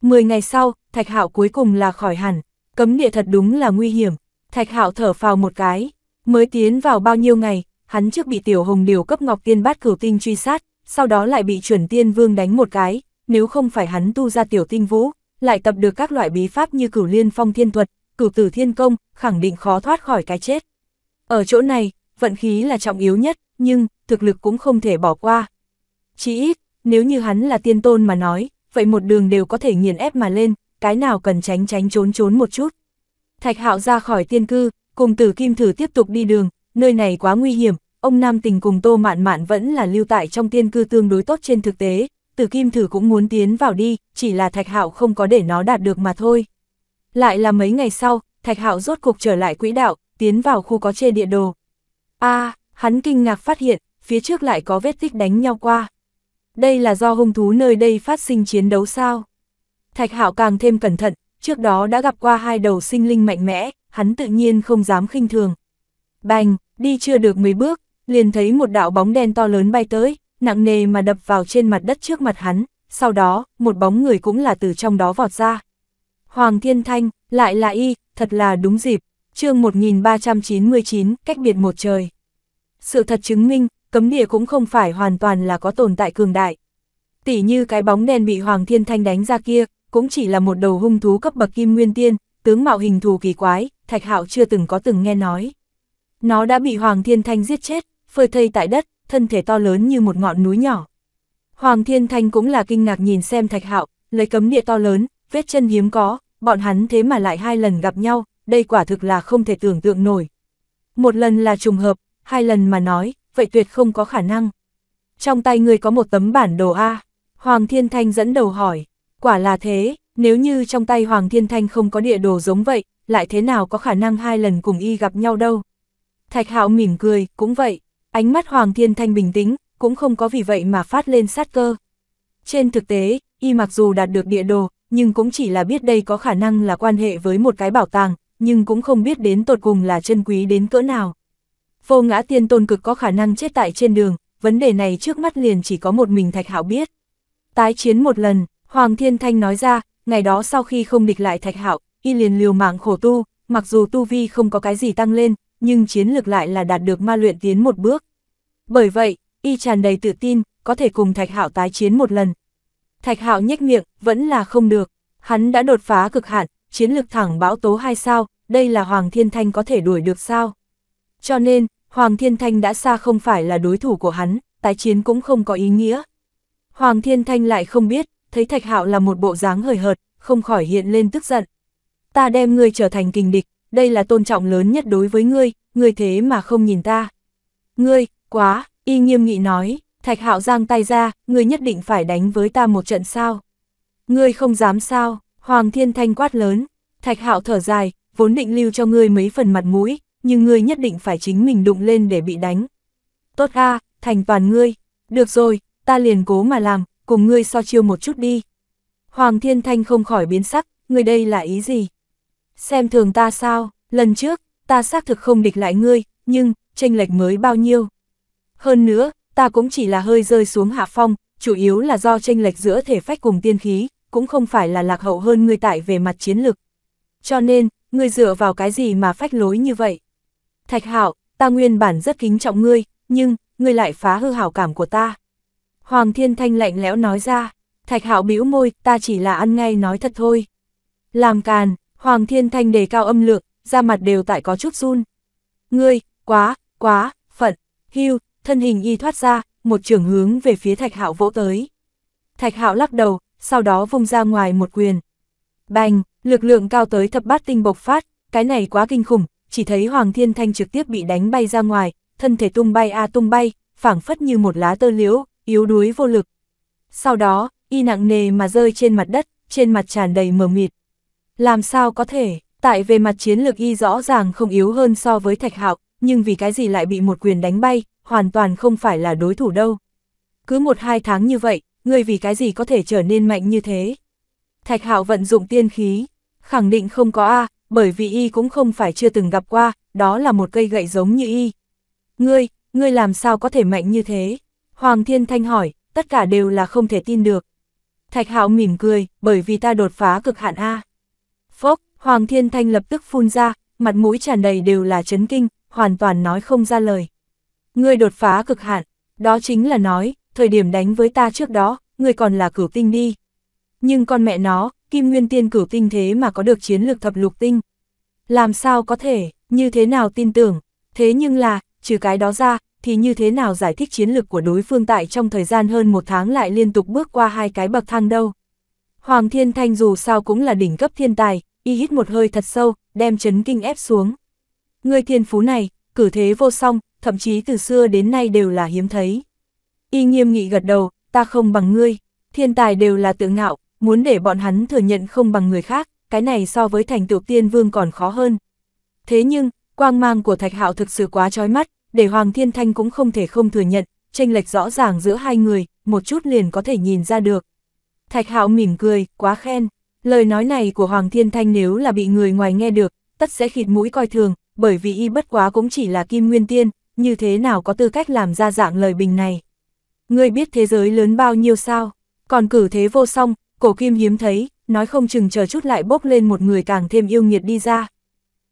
[SPEAKER 1] Mười ngày sau, Thạch Hạo cuối cùng là khỏi hẳn, cấm địa thật đúng là nguy hiểm, Thạch Hạo thở phào một cái, Mới tiến vào bao nhiêu ngày, hắn trước bị tiểu hồng điều cấp ngọc tiên bát cửu tinh truy sát, sau đó lại bị chuẩn tiên vương đánh một cái, nếu không phải hắn tu ra tiểu tinh vũ, lại tập được các loại bí pháp như cửu liên phong thiên thuật, cửu tử thiên công, khẳng định khó thoát khỏi cái chết. Ở chỗ này, vận khí là trọng yếu nhất, nhưng, thực lực cũng không thể bỏ qua. Chỉ ít, nếu như hắn là tiên tôn mà nói, vậy một đường đều có thể nghiền ép mà lên, cái nào cần tránh tránh trốn trốn một chút. Thạch hạo ra khỏi tiên cư, cùng tử kim thử tiếp tục đi đường, nơi này quá nguy hiểm, ông Nam Tình cùng Tô Mạn Mạn vẫn là lưu tại trong tiên cư tương đối tốt trên thực tế, tử kim thử cũng muốn tiến vào đi, chỉ là Thạch Hạo không có để nó đạt được mà thôi. Lại là mấy ngày sau, Thạch Hạo rốt cục trở lại quỹ đạo, tiến vào khu có trên địa đồ. a hắn kinh ngạc phát hiện, phía trước lại có vết tích đánh nhau qua. Đây là do hung thú nơi đây phát sinh chiến đấu sao? Thạch Hạo càng thêm cẩn thận, trước đó đã gặp qua hai đầu sinh linh mạnh mẽ, hắn tự nhiên không dám khinh thường. Bành, đi chưa được mấy bước, liền thấy một đạo bóng đen to lớn bay tới, nặng nề mà đập vào trên mặt đất trước mặt hắn, sau đó, một bóng người cũng là từ trong đó vọt ra. Hoàng Thiên Thanh, lại là y, thật là đúng dịp, chương 1399, cách biệt một trời. Sự thật chứng minh, cấm địa cũng không phải hoàn toàn là có tồn tại cường đại. tỷ như cái bóng đen bị Hoàng Thiên Thanh đánh ra kia, cũng chỉ là một đầu hung thú cấp bậc kim nguyên tiên, tướng mạo hình thù kỳ quái, Thạch Hạo chưa từng có từng nghe nói. Nó đã bị Hoàng Thiên Thanh giết chết, phơi thây tại đất, thân thể to lớn như một ngọn núi nhỏ. Hoàng Thiên Thanh cũng là kinh ngạc nhìn xem Thạch Hạo, lấy cấm địa to lớn, vết chân hiếm có, bọn hắn thế mà lại hai lần gặp nhau, đây quả thực là không thể tưởng tượng nổi. Một lần là trùng hợp, hai lần mà nói, vậy tuyệt không có khả năng. Trong tay người có một tấm bản đồ A, Hoàng Thiên Thanh dẫn đầu hỏi, quả là thế, nếu như trong tay Hoàng Thiên Thanh không có địa đồ giống vậy, lại thế nào có khả năng hai lần cùng y gặp nhau đâu. Thạch hạo mỉm cười, cũng vậy, ánh mắt Hoàng Thiên Thanh bình tĩnh, cũng không có vì vậy mà phát lên sát cơ. Trên thực tế, y mặc dù đạt được địa đồ, nhưng cũng chỉ là biết đây có khả năng là quan hệ với một cái bảo tàng, nhưng cũng không biết đến tột cùng là chân quý đến cỡ nào. Vô ngã tiên tôn cực có khả năng chết tại trên đường, vấn đề này trước mắt liền chỉ có một mình Thạch Hạo biết. Tái chiến một lần, Hoàng Thiên Thanh nói ra, ngày đó sau khi không địch lại Thạch Hạo, y liền liều mạng khổ tu, mặc dù tu vi không có cái gì tăng lên, nhưng chiến lược lại là đạt được ma luyện tiến một bước. Bởi vậy, y tràn đầy tự tin, có thể cùng Thạch Hạo tái chiến một lần. Thạch Hạo nhếch miệng, vẫn là không được, hắn đã đột phá cực hạn, chiến lược thẳng bão tố hai sao, đây là Hoàng Thiên Thanh có thể đuổi được sao? Cho nên, Hoàng Thiên Thanh đã xa không phải là đối thủ của hắn, tái chiến cũng không có ý nghĩa. Hoàng Thiên Thanh lại không biết, thấy Thạch Hạo là một bộ dáng hời hợt, không khỏi hiện lên tức giận ta đem ngươi trở thành kình địch, đây là tôn trọng lớn nhất đối với ngươi, ngươi thế mà không nhìn ta. Ngươi, quá, y nghiêm nghị nói, thạch hạo giang tay ra, ngươi nhất định phải đánh với ta một trận sao. Ngươi không dám sao, Hoàng Thiên Thanh quát lớn, thạch hạo thở dài, vốn định lưu cho ngươi mấy phần mặt mũi, nhưng ngươi nhất định phải chính mình đụng lên để bị đánh. Tốt a, thành toàn ngươi, được rồi, ta liền cố mà làm, cùng ngươi so chiêu một chút đi. Hoàng Thiên Thanh không khỏi biến sắc, ngươi đây là ý gì? xem thường ta sao, lần trước, ta xác thực không địch lại ngươi, nhưng, tranh lệch mới bao nhiêu. Hơn nữa, ta cũng chỉ là hơi rơi xuống hạ phong, chủ yếu là do tranh lệch giữa thể phách cùng tiên khí, cũng không phải là lạc hậu hơn ngươi tại về mặt chiến lực. Cho nên, ngươi dựa vào cái gì mà phách lối như vậy? Thạch Hạo, ta nguyên bản rất kính trọng ngươi, nhưng, ngươi lại phá hư hảo cảm của ta. Hoàng Thiên Thanh lạnh lẽo nói ra, Thạch Hạo bĩu môi, ta chỉ là ăn ngay nói thật thôi. Làm càn, Hoàng Thiên Thanh đề cao âm lượng, da mặt đều tại có chút run. Ngươi, quá, quá, phận, hưu, thân hình y thoát ra, một trường hướng về phía Thạch Hạo vỗ tới. Thạch Hạo lắc đầu, sau đó vung ra ngoài một quyền. Bành, lực lượng cao tới thập bát tinh bộc phát, cái này quá kinh khủng, chỉ thấy Hoàng Thiên Thanh trực tiếp bị đánh bay ra ngoài, thân thể tung bay a à tung bay, phảng phất như một lá tơ liễu, yếu đuối vô lực. Sau đó, y nặng nề mà rơi trên mặt đất, trên mặt tràn đầy mờ mịt. Làm sao có thể, tại về mặt chiến lược y rõ ràng không yếu hơn so với Thạch Hạo, nhưng vì cái gì lại bị một quyền đánh bay, hoàn toàn không phải là đối thủ đâu. Cứ một hai tháng như vậy, ngươi vì cái gì có thể trở nên mạnh như thế? Thạch Hạo vận dụng tiên khí, khẳng định không có A, bởi vì y cũng không phải chưa từng gặp qua, đó là một cây gậy giống như y. Ngươi, ngươi làm sao có thể mạnh như thế? Hoàng Thiên Thanh hỏi, tất cả đều là không thể tin được. Thạch Hạo mỉm cười, bởi vì ta đột phá cực hạn A. Phốc, Hoàng Thiên Thanh lập tức phun ra, mặt mũi tràn đầy đều là chấn kinh, hoàn toàn nói không ra lời. Ngươi đột phá cực hạn, đó chính là nói, thời điểm đánh với ta trước đó, ngươi còn là cửu tinh đi. Nhưng con mẹ nó, Kim Nguyên Tiên cửu tinh thế mà có được chiến lược thập lục tinh. Làm sao có thể, như thế nào tin tưởng, thế nhưng là, trừ cái đó ra, thì như thế nào giải thích chiến lược của đối phương tại trong thời gian hơn một tháng lại liên tục bước qua hai cái bậc thang đâu. Hoàng Thiên Thanh dù sao cũng là đỉnh cấp thiên tài, y hít một hơi thật sâu, đem chấn kinh ép xuống. Người thiên phú này, cử thế vô song, thậm chí từ xưa đến nay đều là hiếm thấy. Y nghiêm nghị gật đầu, ta không bằng ngươi, thiên tài đều là tự ngạo, muốn để bọn hắn thừa nhận không bằng người khác, cái này so với thành tựu tiên vương còn khó hơn. Thế nhưng, quang mang của Thạch Hạo thực sự quá trói mắt, để Hoàng Thiên Thanh cũng không thể không thừa nhận, tranh lệch rõ ràng giữa hai người, một chút liền có thể nhìn ra được. Thạch Hạo mỉm cười, quá khen. Lời nói này của Hoàng Thiên Thanh nếu là bị người ngoài nghe được, tất sẽ khịt mũi coi thường, bởi vì y bất quá cũng chỉ là kim nguyên tiên, như thế nào có tư cách làm ra dạng lời bình này. Ngươi biết thế giới lớn bao nhiêu sao, còn cử thế vô song, cổ kim hiếm thấy, nói không chừng chờ chút lại bốc lên một người càng thêm yêu nghiệt đi ra.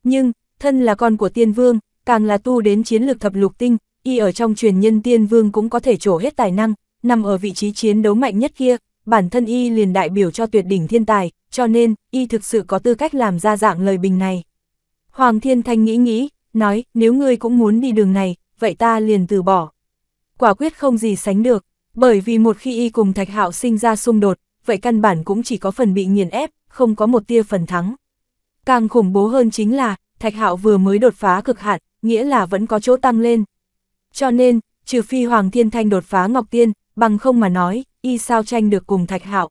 [SPEAKER 1] Nhưng, thân là con của tiên vương, càng là tu đến chiến lược thập lục tinh, y ở trong truyền nhân tiên vương cũng có thể trổ hết tài năng, nằm ở vị trí chiến đấu mạnh nhất kia, bản thân y liền đại biểu cho tuyệt đỉnh thiên tài, cho nên, y thực sự có tư cách làm ra dạng lời bình này. Hoàng Thiên Thanh nghĩ nghĩ, nói, nếu ngươi cũng muốn đi đường này, vậy ta liền từ bỏ. Quả quyết không gì sánh được, bởi vì một khi y cùng Thạch Hạo sinh ra xung đột, vậy căn bản cũng chỉ có phần bị nghiền ép, không có một tia phần thắng. Càng khủng bố hơn chính là, Thạch Hạo vừa mới đột phá cực hạn, nghĩa là vẫn có chỗ tăng lên. Cho nên, trừ phi Hoàng Thiên Thanh đột phá Ngọc Tiên, bằng không mà nói, y sao tranh được cùng Thạch Hạo.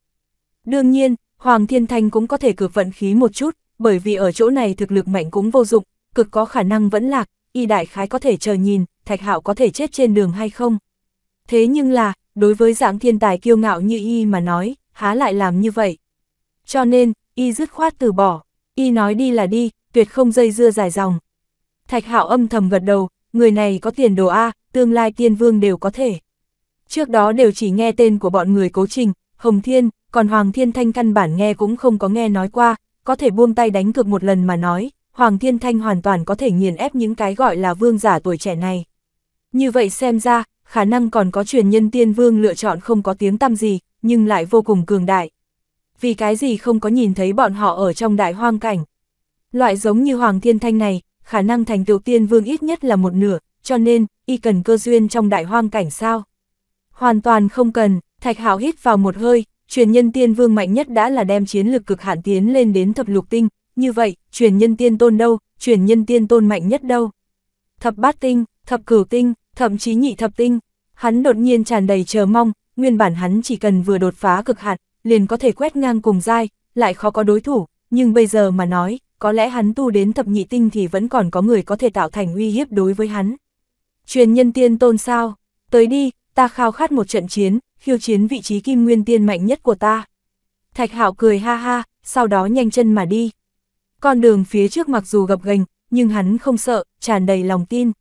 [SPEAKER 1] Đương nhiên, Hoàng Thiên Thanh cũng có thể cược vận khí một chút, bởi vì ở chỗ này thực lực mạnh cũng vô dụng, cực có khả năng vẫn lạc, y đại khái có thể chờ nhìn, Thạch Hạo có thể chết trên đường hay không. Thế nhưng là, đối với dạng thiên tài kiêu ngạo như y mà nói, há lại làm như vậy. Cho nên, y dứt khoát từ bỏ, y nói đi là đi, tuyệt không dây dưa dài dòng. Thạch Hạo âm thầm gật đầu, người này có tiền đồ A, tương lai tiên vương đều có thể. Trước đó đều chỉ nghe tên của bọn người cố trình, Hồng Thiên, còn Hoàng Thiên Thanh căn bản nghe cũng không có nghe nói qua, có thể buông tay đánh cược một lần mà nói, Hoàng Thiên Thanh hoàn toàn có thể nghiền ép những cái gọi là vương giả tuổi trẻ này. Như vậy xem ra, khả năng còn có truyền nhân tiên vương lựa chọn không có tiếng tăm gì, nhưng lại vô cùng cường đại. Vì cái gì không có nhìn thấy bọn họ ở trong đại hoang cảnh. Loại giống như Hoàng Thiên Thanh này, khả năng thành tựu tiên vương ít nhất là một nửa, cho nên, y cần cơ duyên trong đại hoang cảnh sao? Hoàn toàn không cần, Thạch Hạo hít vào một hơi, truyền nhân tiên vương mạnh nhất đã là đem chiến lực cực hạn tiến lên đến thập lục tinh, như vậy, truyền nhân tiên tôn đâu, truyền nhân tiên tôn mạnh nhất đâu. Thập bát tinh, thập cửu tinh, thậm chí nhị thập tinh, hắn đột nhiên tràn đầy chờ mong, nguyên bản hắn chỉ cần vừa đột phá cực hạn, liền có thể quét ngang cùng dai, lại khó có đối thủ, nhưng bây giờ mà nói, có lẽ hắn tu đến thập nhị tinh thì vẫn còn có người có thể tạo thành uy hiếp đối với hắn. Truyền nhân tiên tôn sao, tới đi, ta khao khát một trận chiến, khiêu chiến vị trí kim nguyên tiên mạnh nhất của ta. Thạch Hạo cười ha ha, sau đó nhanh chân mà đi. Con đường phía trước mặc dù gập ghềnh, nhưng hắn không sợ, tràn đầy lòng tin.